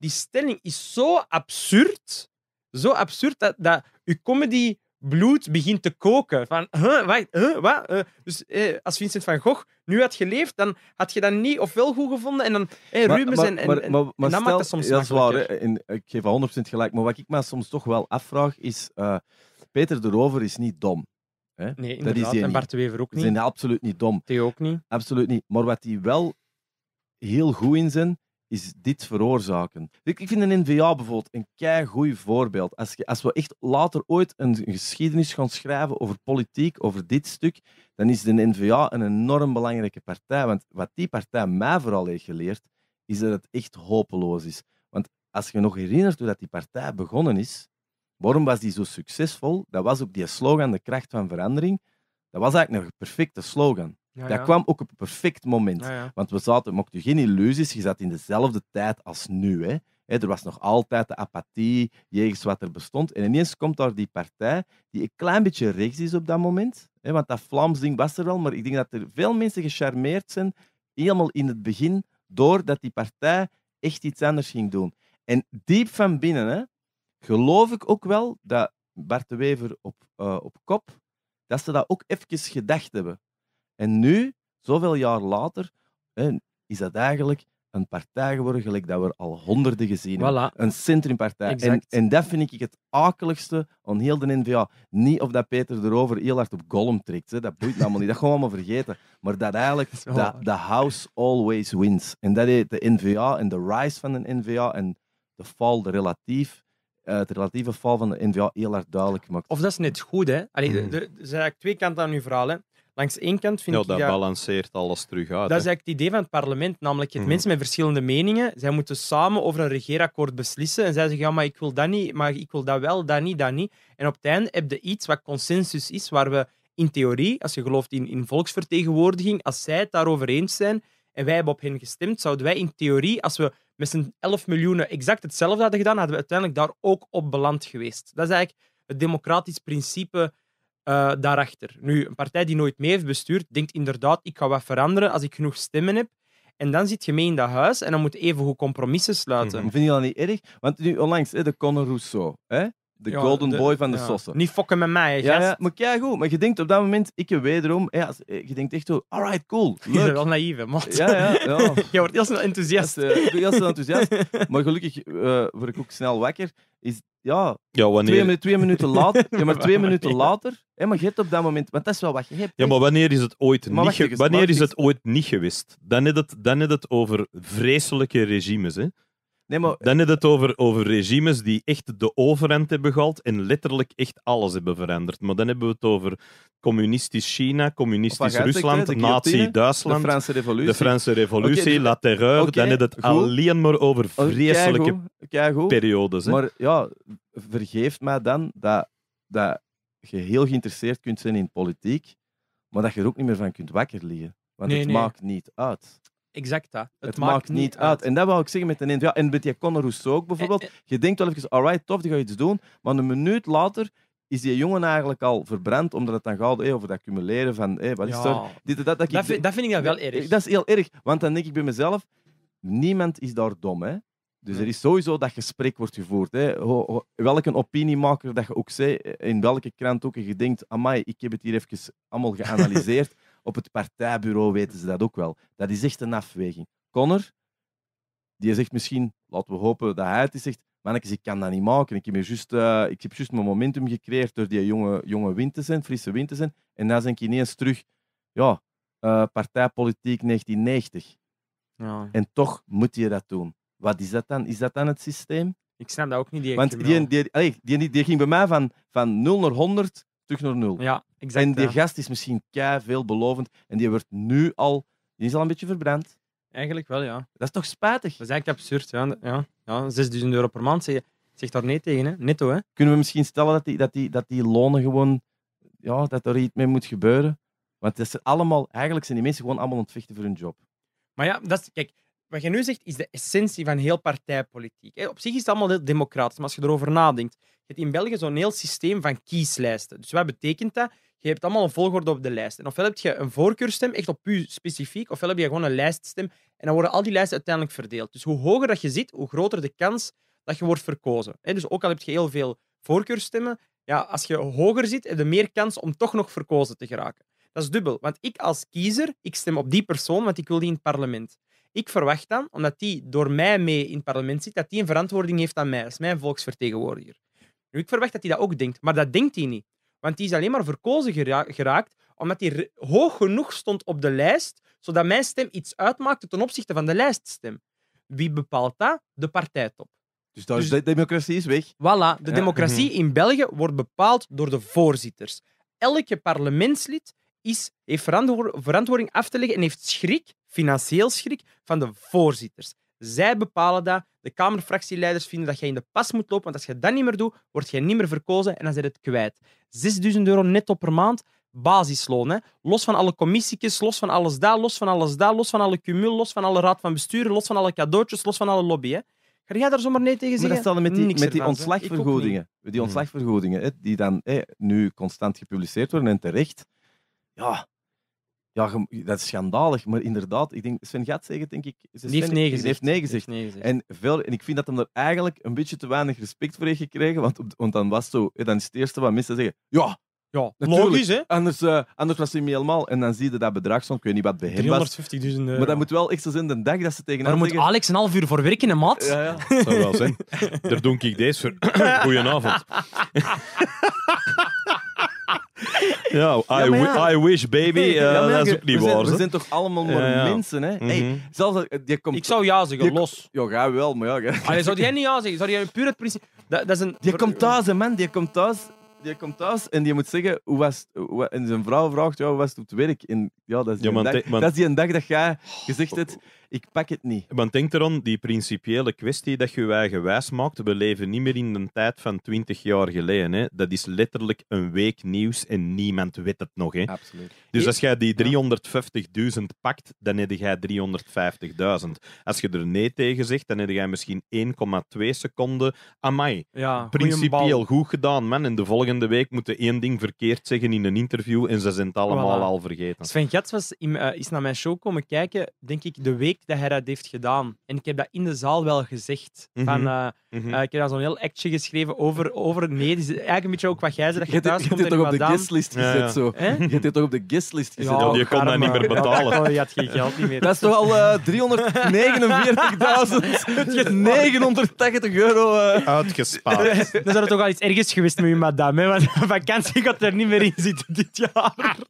die stelling is zo absurd, zo absurd dat, dat je comedy bloed begint te koken. Van, huh, wat? dus eh, als Vincent van Gogh nu had geleefd, dan had je dat niet of wel goed gevonden. En dan eh, zijn maar, en, maar, stel, soms Dat is ik geef 100% gelijk. Maar wat ik me soms toch wel afvraag, is... Eh, Peter de Rover is niet dom. Hè? Nee, dat is en Bart de Wever ook niet. Ze zijn absoluut niet dom. Theo ook niet. Absoluut niet. Maar wat die wel heel goed in zijn, is dit veroorzaken. Ik, vind een NVA bijvoorbeeld een goed voorbeeld. Als, je, als we echt later ooit een geschiedenis gaan schrijven over politiek, over dit stuk, dan is de NVA een enorm belangrijke partij. Want wat die partij mij vooral heeft geleerd, is dat het echt hopeloos is. Want als je nog herinnert hoe dat die partij begonnen is, waarom was die zo succesvol? Dat was op die slogan de kracht van verandering. Dat was eigenlijk een perfecte slogan dat kwam ook op een perfect moment. Want we zaten, mocht u geen illusies, je zat in dezelfde tijd als nu. Hè. er was nog altijd de apathie jegens wat er bestond. En ineens komt daar die partij die een klein beetje rechts is op dat moment. hè? want dat Vlaams ding was er al, maar ik denk dat er veel mensen gecharmeerd zijn, helemaal in het begin, doordat die partij echt iets anders ging doen. En diep van binnen hè, geloof ik ook wel dat Bart de Wever op, uh, op kop, dat ze dat ook even gedacht hebben. En nu, zoveel jaar later, is dat eigenlijk een partij geworden gelijk dat we al honderden gezien hebben. Een centrumpartij. En, en, dat vind ik het akeligste van heel de NVA. Niet of dat Peter erover heel hard op Gollum trekt. Hè. Dat boeit me allemaal niet. Dat gaan we allemaal vergeten. Maar dat eigenlijk *laughs* de, de house always wins. En dat is de NVA en de rise van de NVA en de val, de relatief... Eh, het relatieve val van de NVA heel erg duidelijk gemaakt. Of dat is net goed, hè? Allee, mm. Er zijn eigenlijk twee kanten aan uw verhaal. Hè. Langs één kant vind ja, ik... Dat, dat balanceert alles terug uit. Dat is eigenlijk het idee van het parlement, namelijk het mhm. mensen met verschillende meningen, zij moeten samen over een regeerakkoord beslissen en zij zeggen, ja, maar ik wil dat niet, maar ik wil dat wel, dat niet, dat niet. En op het einde heb je iets wat consensus is, waar we in theorie, als je gelooft in, in volksvertegenwoordiging, als zij het daarover eens zijn en wij hebben op hen gestemd, zouden wij in theorie, als we met z'n 11 miljoen exact hetzelfde hadden gedaan, hadden we uiteindelijk daar ook op beland geweest. Dat is eigenlijk het democratisch principe uh, daarachter. Nu, een partij die nooit mee heeft bestuurd, denkt inderdaad, ik ga wat veranderen als ik genoeg stemmen heb. En dan zit je mee in dat huis en dan moet even goed compromissen sluiten. Mm Vind je dat niet erg? Want nu onlangs, de Conor Rousseau, hè? de golden boy van de ja. sossen. Niet fokken met mij, hè, ja, maar kijk goed. Maar je denkt op dat moment, ik wederom, ja, eh, je denkt echt zo, alright, cool, leuk. *laughs* Je bent wel naïef, man. Ja, ja. ja. *laughs* je wordt heel snel enthousiast. Ja, eh, heel snel enthousiast. maar gelukkig word ik ook snel wakker. Is ja, ja wanneer... twee, twee, minuten later, *laughs* ja, maar twee minuten later, hè, maar je hebt op dat moment, want dat is wel wat je hebt. Ja, maar wanneer is het ooit, niet, ge... wanneer is het ooit niet geweest? Dan is het, dan is het over vreselijke regimes. Hè? Nee, maar... Dan heb het over, over regimes die echt de overhand hebben gehad en letterlijk echt alles hebben veranderd. Maar dan hebben we het over communistisch China, communistisch Rusland, Nazi-Duitsland, de Franse Revolutie, de Franse revolutie dus- La Terreur. dan heb het alleen maar over oh, vreselijke okay, periodes. Hè. Maar ja, vergeef mij dan dat, dat je heel geïnteresseerd kunt zijn in politiek, maar dat je er ook niet meer van kunt wakker liggen. Want het maakt niet uit. Exact dat. Het, maakt, niet uit. En dat wou ik zeggen met een en met je Conor Rousseau ook bijvoorbeeld. Eh, eh. je denkt wel even, alright, tof, die gaat iets doen. Maar een minuut later is die jongen eigenlijk al verbrand, omdat het dan gaat eh, over dat accumuleren van, wat is Dit, dat, dat, vind, dat, vind, ik dan wel erg. Dat is heel erg, want dan denk ik bij mezelf, niemand is daar dom, hè. Dus er is sowieso dat gesprek wordt gevoerd. Hè. Welke opiniemaker dat je ook zei, in welke krant ook, je denkt, amai, ik heb het hier even allemaal geanalyseerd. *laughs* Op het partijbureau weten ze dat ook wel. Dat is echt een afweging. Connor, die zegt misschien, laten we hopen dat hij het is, zegt, mannetjes, ik kan dat niet maken. Ik heb juist, eh, ik heb juist mijn momentum gecreëerd door die jonge, jonge wind te zijn, frisse wind te zijn. En dan zijn ik ineens terug, ja, eh, partijpolitiek 1990. Ja. En toch moet je dat doen. Wat is dat dan? Is dat dan het systeem? Ik snap dat ook niet. Die Want die, die, die, die, ging bij mij van, van 0 naar 100 terug naar nul. Ja, exact. En die gast is misschien kei veelbelovend en die wordt nu al, die is al een beetje verbrand. Eigenlijk wel, ja. Dat is toch spijtig? Dat is eigenlijk absurd, ja. ja, ja 6000 euro per maand, zeg, zeg daar nee tegen, hè. netto. Hè. Kunnen we misschien stellen dat die, dat die, dat die lonen gewoon, ja, dat er iets mee moet gebeuren? Want het is allemaal, eigenlijk zijn die mensen gewoon allemaal ontvechten voor hun job. Maar ja, dat is, kijk, wat je nu zegt, is de essentie van heel partijpolitiek. Op zich is het allemaal heel democratisch, maar als je erover nadenkt, je hebt in België zo'n heel systeem van kieslijsten. Dus wat betekent dat? Je hebt allemaal een volgorde op de lijst. En ofwel heb je een voorkeurstem, echt op u specifiek, ofwel heb je gewoon een lijststem. En dan worden al die lijsten uiteindelijk verdeeld. Dus hoe hoger dat je zit, hoe groter de kans dat je wordt verkozen. Dus ook al heb je heel veel voorkeurstemmen, ja, als je hoger zit, heb je meer kans om toch nog verkozen te geraken. Dat is dubbel, want ik als kiezer, ik stem op die persoon, want ik wil die in het parlement. Ik verwacht dan, omdat die door mij mee in het parlement zit, dat die een verantwoording heeft aan mij, als mijn volksvertegenwoordiger. Nu, ik verwacht dat hij dat ook denkt, maar dat denkt hij niet. Want hij is alleen maar verkozen geraakt omdat hij hoog genoeg stond op de lijst, zodat mijn stem iets uitmaakte ten opzichte van de lijststem. Wie bepaalt dat? De partijtop. Dus, dus de democratie is weg. Voilà, de democratie mhm. in België wordt bepaald door de voorzitters. Elke parlementslid is, heeft verantwoording af te leggen en heeft schrik financieel schrik van de voorzitters. Zij bepalen dat. De Kamerfractieleiders vinden dat je in de pas moet lopen, want als je dat niet meer doet, word je niet meer verkozen en dan zit het kwijt. 6000 euro op per maand, basisloon. Hè? Los van alle commissiekjes, los van alles daar, los van alles daar, los van alle cumul, los van alle raad van bestuur, los van alle cadeautjes, los van alle lobby. Hè? Ga jij daar zomaar nee tegen zeggen? met die, met die ontslagvergoedingen. Die mhm. ontslagvergoedingen, hè, die dan hè, nu constant gepubliceerd worden en terecht. Ja, ja, dat is schandalig, maar inderdaad, ik denk, Sven gaat zeggen, denk ik. Sven, heeft nee gezegd. En, veel, en ik vind dat hem er eigenlijk een beetje te weinig respect voor heeft gekregen, want, want dan was zo, dan is het eerste wat mensen zeggen, ja, ja, logisch, hè? Anders, eh, anders was hij niet helemaal. En dan zie je dat bedrag soms. Ik weet niet wat bij hem was. 350.000 euro. Maar dat moet wel echt zo zijn de dag dat ze tegen Maar moet Alex een half uur voor werken, een mat. Ja, ja. *laughs* Dat zou wel zijn. *laughs* Daar doe ik deze voor. *laughs* Goedenavond ja, I, ja. I wish baby, uh, dat is ook niet we waar. Zijn, we zijn toch allemaal maar mensen, hè? Mm -hmm. zelfs je komt, ik zou ja zeggen, los. Ja, ga wel, maar ja. Allee, zou jij niet ja zeggen? Zou jij puur het principe... Dat, dat, is een... Je komt thuis, man. Je komt thuis die komt thuis en die moet zeggen hoe was het, en zijn vrouw vraagt jou hoe was het op het werk en ja, dat is die, dag, dat, is die een dag dat jij oh. gezegd hebt ik pak het niet. Want denk erom, die principiële kwestie dat je je wijs maakt, we leven niet meer in een tijd van twintig jaar geleden. Hè. Dat is letterlijk een week nieuws en niemand weet het nog. Hè. Absoluut. Dus als jij die 350.000 pakt, dan heb jij 350.000. Als je er nee tegen zegt, dan heb jij misschien 1,2 seconden. Amai, ja, principieel goed gedaan, man. En de volgende de week moeten één ding verkeerd zeggen in een interview en ze zijn het allemaal al vergeten. Sven Gats was eh, is naar mijn show komen kijken, denk ik, de week dat hij dat heeft gedaan. En ik heb dat in de zaal wel gezegd. Mhm. van, eh, mhm. eh, ik heb daar zo'n heel actje geschreven over, over medische Eigenlijk een beetje ook wat jij zei. Dat je, thuis je hebt toch op de guestlist gezet? Zo. Je hebt dit toch op de guestlist gezet? je kon dat niet meer betalen. je oh, had geen geld niet meer. Dat is toch al 349.980 *laughs* euro. Uitgespaard. *laughs* Dan zou het toch al iets ergens geweest met je madame. Nee, maar vakantie gaat er niet meer in zitten dit jaar. *laughs*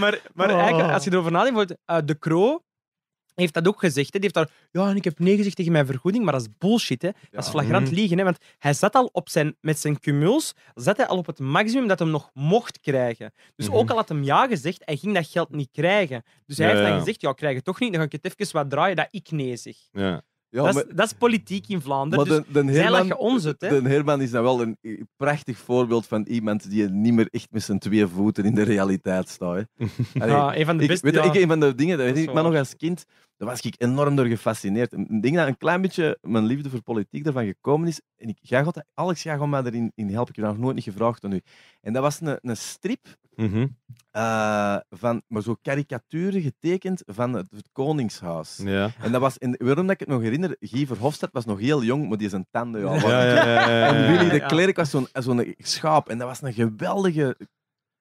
maar maar eigenlijk, oh. als je erover nadenkt, eh, De Croo heeft dat ook gezegd. Hè. Die heeft daar, ja, ik heb nee gezegd tegen mijn vergoeding, maar dat is bullshit. Hè. Dat is flagrant mm. liegen. Hè, want hij zat al op zijn, met zijn cumuls, zat hij al op het maximum dat hij nog mocht krijgen. Dus mhm. ook al had hem ja gezegd, hij ging dat geld niet krijgen. Dus hij heeft dan gezegd, ja, krijg het toch niet, dan ga ik het even wat draaien dat ik nee zeg. Ja. Ja, dat, is, dat, politiek in Vlaanderen. Maar dus de, Herman, ons is dan nou wel een prachtig voorbeeld van iemand die niet meer echt met zijn twee voeten in de realiteit staat. Hè. ja, *laughs* ah, een van de beste. Ik, weet, ja. een van de dingen, dat weet ik maar nog als kind. Daar was ik enorm door gefascineerd. Ik denk dat een klein beetje mijn liefde voor politiek ervan gekomen is. En ik, jij God, Alex, jij gaat mij erin in helpen. Ik heb daar nog nooit niet gevraagd aan u. En dat was een, een strip mhm. eh, van, maar zo karikaturen getekend van het, Koningshuis. Ja. En, dat was, en waarom dat ik het nog herinner, Guy Verhofstadt was nog heel jong, maar die is een tanden Ja, Ja, ja, en Willy de Klerk was zo'n zo'n schaap. En dat was een geweldige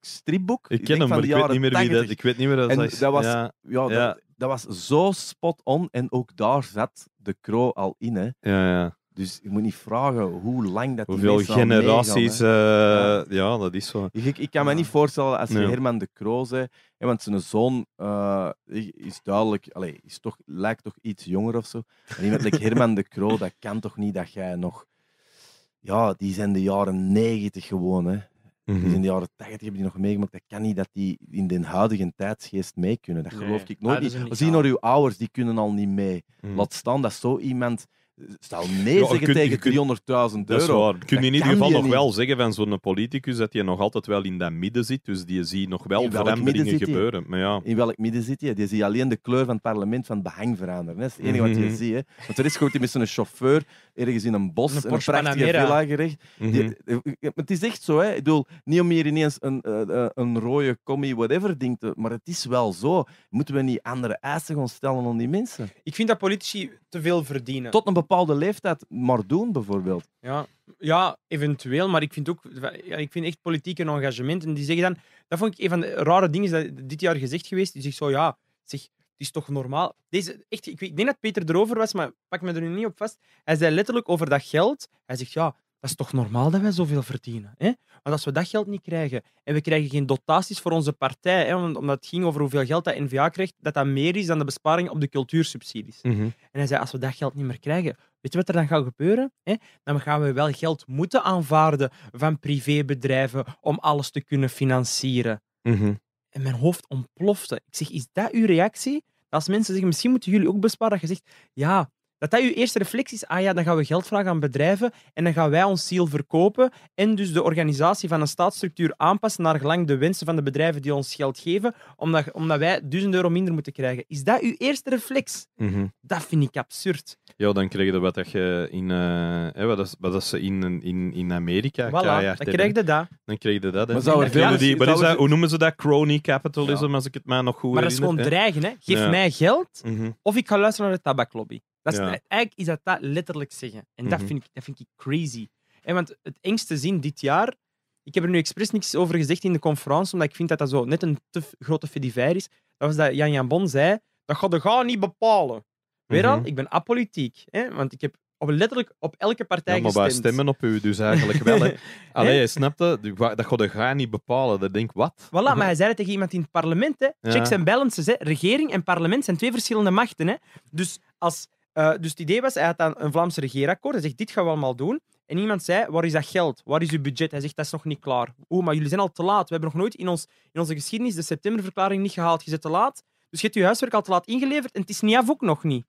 stripboek. Ik ken ik hem, maar ik weet, niet meer wie dat, ik weet niet meer dat en, dat was. Ja, ja. Dat, dat was zo spot on. En ook daar zat de Kro al in. Hè. Ja, ja. Dus je moet niet vragen hoe lang dat Hoeveel generaties. Meegaan, eh, ja. dat is zo. Ik, ik kan me niet voorstellen als je Herman de Croo zei, Want zijn zoon eh, is duidelijk. Allez, is toch, lijkt toch iets jonger of zo. En iemand like Herman de Kro, dat kan toch niet dat jij nog. Ja, die zijn de jaren negentig gewoon. Hè. Mm-hmm. Dus in de jaren 80 heb je nog meegemaakt. Dat kan niet dat die in den huidige tijdsgeest mee kunnen. Dat geloof ik ah, nooit. Ah, niet. Zie naar nou uw ouders, die kunnen al niet mee. Mhm. Laat staan dat zo iemand Stel nee tegen 300.000 euro. Kun je in ieder geval nog wel zeggen van zo'n politicus dat je nog altijd wel in dat midden zit. Dus die ziet nog wel dingen gebeuren. Maar ja. In welk midden zit je? Die ziet alleen de kleur van het parlement van het behang veranderen. Dat is het enige wat je mhm. ziet. Hè. Want er is gewoon met zo'n chauffeur ergens in een bos een, een villa gerecht. Mhm. Eh, het is echt zo. Ik bedoel, niet om hier ineens een, eh, eh, een rode commie whatever ding te... Maar het is wel zo. Moeten we niet andere eisen gaan stellen aan die mensen? Ik vind dat politici te veel verdienen. Tot een bepaalde leeftijd maar doen, bijvoorbeeld. Ja, ja eventueel. Maar ik vind ook ik vind echt politiek een engagement. En die zeggen dan... Dat vond ik een van de rare dingen dat dit jaar gezegd geweest. Die zegt zo, ja, zeg, het is toch normaal. Deze, echt, ik, weet, ik denk dat Peter erover was, maar pak me er nu niet op vast. Hij zei letterlijk over dat geld. Hij zegt, ja, dat is toch normaal dat wij zoveel verdienen? Hè? Want als we dat geld niet krijgen en we krijgen geen dotaties voor onze partij, hè, omdat het ging over hoeveel geld dat NVA krijgt, dat dat meer is dan de besparing op de cultuursubsidies. Mhm. En hij zei, als we dat geld niet meer krijgen, weet je wat er dan gaat gebeuren? Hè? Dan gaan we wel geld moeten aanvaarden van privébedrijven om alles te kunnen financieren. Mhm. En mijn hoofd ontplofte. Ik zeg, is dat uw reactie? Als mensen zeggen, misschien moeten jullie ook besparen, dat je zegt, ja, dat dat je eerste reflectie is, ah ja, dan gaan we geld vragen aan bedrijven en dan gaan wij ons ziel verkopen en dus de organisatie van een staatsstructuur aanpassen naar gelang de wensen van de bedrijven die ons geld geven, omdat, omdat wij duizend euro minder moeten krijgen. Is dat uw eerste reflex? Mhm. Dat vind ik absurd. Ja, dan krijg je wat dat je in, eh, wat wat ze in, in, in Amerika... Voilà, dan krijg je dat. Dan krijg dat. Maar zou er die, wat is dat, hoe noemen ze dat? Crony capitalism, als ik het mij nog goed Maar dat is gewoon dreigen, hè. Geef mij geld, mhm. of ik ga luisteren naar de tabaklobby is, ja. E-, eigenlijk is dat dat letterlijk zeggen. En dat, mhm. vind ik, dat vind ik crazy. En want het engste zien dit jaar... Ik heb er nu expres niks over gezegd in de conferentie, omdat ik vind dat dat zo net een te grote fedivair is. Dat was dat Jan Jan Bon zei, dat gaat de ga niet bepalen. Weer al, mhm. ik ben apolitiek. Hè? Want ik heb op, letterlijk op elke partij ja, maar gestemd. maar stemmen op u dus eigenlijk wel. Hè? *laughs* Allee, je snapt dat? Dat gaat de ga niet bepalen. Dat denk wat? Voilà, maar hij zei dat tegen iemand in het parlement. Hè? Checks en balances. Hè? Regering en parlement zijn twee verschillende machten. Hè? Dus als eh, dus het idee was, hij had een Vlaams regeerakkoord. Hij zegt, dit gaan we allemaal doen. En iemand zei, waar is dat geld? Waar is uw budget? Hij zegt, dat is nog niet klaar. Oh, maar jullie zijn al te laat. We hebben nog nooit in, ons, in onze geschiedenis de septemberverklaring niet gehaald. Je zit te laat. Dus je hebt je huiswerk al te laat ingeleverd en het is niet af ook nog niet.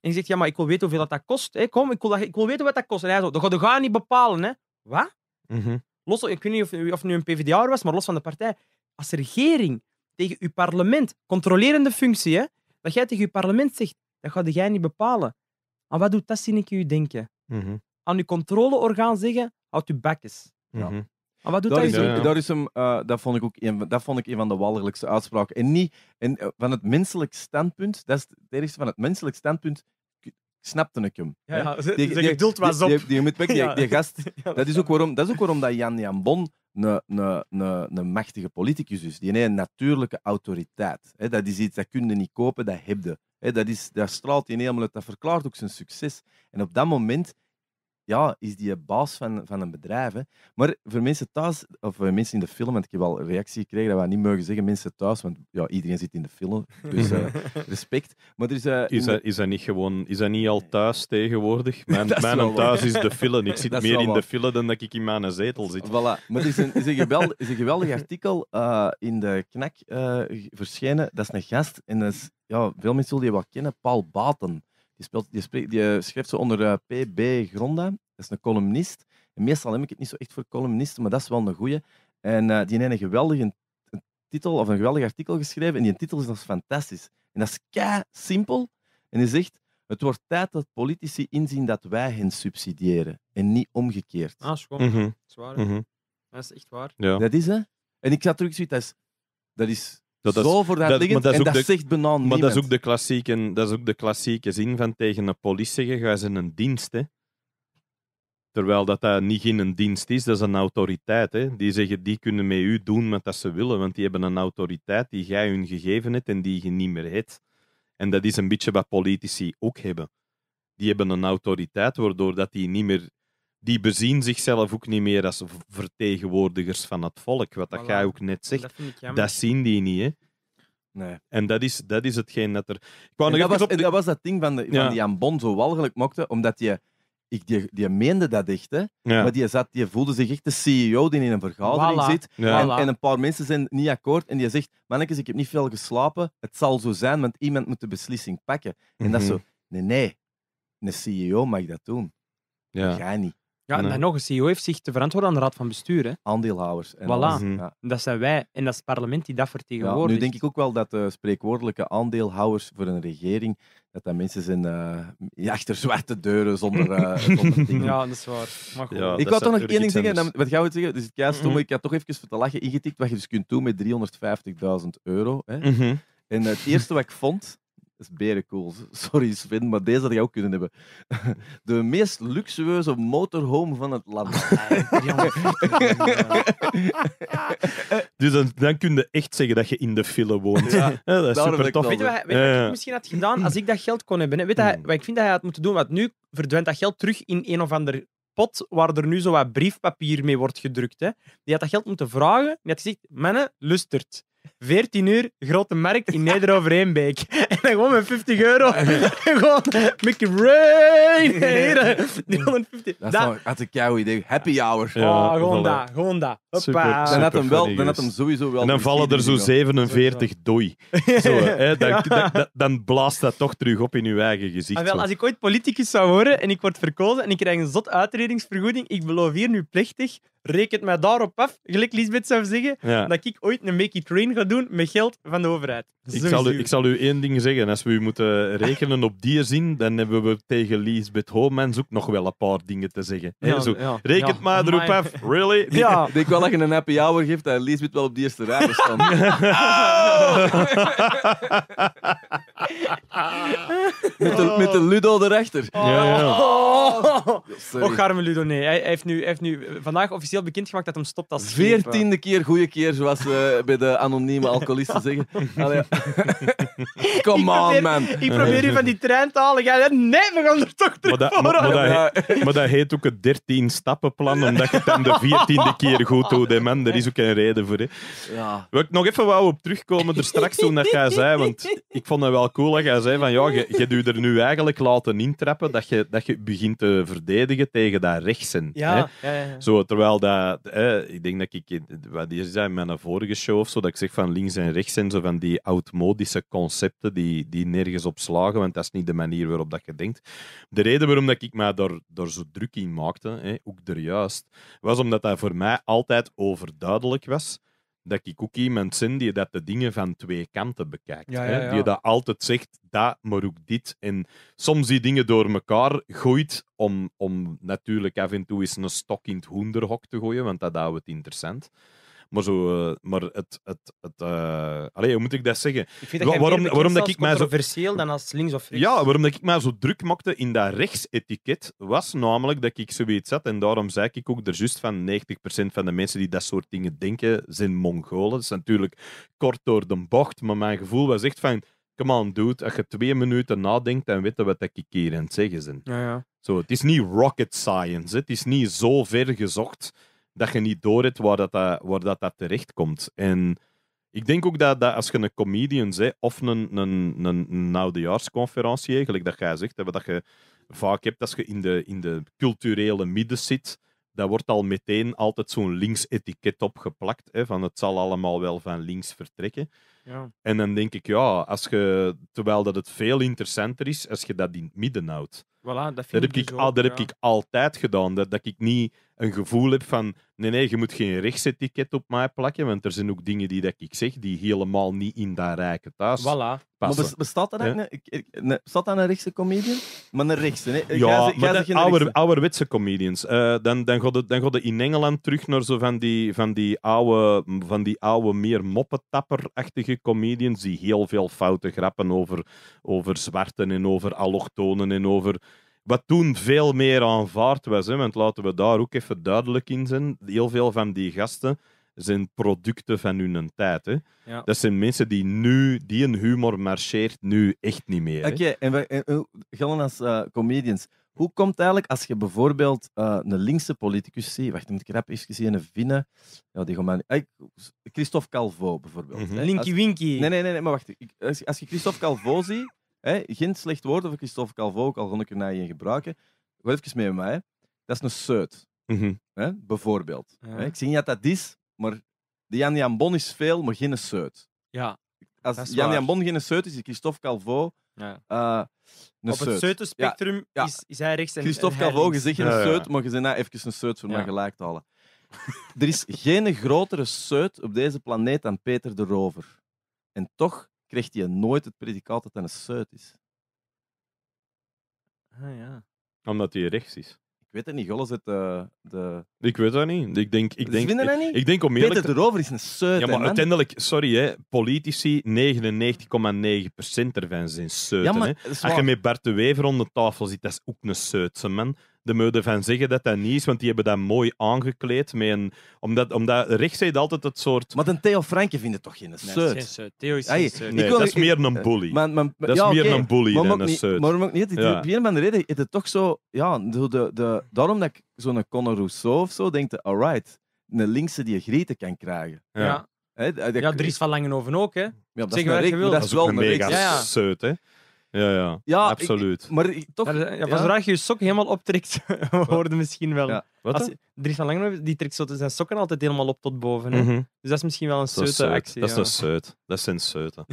En je zegt, ja, maar ik wil weten hoeveel dat, dat kost. Kom, ik wil, ik weten wat dat kost. En hij zo, dat ga, je niet bepalen. Hè. Wat? Mm -hmm. los, ik weet niet of, nu een PvdA was, maar los van de partij. Als regering tegen uw parlement, controlerende functie, hè, dat jij tegen uw parlement zegt, dat ga jij niet bepalen. Aan wat doet dat zinnetje je denken? Mm -hmm. Aan uw controleorgaan zeggen, houd u bek. En mhm. wat doet hij is, ja, dat, is hem, eh, dat vond ik ook een, dat vond ik een van de walgelijkste uitspraken. En niet en, eh, van het menselijk standpunt, dat is het van het menselijk standpunt, snapte ik hem. Ja, ja. *laughs* Die, die, geduld was op. Die, die, *laughs* die, gast, *laughs* dat, is ook waarom, dat is ook waarom dat Jan Jan Bon een, een, een, machtige politicus is. Die heeft een natuurlijke autoriteit. Hè. Dat is iets dat kun je niet kopen, dat heb je. He, dat, is, dat straalt hij helemaal uit. Dat verklaart ook zijn succes. En op dat moment ja, is die baas van, van een bedrijf. Hè. Maar voor mensen thuis, of eh, mensen in de film, want ik heb een reactie gekregen dat we niet mogen zeggen mensen thuis, want ja, iedereen zit in de film. Dus eh, *laughs* respect. Maar is, uh, is, dat, is dat niet gewoon, is dat niet al thuis tegenwoordig? *laughs* Mijn, mijn thuis is de film. Ik zit *laughs* meer in de film dan dat ik in mijn zetel zit. Voilà. Maar het is een, is een, geweldig, is een artikel in de knak verschenen. Dat is een gast en is, ja, veel mensen zullen die wel kennen, Paul Baten. Die, eh, schrijft zo onder eh, PB Gronda. Dat is een columnist. En meestal neem ik het niet zo echt voor columnisten, maar dat is wel een goeie. En eh, die heeft een geweldige titel of een geweldig artikel geschreven. En die titel is fantastisch. En dat is kei simpel. En die zegt: Het wordt tijd dat politici inzien dat wij hen subsidiëren en niet omgekeerd. Ah, schoon. Mm Dat is waar. Mhm. Dat is echt waar. Ja. Dat is hè. En ik zat terug zoiets, dat is, dat is dat Zo voor dat, liggend, en dat zegt Maar dat is, ook de klassieke, dat is ook de klassieke zin van tegen een politie zeggen, ga ze een dienst, hè. Terwijl dat, dat niet in een dienst is, dat is een autoriteit. Hè? Die zeggen, die kunnen met u doen wat ze willen, want die hebben een autoriteit die jij hun gegeven hebt en die je niet meer hebt. En dat is een beetje wat politici ook hebben. Die hebben een autoriteit waardoor dat die niet meer die bezien zichzelf ook niet meer als vertegenwoordigers van het volk. Wat voilà. dat jij ook net zegt, dat, zien die niet. Hè? Nee. En dat is, dat is hetgeen dat er. Ik wou dat, was, op... dat was dat ding van, de, ja. van die Ambon zo walgelijk mokte, omdat je ik, die, die meende dat echt, hè. Ja. Maar die, zat, die voelde zich echt de CEO die in een vergadering zit. En, en, een paar mensen zijn niet akkoord. En die zegt, mannetjes, ik heb niet veel geslapen. Het zal zo zijn, want iemand moet de beslissing pakken. En dat is zo, mhm. nee, nee. Een CEO mag dat doen. Ja. Ga niet. Ja, en nog, eens CEO heeft zich te verantwoorden aan de raad van bestuur. Hè? Aandeelhouders. En voilà, mhm. dat zijn wij en dat is het parlement die dat vertegenwoordigt. Ja, nu denk ik ook wel dat de spreekwoordelijke aandeelhouders voor een regering, dat dat mensen zijn eh, achter zwarte deuren zonder, eh, *laughs* zonder dingen. Ja, dat is waar. Maar goed. ik wou toch nog één ding zeggen, wat gaan we zeggen? Dus het mhm. ik had toch even voor te lachen ingetikt wat je dus kunt doen met 350.000 euro. Hè? Mhm. En het eerste wat ik vond, is berencool. *laughs* Sorry Sven, maar deze had je ook kunnen hebben. *laughs* De meest luxueuze motorhome van het land. Ah, *laughs* dus dan, kun je echt zeggen dat je in de file woont. dat is super tof. Weet je wat, weet ik misschien had gedaan als ik dat geld kon hebben? Weet dat, hmm. wat ik vind dat hij had moeten doen? Want nu verdwijnt dat geld terug in een of ander pot waar er nu zo wat briefpapier mee wordt gedrukt. Hè? Die had dat geld moeten vragen. Die had gezegd, mannen, lustert. 14 uur, grote markt in Neder-Overeenbeek. *laughs* En dan gewoon met 50 euro. *laughs* gewoon Mickey Rain. Eh, die 150. Dat had idee. Happy hours. Ja, oh, gewoon dat. Gewoon dat. Hoppa. dan, had hem wel, dan had hem sowieso wel. En dan vallen er zo 47 dooi Zo, *laughs* dan, dan, blaast dat toch terug op in uw eigen gezicht. Ah, wel, als ik ooit politicus zou worden en ik word verkozen en ik krijg een zot uitredingsvergoeding, ik beloof hier nu plechtig rekent mij daarop af, gelijk Liesbeth zou zeggen, dat ik ooit een make it rain ga doen met geld van de overheid. Ik zal, u, ik zal, u, één ding zeggen. Als we u moeten rekenen op die zin, dan hebben we tegen Lisbeth Homans ook nog wel een paar dingen te zeggen. Ja, zo, rekent maar erop af. Really? *laughs* Ja. Ik denk wel dat je een happy hour geeft en Liesbeth wel op die eerste rij stond. *laughs* *laughs* *laughs* met, de, oh. met de Ludo erachter. Oh. Ja, ja. Oh, oh arme Ludo, nee. Hij, heeft nu, heeft nu vandaag officieel bekendgemaakt dat hem stopt als eh. Veertiende keer goede keer, zoals we bij de anonieme alcoholisten zeggen. *laughs* Come on, man. Ik probeer u van die trein te halen. nee, we gaan er toch terug maar dat, Maar, dat heet, maar, dat heet, ook het 13 stappenplan, omdat je het de de veertiende keer goed doet. man. Daar is ook geen reden voor. Hè. Ja. ik nog even wou op terugkomen er straks toen dat jij zei, want ik vond dat wel wel cool dat zei van ja, je, je doet er nu eigenlijk laten intrappen dat je, dat je begint te verdedigen tegen dat rechtsen. Ja, hè? Zo, terwijl dat, hè, ik denk dat ik, wat je zei in mijn vorige show of zo, dat ik zeg van links en rechts en zo van die oudmodische concepten die, die nergens op slagen, want dat is niet de manier waarop dat je denkt. De reden waarom dat ik mij daar, daar zo druk in maakte, hè, ook er juist, was omdat dat voor mij altijd overduidelijk was dat ik ook iemand zin die dat de dingen van twee kanten bekijkt. Die dat altijd zegt, dat, maar ook dit. En soms die dingen door elkaar gooit, om, om natuurlijk af en toe eens een stok in het hoenderhok te gooien, want dat houdt het interessant. Maar, zo, eh, maar het. het, het uh, hoe moet ik dat zeggen? Ik vind dat waarom waarom dat ik mij zo. dan als links of rechts. Ja, waarom dat ik mij zo druk maakte in dat rechtsetiket was namelijk dat ik zoiets had. En daarom zei ik ook er juist van 90% van de mensen die dat soort dingen denken zijn Mongolen. Dat is natuurlijk kort door de bocht, maar mijn gevoel was echt van. Come on, dude. Als je twee minuten nadenkt, dan weten wat ik hier aan het zeggen ben. Ja, ja. Zo, het is niet rocket science. Het is niet zo ver gezocht dat je niet doorhebt waar dat, waar dat, dat terechtkomt. En ik denk ook dat, dat als je een comedian bent of een, een, een, oudejaarsconferentie, eigenlijk dat jij zegt, dat je vaak hebt als je in de, in de culturele midden zit, daar wordt al meteen altijd zo'n links-etiket opgeplakt. Hè, van het zal allemaal wel van links vertrekken. Ja. En dan denk ik, ja, als je, terwijl dat het veel interessanter is als je dat in het midden houdt. dat, heb, ik, al, dat heb ik altijd gedaan. Dat, dat ik niet een gevoel heb van nee, nee, je moet geen rechtsetiket op mij plakken, want er zijn ook dingen die dat ik zeg die helemaal niet in dat rijke thuis voilà. Maar bestaat dat? een, bestaat dat een rechtse comedian? Maar een rechtse, Ja, maar ouder, ouderwetse comedians. Eh, dan, dan gaat dan gaat in Engeland terug naar zo van die, van die, oude, van die oude, meer moppetapper-achtige comedians die heel veel foute grappen over, over zwarten en over allochtonen en over... Wat toen veel meer aanvaard was, hè, want laten we daar ook even duidelijk in zijn. Heel veel van die gasten zijn producten van hun tijd. Hè. Dat zijn mensen die nu, die een humor marcheert nu echt niet meer. Oké, en, en, eh, als eh, comedians, hoe komt het eigenlijk als je bijvoorbeeld eh, een linkse politicus ziet? Wacht, moet ik rap eens zien, een Vinne. Ja, die Christophe Calvo bijvoorbeeld. Mm Linky Winky. Nee, nee, nee, maar wacht. Als, als je Christophe Calvo ziet, geen slecht woord over Christophe Calvo, ook al kon ik er naar nou je gebruiken. wat even mee met mij. Dat is een seut. Mhm. hè? Bijvoorbeeld. Hè? Ik zie niet dat dat is, maar de Jan Jan Bon is veel, maar geen seut. Ja. Als Jan Jan Bon geen seut is, is Christophe Calvo ja. Uh, Op het seutenspectrum is, is hij rechts en Christophe Calvo, je een seut, maar je nou even een seut voor mij gelijk te halen. er is geen grotere seut op deze planeet dan Peter de Rover. En toch krijgt hij nooit het predicaat dat hij een suit is. Ah ja. Omdat hij rechts is. Ik weet het niet, Golle zit de, eh, de... Ik weet dat niet. Ik denk, ik denk, dat niet? Ik denk om eerlijk Peter te... erover is een seut. Ja, maar uiteindelijk, sorry hè, politici, 99,9% ervan zijn seuten. Ja, maar, hè. Als je met Bart de Wever om de tafel zit, dat is ook een seutse man de mode van zeggen dat dat niet is, want die hebben dat mooi aangekleed. Met een, omdat, omdat rechts altijd het soort... Maar een Theo Franke vinden het toch geen seut? Nee, Theo is dat is meer een eh, bully. dat is meer een bully maar dan een seut. Maar ook niet? Ja. van de reden is het toch zo... Ja, de, de, de daarom dat ik zo'n Conor Rousseau of zo denk, alright, een linkse die je grieten kan krijgen. ja. ja. He, ja, Dries van Langenhoven ook, hè? Ja, dat, is dat is wel een mega seut, hè? Ja, ja. absoluut. maar toch... Ja, dus, ja. je je sok helemaal optrekt, worden *laughs* misschien wel. Wat? Dries van Langenhoven die trekt zo zijn sokken altijd helemaal op tot boven. Hè? Mhm. Dus dat is misschien wel een zeute actie. Dat is een zeut. *laughs* Dat zijn zeuten.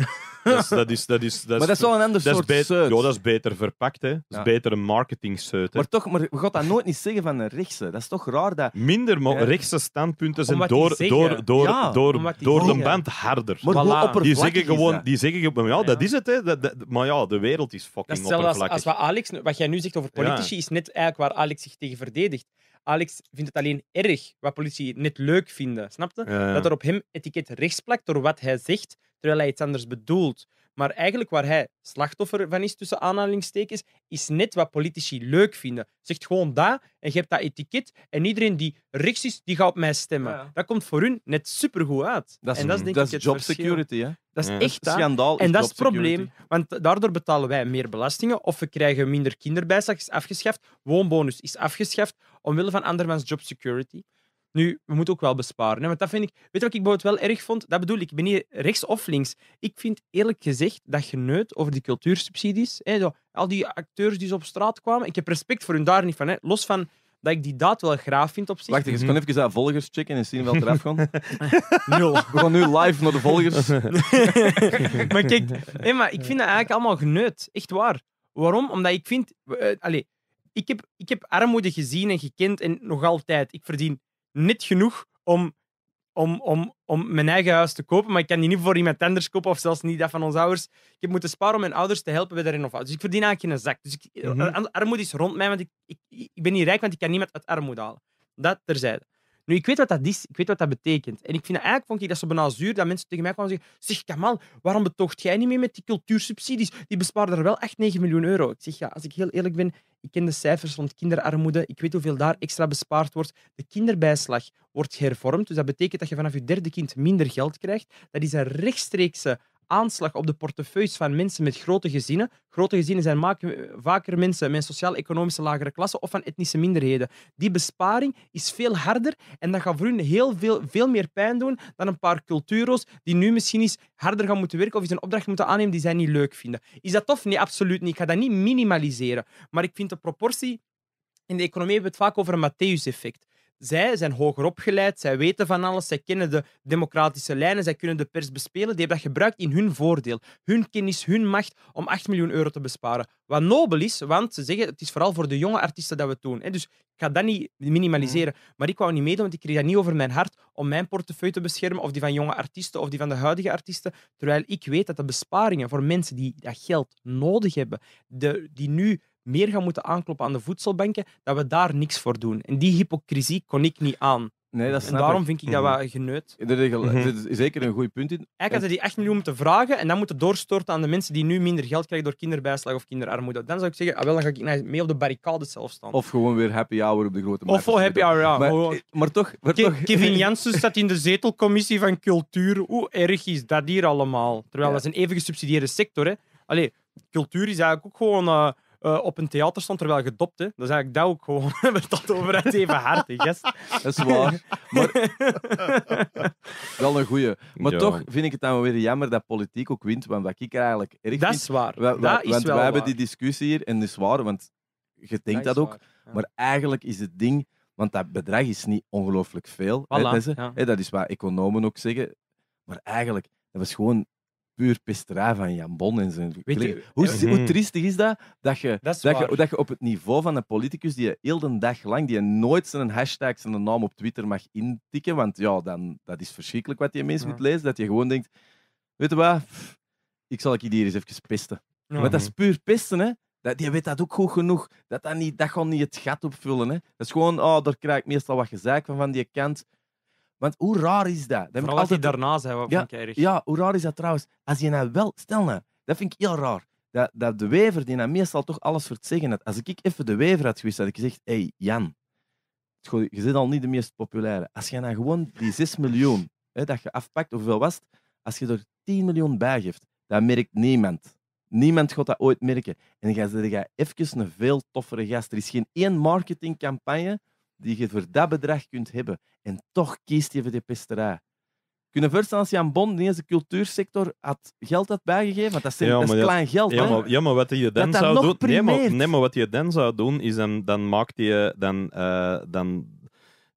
dat, is, dat, is, dat, is, maar dat is wel een ander soort beter, Ja, dat is beter verpakt. Hè. Dat is ja. beter een marketing zeut. Maar toch, maar je gaat dat nooit niet zeggen van een rechtse. Dat is toch raar dat... Minder ja. rechtse standpunten zijn door, door, door, door, door de band harder. die zeggen gewoon, Die zeggen gewoon, ja, dat is het. Hè. maar ja, de wereld is fucking dat is oppervlakkig. Als, als wat, Alex, wat jij nu zegt over politici, is net eigenlijk waar Alex zich tegen verdedigt. Alex vindt het alleen erg wat politici net leuk vinden. Snapte? Dat er op hem etiket rechts plakt door wat hij zegt, terwijl hij iets anders bedoelt. Maar eigenlijk waar hij slachtoffer van is, tussen aanhalingstekens, is net wat politici leuk vinden. Zegt gewoon dat en je hebt dat etiket. En iedereen die rechts is, die gaat op mij stemmen. Dat komt voor hun net supergoed uit. Dat is, en dat is, job security, hè? Dat is ja. echt schandaal. En dat is het probleem, want daardoor betalen wij meer belastingen of we krijgen minder kinderbijslag, is afgeschaft. Woonbonus is afgeschaft omwille van andermans job security. Nu, we moeten ook wel besparen. Hè? Want dat vind ik. Weet je wat ik bijvoorbeeld wel erg vond? Dat bedoel ik. Ik ben hier rechts of links. Ik vind eerlijk gezegd dat geneut over die cultuursubsidies. Hè, zo, al die acteurs die zo op straat kwamen. Ik heb respect voor hun daar niet van. Hè? Los van dat ik die daad wel graaf vind op zich. Wacht, ik mm even dat volgers checken en zien wel eraf gaan. *laughs* Nul. We gaan nu live naar de volgers. *laughs* *laughs* maar kijk, nee, maar ik vind dat eigenlijk allemaal geneut. Echt waar. Waarom? Omdat ik vind... Uh, ik, heb, ik heb armoede gezien en gekend en nog altijd. Ik verdien net genoeg om om, om, om mijn eigen huis te kopen, maar ik kan die niet voor iemand anders kopen of zelfs niet dat van onze ouders. Ik heb moeten sparen om mijn ouders te helpen bij de renovatie. Dus ik verdien eigenlijk geen zak. Dus ik, mhm. eh, armoede is rond mij, want ik, ik, ik ben niet rijk, want ik kan niemand uit armoede halen. Dat terzijde. Nu, ik weet wat dat is, ik weet wat dat betekent. En ik vind eigenlijk vond ik dat zo bijna zuur dat mensen tegen mij kwamen zeggen: Zeg Kamal, waarom betoogt jij niet mee met die cultuursubsidies? Die besparen er wel echt 9 miljoen euro. Ik zeg ja, als ik heel eerlijk ben, ik ken de cijfers rond kinderarmoede. Ik weet hoeveel daar extra bespaard wordt. De kinderbijslag wordt hervormd. Dus dat betekent dat je vanaf je derde kind minder geld krijgt. Dat is een rechtstreekse aanslag op de portefeuilles van mensen met grote gezinnen. Grote gezinnen zijn vaker mensen met sociaal-economische lagere klasse of van etnische minderheden. Die besparing is veel harder en dat gaat voor hun heel veel, veel meer pijn doen dan een paar culturo's die nu misschien eens harder gaan moeten werken of eens een opdracht moeten aannemen die zij niet leuk vinden. Is dat tof? Nee, absoluut niet. Ik ga dat niet minimaliseren. Maar ik vind de proportie in de economie hebben we het vaak over een Matthäus-effect zij zijn hoger opgeleid, zij weten van alles, zij kennen de democratische lijnen, zij kunnen de pers bespelen. Die hebben dat gebruikt in hun voordeel. Hun kennis, hun macht om 8 miljoen euro te besparen. Wat nobel is, want ze zeggen het is vooral voor de jonge artiesten dat we het doen. Dus ik ga dat niet minimaliseren. Mm. Maar ik wou niet meedoen, want ik kreeg dat niet over mijn hart om mijn portefeuille te beschermen of die van jonge artiesten of die van de huidige artiesten. Terwijl ik weet dat de besparingen voor mensen die dat geld nodig hebben, de, die nu meer gaan moeten aankloppen aan de voedselbanken, dat we daar niks voor doen. En die hypocrisie kon ik niet aan. Nee, dat en daarom vind ik dat we geneut. Mm-hmm. Mm-hmm. Dat is, zeker een goed punt in. Eigenlijk ze die echt miljoen moeten vragen en dan moeten doorstorten aan de mensen die nu minder geld krijgen door kinderbijslag of kinderarmoede. Dan zou ik zeggen, ah, wel, dan ga ik mee op de barricade zelf staan. Of gewoon weer happy hour op de grote markt. Of wel happy hour, ja. Maar, eh, toch... Kevin *laughs* Janssen staat in de zetelcommissie van cultuur. Hoe erg is dat hier allemaal? Terwijl dat is een even gesubsidieerde sector. Hè. Allee, cultuur is eigenlijk ook gewoon... Eh, eh, op een theater stond, terwijl je dopte. Dan is ik dat ook gewoon met *laughs* dat overheid even hard. Yes. Dat is waar. *laughs* wel een goeie. Maar toch vind ik het dan weer jammer dat politiek ook wint, want wat ik er eigenlijk erg Dat is waar. dat is want we hebben die discussie hier, en dat is waar, want je denkt dat, ook. Maar eigenlijk is het ding... Want dat bedrag is niet ongelooflijk veel. dat, is, ja. hè, dat is wat economen ook zeggen. Maar eigenlijk, dat was gewoon puur pesterij van Jan Bon en zijn Weet je, hoe, hoe, mhm. triestig is dat? Dat je, dat, je, dat je op het niveau van een politicus die je heel de dag lang, die je nooit zijn hashtag, zijn naam op Twitter mag intikken, want ja, dan, dat is verschrikkelijk wat je mensen moet lezen, dat je gewoon denkt, weet je wat, ik zal ik hier eens even pesten. Ja. Want dat is puur pesten, hè. Dat, je weet dat ook goed genoeg. Dat, dat, niet, dat gaat niet het gat opvullen. Hè. Dat is gewoon, oh, daar krijg ik meestal wat gezeik van van die kant. Want hoe raar is dat? dat Vooral altijd daarna zei, wat ja, vond Ja, hoe raar is dat trouwens? Als je nou wel... Stel nou, dat vind ik heel raar. Dat, dat de wever, die nou meestal toch alles voor het zeggen had. Als ik even de wever had geweest, had ik gezegd... hey, Jan, je zit al niet de meest populaire. Als je nou gewoon die 6 miljoen hè, dat je afpakt, of hoeveel was het? Als je er 10 miljoen bij geeft, dat merkt niemand. Niemand gaat dat ooit merken. En dan ga je even een veel toffere gast. Er is geen één marketingcampagne die je voor dat bedrag kunt hebben. En toch kiest je voor die pesterij. Kunnen voorstellen als Jan in de cultuursector had geld had bijgegeven? Want dat, zijn, is klein geld. Ja maar, ja, maar wat je dan zou doen. Nee maar, wat je dan zou doen, is dan, dan maakt je. Dan, eh, dan,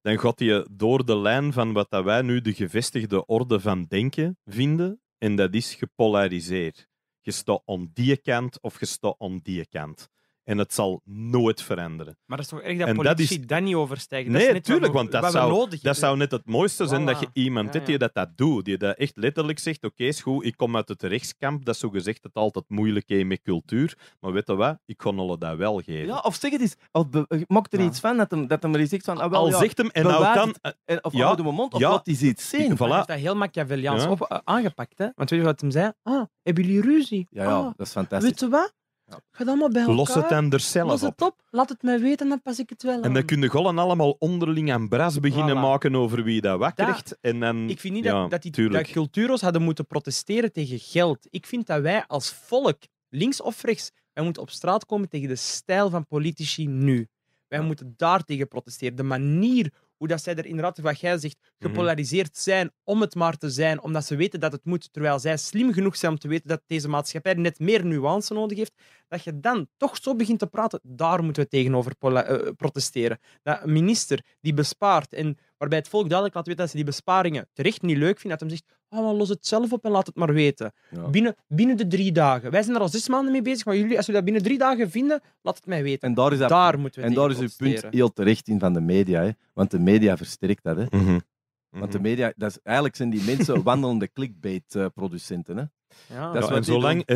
dan gaat je door de lijn van wat dat wij nu de gevestigde orde van denken vinden. En dat is gepolariseerd. Je staat aan die kant of je staat aan die kant. En het zal nooit veranderen. Maar dat is toch erg dat en politie dat is... niet overstijgen. Nee, natuurlijk, want dat, zou, dat zou net het mooiste zijn dat je iemand ja, die dat, dat doet, die dat echt letterlijk zegt, oké, okay, goed, ik kom uit het rechtskamp, dat is zo gezegd het altijd moeilijk is met cultuur, maar weet je wat, ik kon alle dat wel geven. Ja, of zeg het eens, of eh, mocht er iets van, dat hem, dat hem er zegt van, ah, wel, al zegt hem, en nou dan... Eh, of ja, de mond, of wat is iets zin. Voilà. Hij heeft dat heel machiavelliaans eh, aangepakt, hè? want weet je wat hem zei? Ah, hebben jullie ruzie? Ja, ah, dat is fantastisch. Weet je wat? Ja. allemaal bij Los het dan er Los het op. Laat het mij weten, dan pas ik het wel En dan kunnen gollen allemaal onderling aan bras beginnen maken over wie dat wat krijgt. En dan, ik vind niet dat, dat, die tuurlijk. hadden moeten protesteren tegen geld. Ik vind dat wij als volk, links of rechts, wij moeten op straat komen tegen de stijl van politici nu. Wij moeten daar tegen protesteren. De manier hoe dat zij er inderdaad, wat jij zegt, mhm. gepolariseerd zijn om het maar te zijn, omdat ze weten dat het moet, terwijl zij slim genoeg zijn om te weten dat deze maatschappij net meer nuance nodig heeft, dat je dan toch zo begint te praten, daar moeten we tegenover eh, protesteren. Dat een minister die bespaart en Waarbij het volk duidelijk laat weten dat ze die besparingen terecht niet leuk vinden. Dat hij zegt, oh, maar los het zelf op en laat het maar weten. Binnen, binnen de drie dagen. Wij zijn er al zes maanden mee bezig, maar jullie, als jullie dat binnen drie dagen vinden, laat het mij weten. En daar is, dat, daar moeten we en daar is uw punt heel terecht in van de media. Hè? Want de media versterkt dat. Hè? Mhm. Want de mhm. media, dat is, eigenlijk zijn die mensen *laughs* wandelende clickbait-producenten. Eh, ja, dat is en,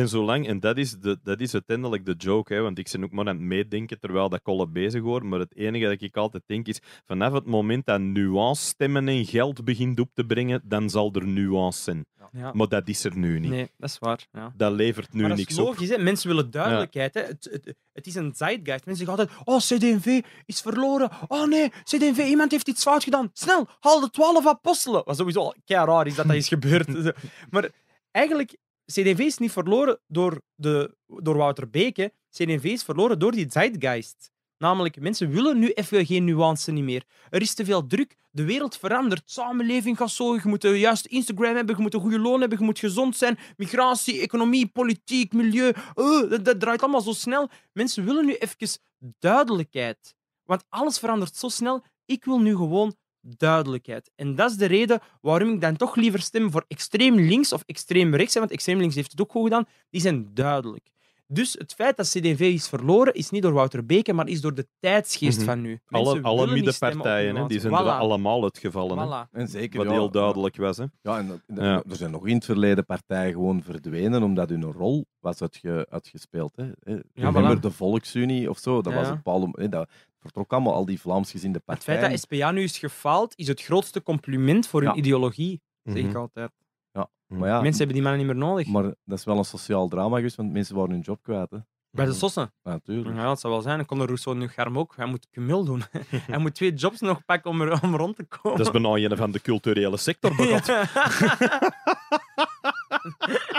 zolang, en en dat is, de, dat is uiteindelijk de joke, hè, want ik ben ook maar aan het meedenken terwijl dat kolle bezig wordt. Maar het enige dat ik altijd denk is: vanaf het moment dat nuance stemmen en geld begint op te brengen, dan zal er nuance zijn. Maar dat is er nu niet. Nee, dat is waar. Ja. Dat levert nu maar dat niks is logisch, Hè? Mensen willen duidelijkheid. Hè? Het, het, is een zeitgeist. Mensen zeggen altijd: Oh, CDV is verloren. Oh nee, CDV, iemand heeft iets fout gedaan. Snel, haal de twaalf apostelen. Wat sowieso kei raar is dat dat is gebeurd. *laughs* maar eigenlijk CDV is niet verloren door, de, door Wouter Beke. CDV is verloren door die zeitgeist. Namelijk, mensen willen nu even geen nuance meer. Er is te veel druk, de wereld verandert, samenleving gaat zo. Je moet eh, juist Instagram hebben, je moet een goede loon hebben, je moet gezond zijn. Migratie, economie, politiek, milieu, oh, dat, dat, draait allemaal zo snel. Mensen willen nu even duidelijkheid. Want alles verandert zo snel. Ik wil nu gewoon duidelijkheid. En dat is de reden waarom ik dan toch liever stem voor extreem links of extreem rechts, want extreem links heeft het ook goed gedaan, die zijn duidelijk. Dus het feit dat CD&V is verloren, is niet door Wouter Beke, maar is door de tijdsgeest mhm. van nu. alle, alle middenpartijen, die zijn voilà. allemaal uitgevallen. En zeker, wat heel duidelijk was. Hè. Ja, en, Er zijn nog in het verleden partijen gewoon verdwenen, omdat hun rol was uitge, uitgespeeld. Hè. Ja, voilà. de Volksunie of zo, dat was een bepaalde... dat, vertrok allemaal al die Vlaamsgezinde partijen. Het feit dat SPA nu is gefaald, is het grootste compliment voor hun ideologie, zeg ik mhm. altijd. Ja, maar mhm. ja, mensen hebben die mannen niet meer nodig. Maar dat is wel een sociaal drama geweest, want mensen waren hun job kwijt. Hè. Bij de sossen? Ja, natuurlijk. Ja, dat zou wel zijn. Dan kon de Rousseau nu Garm ook. Hij moet cumul doen. *laughs* Hij moet twee jobs nog pakken om, er, om rond te komen. Dat is bijna een van de culturele sector. *laughs* Ja. *laughs*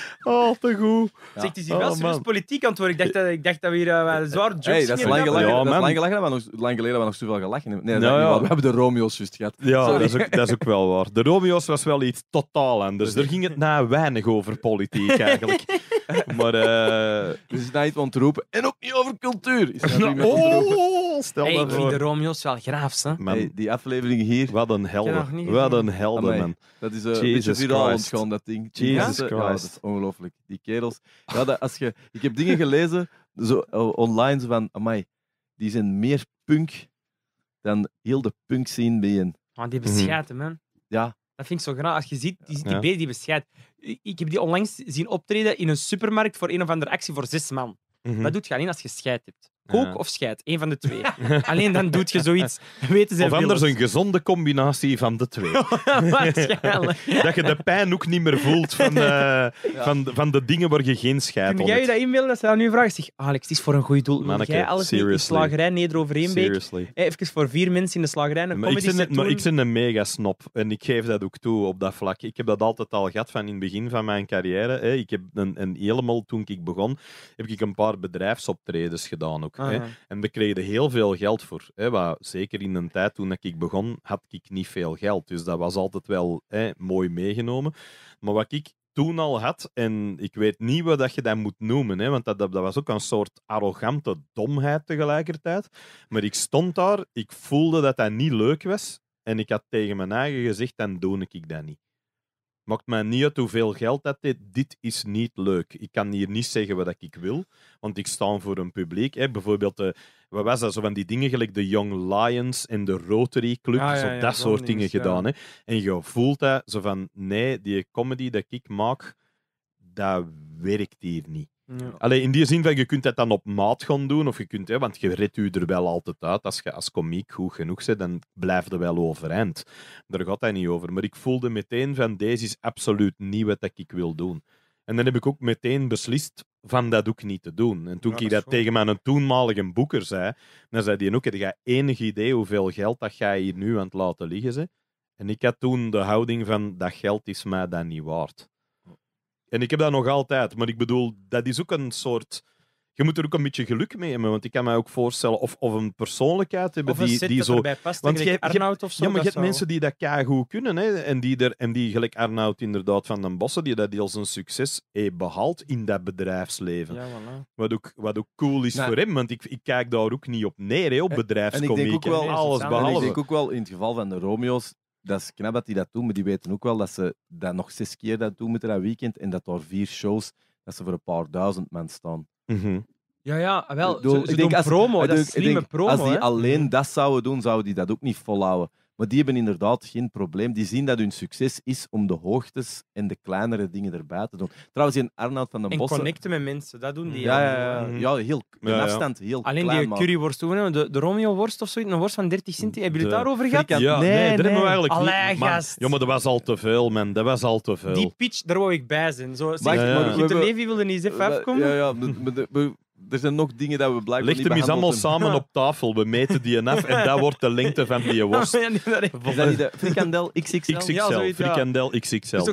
*laughs* Oh, te goed. Ja. Zeg, die is hier oh, wel serieus politiek antwoord. Ik dacht dat, ik dacht dat we hier uh, zwaar jokes hey, dat is lang geleden, ja, dat is lang geleden, maar nog, lang geleden we nog zoveel gelachen hebben. Nee, we hebben de Romeo's juist gehad. Ja, dat is, ook, dat is, ook, wel waar. De Romeo's was wel iets totaal anders. Dus daar ging het na weinig over politiek, eigenlijk. *laughs* *laughs* maar uh, dus is iets te ontroepen. En ook niet over cultuur. Is dat *laughs* niet oh, ik vind de Romeo's wel graafs, hè? die aflevering hier. Wat een helder, Wat een helder man. Dat is uh, een beetje viral dat ding. Jesus Christ. Ja, ongelooflijk. Die kerels. als je, ik heb dingen gelezen zo, eh, online van, die zijn meer punk dan heel de punk scene bij Oh, die mhm. beschaten, man. Ja, dat vind ik zo graag. Als je ziet, die, die die bescheid Ik heb die onlangs zien optreden in een supermarkt voor een of andere actie voor zes man. Mhm. dat doet je alleen als je scheid hebt? Kook of scheid, één van de twee. *laughs* Alleen dan doet je zoiets. *laughs* ze of anders een gezonde combinatie van de twee. *laughs* Waarschijnlijk. dat je de pijn ook niet meer voelt van de, eh, van, van de dingen waar je geen scheid hebt. jij je dat inbeelden dat ze dan nu vragen? Zeg, Alex, het is voor een goed doel. Manneke, jij alles in de slagerij neder eh, Even voor vier mensen in de slagerij. Een maar, ik ben, een mega snop en ik geef dat ook toe op dat vlak. Ik heb dat altijd al gehad van in het begin van mijn carrière. Ik heb een, een helemaal toen ik begon, heb ik een paar bedrijfsoptredens gedaan ook. Ah, en we kregen heel veel geld voor. Hè? Wat, zeker in een tijd toen ik begon, had ik niet veel geld. Dus dat was altijd wel hè, mooi meegenomen. Maar wat ik toen al had, en ik weet niet wat dat je dat moet noemen, hè, want dat, dat, was ook een soort arrogante domheid tegelijkertijd. Maar ik stond daar, ik voelde dat dat niet leuk was. En ik had tegen mijn eigen gezegd, dan doe ik dat niet. Maakt mij niet uit hoeveel geld dat dit. Dit is niet leuk. Ik kan hier niet zeggen wat ik wil, want ik sta voor een publiek. Hè. Bijvoorbeeld, eh, wat was dat? Zo van die dingen, gelijk de Young Lions en de Rotary Club. Ah, zo dat soort dingen gedaan. Hè. En je voelt dat zo van: nee, die comedy dat ik maak, dat werkt hier niet. Alleen in die zin van je kunt dat dan op maat gaan doen, of je kunt, hè, want je redt u er wel altijd uit. Als je als komiek goed genoeg bent, dan blijft er wel overeind. Daar gaat hij niet over. Maar ik voelde meteen van deze is absoluut niet wat ik wil doen. En dan heb ik ook meteen beslist van dat ook niet te doen. En toen ik dat, tegen mijn toenmalige boeker zei, dan zei hij: ook, heb jij enig idee hoeveel geld dat jij hier nu aan het laten liggen ze? En ik had toen de houding van, dat geld is mij dan niet waard. En ik heb dat nog altijd. Maar ik bedoel, dat is ook een soort. Je moet er ook een beetje geluk mee hebben, want ik kan mij ook voorstellen of, of een persoonlijkheid hebben die, die zo. Past, want je, Ja, maar je hebt mensen die dat goed kunnen hè, en die er en die gelijk Arnoud inderdaad van den Bossen die dat als een succes heeft behaald in dat bedrijfsleven. Ja, voilà. Wat ook wat ook cool is nou, voor hem, want ik, ik kijk daar ook niet op neer hè, op bedrijfscomiek en, ik denk ook wel, alles behalve. ik denk ook wel in het geval van de Romeo's dat is knap dat die dat doen, maar die weten ook wel dat ze dat nog zes keer dat doen moeten dat weekend en dat daar vier shows, dat ze voor een paar duizend mensen staan. Mhm. Ja, ja, ah, wel. ik denk, promo, dat promo. Als die alleen mhm. dat zouden doen, zouden die dat ook niet volhouden. Maar die hebben inderdaad geen probleem. Die zien dat hun succes is om de hoogtes en de kleinere dingen erbij te doen. Trouwens, in Arnoud van den En connecten met mensen, dat doen die. Ja, ja, ja. Mhm. ja. heel, een afstand heel Alleen die curryworst, de, de Romeo-worst of zoiets, een worst van 30 cent. Hebben jullie het daarover gehad? Ja, nee, nee, dat hebben we eigenlijk gast. ja, maar dat was al te veel, man. Dat was al te veel. Die pitch, daar wou ik bij zijn. Zo, zeg, maar wilde niet eens even afkomen. Ja, ja, er zijn nog dingen dat we blijkbaar Ligt niet hem allemaal samen op tafel. We meten die af en dat wordt de lengte van die *laughs* worst. ja, nee, is dat niet de frikandel *laughs* XXL? XXL, ja, zoiets, frikandel ja.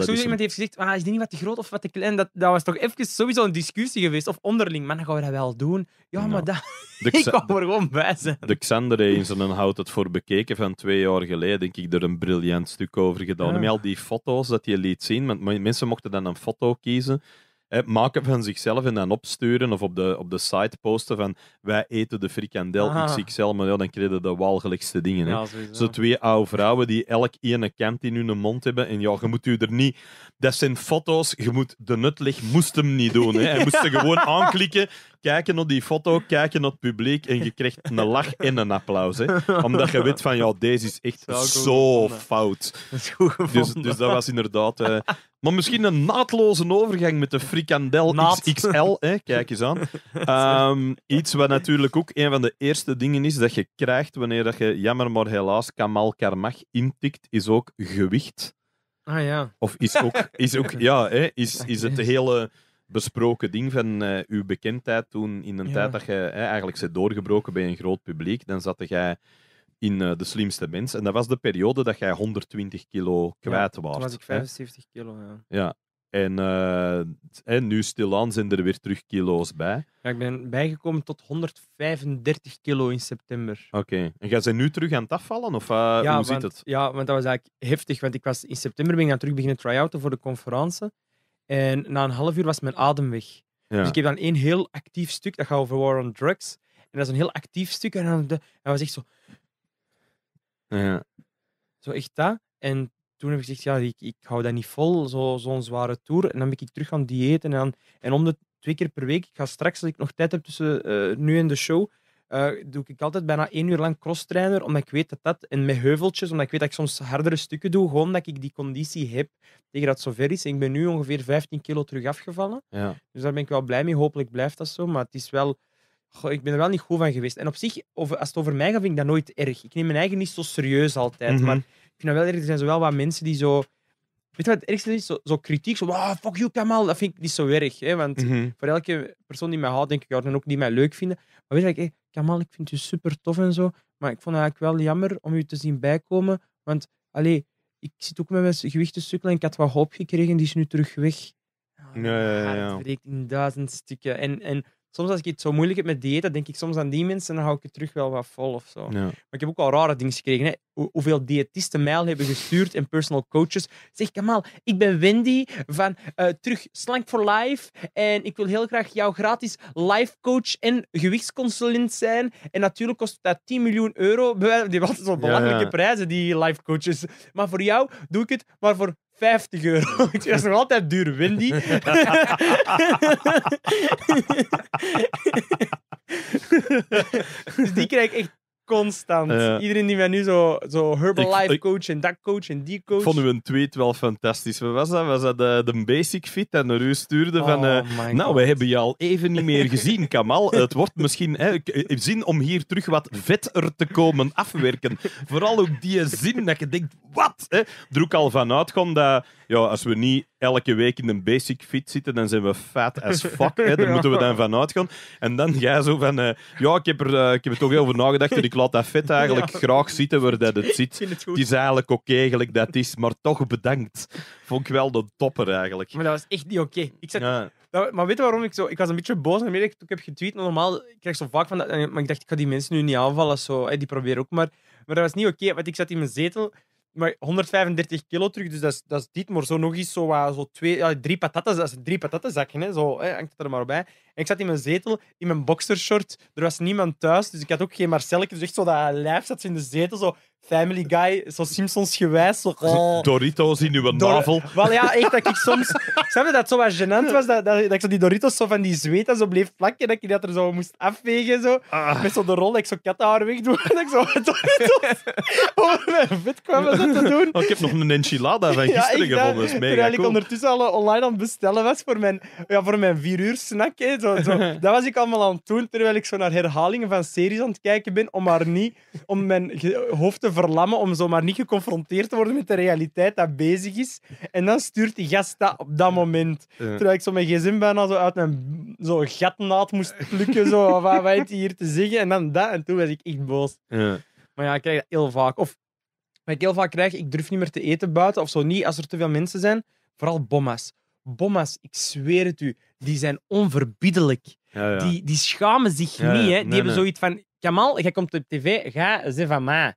Dus iemand heeft gezegd, ah, is die niet wat te groot of wat te klein? Dat, dat was toch even sowieso een discussie geweest. Of onderling, maar dan gaan we dat wel doen. Ja, maar dat... *laughs* ik kan er gewoon bij zijn. De Xander in zijn houdt het voor bekeken van twee jaar geleden. Denk ik er een briljant stuk over gedaan. Met al die foto's dat je liet zien. mensen mochten dan een foto kiezen hè, maken van zichzelf en dan opsturen of op de, op de site posten van wij eten de frikandel ah. XXL, maar ja, dan krijg je de walgelijkste dingen. Hè. Zo twee oude vrouwen die elk ene kant in hun mond hebben en ja, je moet u er niet... Dat zijn foto's, je moet de nutleg moest hem niet doen. Hè. Hij moest ze gewoon aanklikken kijken naar die foto, kijken naar het publiek en je krijgt een lach en een applaus. Hè? Omdat je weet van, ja, deze is echt zo fout. Dat is goed dus, dus, dat was inderdaad... Eh, maar misschien een naadloze overgang met de frikandel Naad. Hè? Kijk eens aan. *laughs* Ehm, iets wat natuurlijk ook een van de eerste dingen is dat je krijgt wanneer dat je jammer maar helaas Kamal Karmach intikt, is ook gewicht. Ah ja. Of is ook, is ook *laughs* ja, hè, is, is het hele besproken ding van uh, uw bekendheid toen in een tijd dat je eigenlijk zit doorgebroken bij een groot publiek. Dan zat jij in eh, De Slimste Mens. En dat was de periode dat jij 120 kilo kwijt ja, was. Toen was ik 75 kilo, ja. ja. En, uh, en nu stilaan zijn er weer terug kilo's bij. Ja, ik ben bijgekomen tot 135 kilo in september. Oké. En gaan ze nu terug aan het afvallen? Of ja, hoe want, het? Ja, want dat was eigenlijk heftig. Want ik was in september ben ik dan terug beginnen try-outen voor de conferentie. En na een half uur was mijn adem weg. Dus ik heb dan één heel actief stuk, dat gaat over War on Drugs. En dat is een heel actief stuk. En dan, was echt zo... Ja. Zo echt dat. En toen heb ik gezegd, ja, ik, ik hou dat niet vol, zo'n zware tour. En dan ben ik terug gaan diëten. En, dan, en om de twee keer per week, ik ga straks, als ik nog tijd heb tussen eh, nu en de show, eh, doe ik altijd bijna één uur lang crosstrainer, omdat ik weet dat dat, en met heuveltjes, omdat ik weet dat ik soms hardere stukken doe, gewoon dat ik die conditie heb tegen dat het zover is. En ik ben nu ongeveer 15 kilo terug afgevallen. Ja. Dus daar ben ik wel blij mee. Hopelijk blijft dat zo, maar het is wel... ik ben er wel niet goed van geweest. En op zich, als het over mij gaat, vind ik dat nooit erg. Ik neem mijn eigen niet zo serieus altijd. Mhm. Maar ik vind wel erg. Er zijn wel wat mensen die zo... Weet je wat het ergste is? Zo, zo kritiek, zo wow, ah, fuck you Kamal, dat vind ik niet zo erg. Hè? Want mhm. voor elke persoon die mij houdt, denk ik, ja, en ook die mij leuk vinden. Maar weet je wat ik Kamal, ik vind je super tof en zo, maar ik vond het eigenlijk wel jammer om je te zien bijkomen, want allee, ik zit ook met mijn gewicht te sukkelen en ik had wat hoop gekregen, die is nu terug weg. ja, ja, ja, ja. Het breekt in duizend stukken. En, en soms als ik het zo moeilijk heb met diëten, denk ik soms aan die mensen en dan hou ik het terug wel wat vol of zo. Ja. Maar ik heb ook al rare dingen gekregen. Hè. hoeveel diëtisten mij al hebben gestuurd en personal coaches. Zeg Kamal, ik ben Wendy van uh, Terug Slank for Life en ik wil heel graag jouw gratis life coach en gewichtsconsulent zijn. En natuurlijk kost dat 10 miljoen euro. *laughs* Die wat zo belangrijke prijzen, die life coaches. Maar voor jou doe ik het, maar voor 50 euro. Dat *laughs* is nog altijd duur, Wendy. *laughs* *laughs* dus die krijg ik echt Constant. Iedereen die mij nu zo, zo Herbalife coach en dat coach en die coach. vonden we een tweet wel fantastisch. We was dat? Was dat de, eh, de Basic Fit? En naar u stuurde van... Oh eh, nou, we hebben je al even niet meer gezien, *laughs* Kamal. Het wordt misschien hè, eh, zin om hier terug wat vetter te komen afwerken. Vooral ook die zin dat je denkt, wat? Hè? Er ook al vanuit kon dat... Ja, als we niet elke week in een basic fit zitten, dan zijn we fat as fuck. Hè? Daar *laughs* moeten we dan van gaan En dan jij zo van... ja, ik heb, er, uh, ik heb toch toch over nagedacht ik laat dat vet eigenlijk *laughs* graag zitten waar dat het *laughs* zit. Het, is eigenlijk oké, okay, dat is, maar toch bedankt. Vond ik wel de topper eigenlijk. Maar dat was echt niet oké. Ik maar weet je waarom ik zo... Ik was een beetje boos toen ik heb getweet. Normaal ik krijg zo vaak van dat... Maar ik dacht, ik ga die mensen nu niet aanvallen. Zo. Die proberen ook maar... Maar dat was niet oké, want ik zat in mijn zetel maar 135 kilo terug, dus dat is, dat is dit. Maar zo nog eens zo, uh, zo twee, ja, drie patatas, dat is drie hè, zo hè, hangt het er maar bij. En ik zat in mijn zetel, in mijn boxershort, er was niemand thuis, dus ik had ook geen Marcelke, dus echt zo dat lijf zat in de zetel, zo Family Guy, zo Simpsons gewijs. Zo, oh. *laughs* Doritos in uw navel. Wel ja, echt dat ik soms. *laughs* Snap je dat zo wat gênant was? Dat, dat, ik zo die Doritos zo van die zweet en zo bleef plakken. Dat ik dat er zo moest afvegen. Zo. Ah. zo de rol dat ik zo kattenhaar wegdoe. *laughs* dat ik zo Doritos over mijn vet kwam zo te doen. Oh, ik heb nog een enchilada van gisteren ja, gevonden. is ik ondertussen al online aan het bestellen was voor mijn, ja, voor mijn vier uur snack. Hè, zo, zo. Dat was ik allemaal aan het doen terwijl ik zo naar herhalingen van series aan het kijken ben. Om maar niet om mijn hoofd te verlammen om zomaar niet geconfronteerd te worden met de realiteit dat bezig is. En dan stuurt die gast dat op dat moment. Terwijl ik zo mijn gezin bijna zo uit mijn zo gatnaad moest plukken. Zo, *laughs* wat weet hier te zeggen? En dan dat. En toen was ik echt boos. Ja. Maar ja, ik krijg dat heel vaak. Of wat ik heel vaak krijg, ik durf niet meer te eten buiten of zo niet als er te veel mensen zijn. Vooral bomma's. Bomma's, ik zweer het u, die zijn onverbiddelijk. Ja, ja. Die, die schamen zich niet. Hè. Die hebben zoiets van: Kamal, jij komt op tv, ga ze van mij.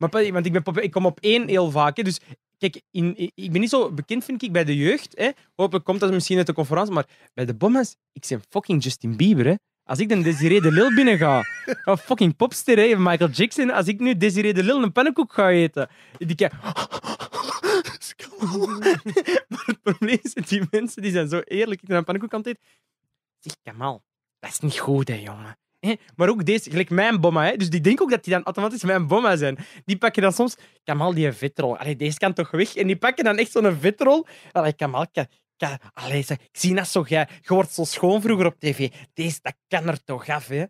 Maar, want ik, ben, ik kom op één heel vaak. Hè, dus kijk, in, ik ben niet zo bekend, vind ik, bij de jeugd. Hè. Hopelijk komt dat misschien uit de conferentie. Maar bij de bommas, ik ben fucking Justin Bieber. Hè. Als ik dan Desiree de Lil binnen ga, een fucking popster, hè, Michael Jackson. Als ik nu Desiree de Lil een pannenkoek ga eten, die kan... *laughs* maar het probleem is, die mensen die zijn zo eerlijk naar een pannenkoek aan het eten. Zeg, dat is niet goed, hè, jongen. Maar ook deze, gelijk mijn bomma. Hè. Dus die denken ook dat die dan automatisch mijn bomma zijn. Die pakken dan soms... Kamal, die vetrol. Allee, deze kan toch weg? En die pakken dan echt zo'n vetrol. Allee, Kamal, allee, ik zie dat zo. Jij, je wordt zo schoon vroeger op tv. Deze, dat kan er toch af, hè?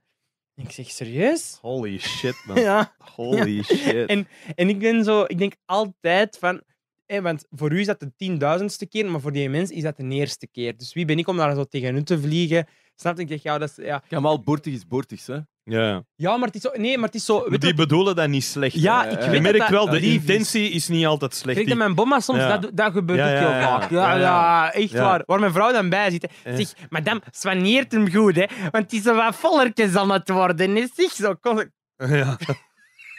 ik zeg, serieus? Holy shit, man. *laughs* ja. Holy *laughs* shit. En, en ik ben zo... Ik denk altijd van... want voor u is dat de tienduizendste keer, maar voor die mensen is dat de eerste keer. Dus wie ben ik om daar zo tegen u te vliegen? Snap Ik zeg ja, dat is... Ja. al Boertig is Boertig, hè? Ja. ja, maar het is zo... Nee, maar het is zo... Weet die bedoelen dat niet slecht. Ja, ik weet Je merkt wel, de intentie is. niet altijd slecht. Kijk, dat mijn bomma soms, dat, dat gebeurt ja, ja, ook heel vaak. Ja, ja, echt waar. Waar mijn vrouw dan bij zit. Hè. Zeg, madame, swaneert hem goed, hè. Want hij is een wat vollertjes aan het worden. Is zich zo... Ja.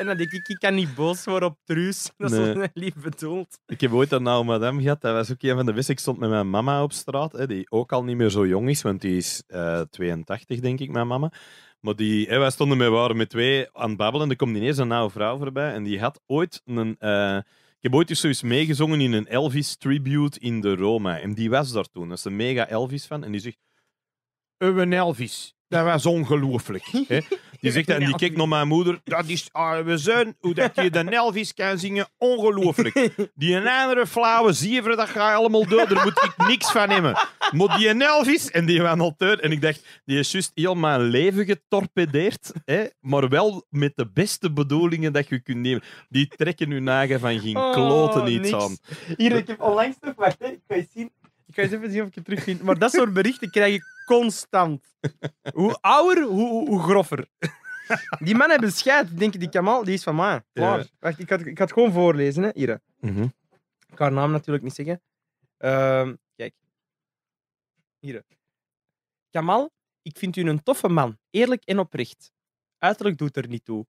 En dan denk ik, ik kan niet boos worden op Truus. *laughs* Dat is nee. lief bedoeld. Ik heb ooit een nou madame gehad. Dat was ook een van de Ik stond met mijn mama op straat, hè, die ook al niet meer zo jong is, want die is 82, eh, denk ik, mijn mama. Maar die, wij stonden met, waren met twee aan het babbelen. Er komt ineens een nauwe vrouw voorbij. En die had ooit een... Eh, ik heb ooit eens zoiets meegezongen in een Elvis tribute in de Roma. En die was daar toen. Dat is een mega Elvis fan. En die zegt: eh, een Elvis. Dat was ongelooflijk. hè. *laughs* Die zegt en die kijkt naar mijn moeder. Dat is we zijn, hoe dat je de Nelvis kan zingen, ongelooflijk. Die een andere flauwe ziever, dat ga je allemaal door. Daar moet ik niks van nemen. Maar die Nelvis. en die van Alteur. En ik dacht, die is juist heel mijn leven getorpedeerd. Hè? Maar wel met de beste bedoelingen dat je kunt nemen. Die trekken hun nagen van geen oh, kloten iets aan. Hier, ik heb onlangs nog, wacht, ik kan je zien. Ik ga eens even zien of ik het terugvind. Maar dat soort berichten krijg ik Constant. *laughs* Hoe ouder, hoe, hoe groffer. Die mannen hebben scheid. Denk die Kamal, die is van mij. Ja. Wacht, ik ga, ik ga het gewoon voorlezen, hè. Hier. Mhm. Ik ga haar naam natuurlijk niet zeggen. Ehm, kijk. Hier. Kamal, ik vind u een toffe man. Eerlijk en oprecht. Uiterlijk doet er niet toe.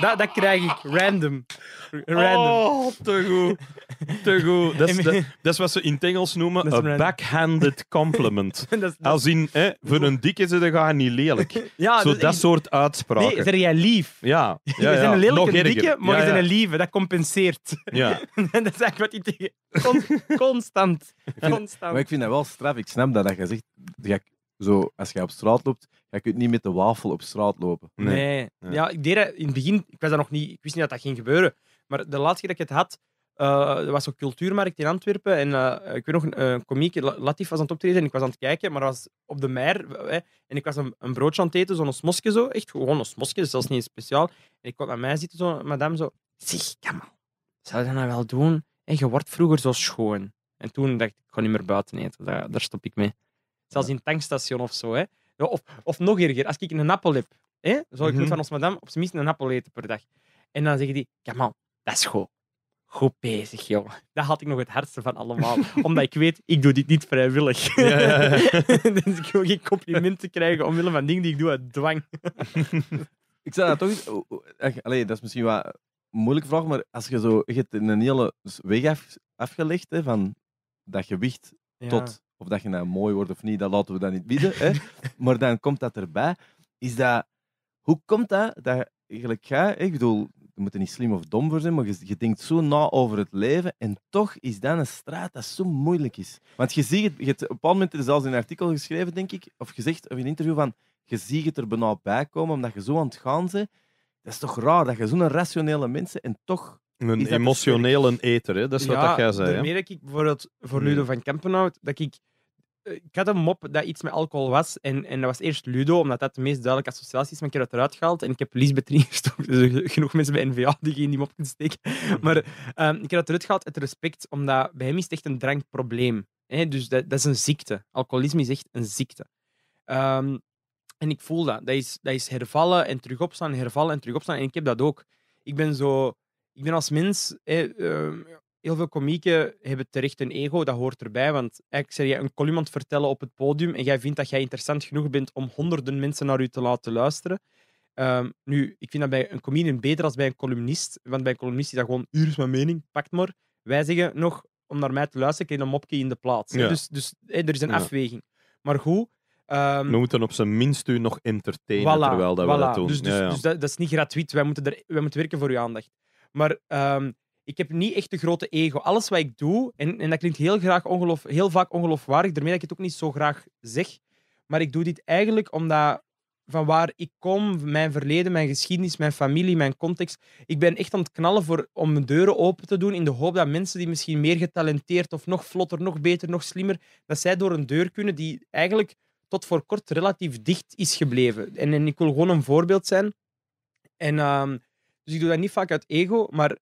Dat, dat krijg ik. Random. Random. Oh, te goed. Te goed. *laughs* Dat is, dat, wat ze in het Engels noemen een backhanded compliment. *laughs* Als in, hè, voor een dikke ze dat gaan niet lelijk. *laughs* Ja, Zo dus dat soort uitspraken. Nee, jij lief. Ja. ja, ja. Je bent een lelijke dikke, maar je bent een lieve. Dat compenseert. Ja. dat is eigenlijk wat ik tegen... Constant. Constant. Maar ik vind dat wel straf. Ik snap dat, dat je zegt zo, als je op straat loopt, je kunt niet met de wafel op straat lopen. Nee. Ja, ik deed in het begin, ik, was dat nog niet, ik wist niet dat dat ging gebeuren. Maar de laatste keer dat ik het had, uh, was op cultuurmarkt in Antwerpen. En eh, ik weet nog, een, een komiek, Latif, was aan het optreden en ik was aan het kijken, maar was op de mer eh, en ik was een, broodje aan het eten, zo'n smosje zo. Echt gewoon een smosje, zelfs dus niet speciaal. En ik kwam naar mij zitten, zo'n madame zo... Zeg, Kamal, zou je dat nou wel doen? En je wordt vroeger zo schoon. En toen dacht ik, ik ga niet meer buiten eten. Daar, daar stop ik mee. Zelfs in tankstation of zo. Hè. Of, of nog erger, als ik een appel heb, hè, zou ik mm van ons madame op zijn minst een appel eten per dag. En dan zeggen die, ja man dat is goed. Goed bezig, joh. Dat had ik nog het hardste van allemaal. *laughs* Omdat ik weet, ik doe dit niet vrijwillig. *laughs* dus ik wil geen complimenten krijgen omwille van dingen die ik doe uit dwang. *laughs* ik zou dat toch eens... dat is misschien wat moeilijk vraag, maar als je zo... Je hebt een hele weg af, afgelegd hè, van dat gewicht tot of dat je nou mooi wordt of niet, dat laten we dan niet bieden. Hè? *laughs* Maar dan komt dat erbij. Is dat, hoe komt dat dat eigenlijk ga, ik bedoel, je moet er niet slim of dom voor zijn, maar je, denkt zo na over het leven en toch is dat een straat dat zo moeilijk is. Want je ziet het, je hebt op een bepaald moment er zelfs in een artikel geschreven, denk ik, of gezegd, of in een interview van, je ziet het er bijna bij komen omdat je zo aan het gaan bent. Dat is toch raar, dat je zo'n rationele mensen en toch... Een emotionele eter, hè? dat is wat dat jij zei. Ja, merk ik bijvoorbeeld voor mm. Ludo van Kempenhout, dat ik eh, ik had een mop dat iets met alcohol was. En, en dat was eerst Ludo, omdat dat de meest duidelijke associatie is. Maar ik heb dat eruit gehaald. En ik heb Lisbeth erin Er Dus genoeg mensen bij NVA die geen die mop kunnen steken. Mhm. Maar ik ehm, heb dat eruit gehaald uit respect, omdat bij hem is het echt een drankprobleem. hè dus dat, dat, is een ziekte. Alcoholisme is echt een ziekte. Ehm, en ik voel dat. Dat is, dat is hervallen en terug opstaan, hervallen en terug opstaan. En ik heb dat ook. Ik ben zo... Ik ben als mens... Ehm, heel veel komieken hebben terecht een ego, dat hoort erbij. Want eigenlijk zeg jij een columnant vertellen op het podium en jij vindt dat jij interessant genoeg bent om honderden mensen naar u te laten luisteren. Ehm, nu, ik vind dat bij een comedian beter dan bij een columnist. Want bij een columnist is dat gewoon, hier is mijn mening, pakt maar. Wij zeggen nog, om naar mij te luisteren, ik een mopje in de plaats. Dus, dus er is een afweging. Maar goed... Ehm, we moeten op zijn minst u nog entertainen terwijl dat we doen. Dus, dus, dus dat, is niet gratuit. Wij moeten, er, wij moeten werken voor uw aandacht. Maar... Ehm, ik heb niet echt een grote ego. Alles wat ik doe, en, en dat klinkt heel, graag ongeloof, heel vaak ongeloofwaardig, daarmee dat ik het ook niet zo graag zeg. Maar ik doe dit eigenlijk omdat van waar ik kom, mijn verleden, mijn geschiedenis, mijn familie, mijn context. Ik ben echt aan het knallen voor, om mijn deuren open te doen in de hoop dat mensen die misschien meer getalenteerd of nog vlotter, nog beter, nog slimmer, dat zij door een deur kunnen die eigenlijk tot voor kort relatief dicht is gebleven. En, en ik wil gewoon een voorbeeld zijn. En, ehm, dus ik doe dat niet vaak uit ego, maar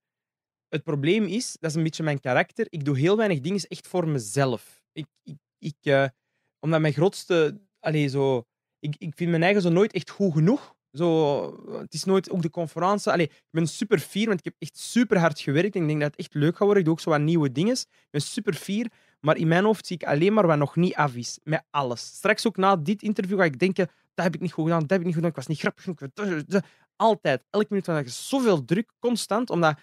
het probleem is, dat is een beetje mijn karakter, ik doe heel weinig dingen echt voor mezelf. Ik, ik, ik eh, omdat mijn grootste... allee zo, ik, ik vind mijn eigen zo nooit echt goed genoeg. Zo, het is nooit ook de conferentie. Allee, ik ben super fier, want ik heb echt super hard gewerkt. En ik denk dat het echt leuk gaat worden. Ik doe ook zo wat nieuwe dingen. Ik ben super fier. Maar in mijn hoofd zie ik alleen maar wat nog niet af is. Met alles. Straks ook na dit interview ga ik denken: dat heb ik niet goed gedaan, dat heb ik niet goed gedaan. Ik was niet grappig. genoeg. Altijd. Elke minuut van de dag zoveel druk, constant. Omdat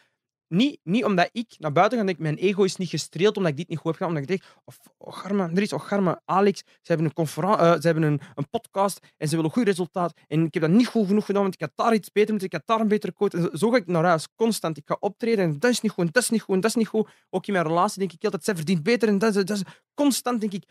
niet, niet omdat ik naar buiten ga en denk, mijn ego is niet gestreeld omdat ik dit niet goed heb gedaan. Omdat ik denk, of, oh, oh Garma, er is, oh Alex, ze hebben, een, uh, ze hebben een, een, podcast en ze willen een goed resultaat. En ik heb dat niet goed genoeg gedaan, want ik had daar iets beter moeten, ik had daar een betere coach. En zo ga ik naar huis, constant. Ik ga optreden en dat is niet goed, en dat is niet goed, en dat is niet goed. Ook in mijn relatie denk ik altijd, zij verdient beter en dat is, dat is... Constant denk ik,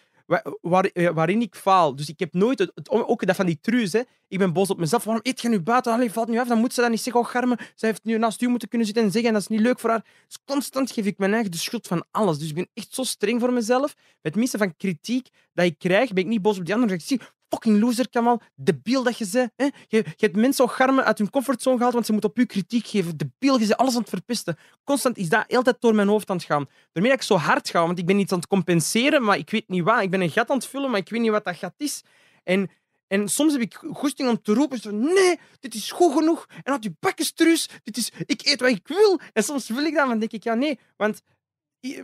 waar, eh, waarin ik faal. Dus ik heb nooit, ook dat van die truus, hè. ik ben boos op mezelf. Waarom eet je nu buiten? Allee, valt nu af. Dan moet ze dan niet zeggen. Oh, Garme, ze heeft nu naast u moeten kunnen zitten en zeggen dat is niet leuk voor haar. Dus constant geef ik mijn eigen de schuld van alles. Dus ik ben echt zo streng voor mezelf. Met missen van kritiek dat ik krijg, ben ik niet boos op die andere. Ik zie, fucking loser, Kamal. Debiel dat je ze. Hè? Je, je hebt mensen garmen uit hun comfortzone gehaald, want ze moeten op je kritiek geven. Debiel, je ze alles aan het verpesten. Constant is dat altijd door mijn hoofd aan het gaan. Daarmee dat ik zo hard ga, want ik ben iets aan het compenseren, maar ik weet niet wat. Ik ben een gat aan het vullen, maar ik weet niet wat dat gat is. En... En soms heb ik goesting om te roepen: zo, nee, dit is goed genoeg. En had je bakkenstruus, dit is, ik eet wat ik wil. En soms wil ik dat, dan denk ik: ja, nee. Want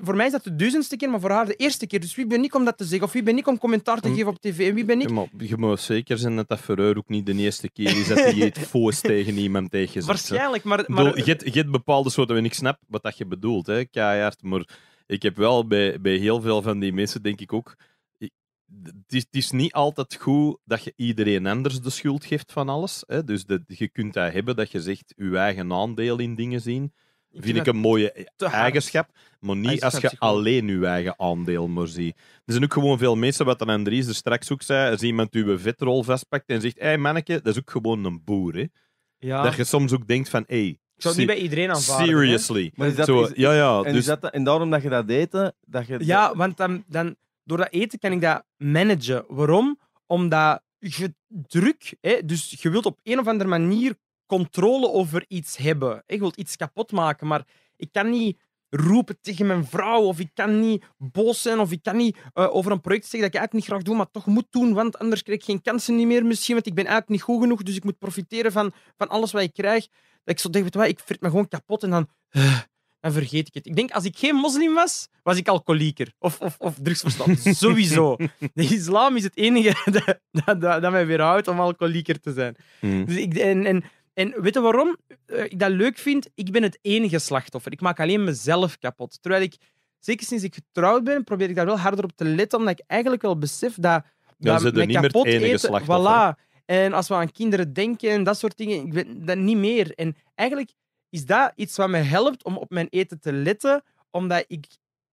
voor mij is dat de duizendste keer, maar voor haar de eerste keer. Dus wie ben ik om dat te zeggen? Of wie ben ik om commentaar te mm. geven op tv? En wie ben ik... Ja, je moet zeker zijn dat dat voor haar ook niet de eerste keer is dat je het *laughs* voos tegen iemand zegt. Waarschijnlijk, maar... maar... Je hebt bepaalde soorten, en ik snap wat dat je bedoelt, hè, keihard, maar ik heb wel bij, bij heel veel van die mensen, denk ik ook... Het is, het is niet altijd goed dat je iedereen anders de schuld geeft van alles. Hè. Dus de, je kunt dat hebben, dat je zegt, je eigen aandeel in dingen zien vind ik een mooie eigenschap. Maar niet als je alleen je eigen aandeel maar ziet. Er zijn ook gewoon veel mensen, wat dan Andries er straks ook zei, als iemand uw vetrol vastpakt en zegt, hé hey, manneke, dat is ook gewoon een boer. Hè? Ja. Dat je soms ook denkt van, hé... Hey, ik zou het niet bij iedereen aanvaarden. Seriously. ja, ja, en, dus... dat, en daarom dat je dat deed, dat je... Ja, want dan, dan, door dat eten kan ik dat managen. Waarom? Omdat je druk, hè, dus je wilt op een of andere manier controle over iets hebben. Ik wil iets kapot maken, maar ik kan niet roepen tegen mijn vrouw, of ik kan niet boos zijn, of ik kan niet eh, over een project zeggen dat ik eigenlijk niet graag doe, maar toch moet doen, want anders krijg ik geen kansen niet meer misschien, want ik ben eigenlijk niet goed genoeg, dus ik moet profiteren van, van alles wat ik krijg. Dat ik zo denk, wat, ik frit me gewoon kapot en dan, eh, dan vergeet ik het. Ik denk, als ik geen moslim was, was ik alcoholieker of, of, of drugsverstand. *laughs* Sowieso. De islam is het enige dat, *laughs* dat, dat, dat mij weerhoudt om alcoholieker te zijn. Hmm. Dus ik, en, en en weet je waarom eh, ik dat leuk vind? Ik ben het enige slachtoffer. Ik maak alleen mezelf kapot. Terwijl ik, zeker sinds ik getrouwd ben, probeer ik daar wel harder op te letten, omdat ik eigenlijk wel besef dat... ik dat niet kapot meer het enige eten, slachtoffer. Voilà. En als we aan kinderen denken en dat soort dingen, ik ben dat niet meer. En eigenlijk is dat iets wat me helpt om op mijn eten te letten, omdat ik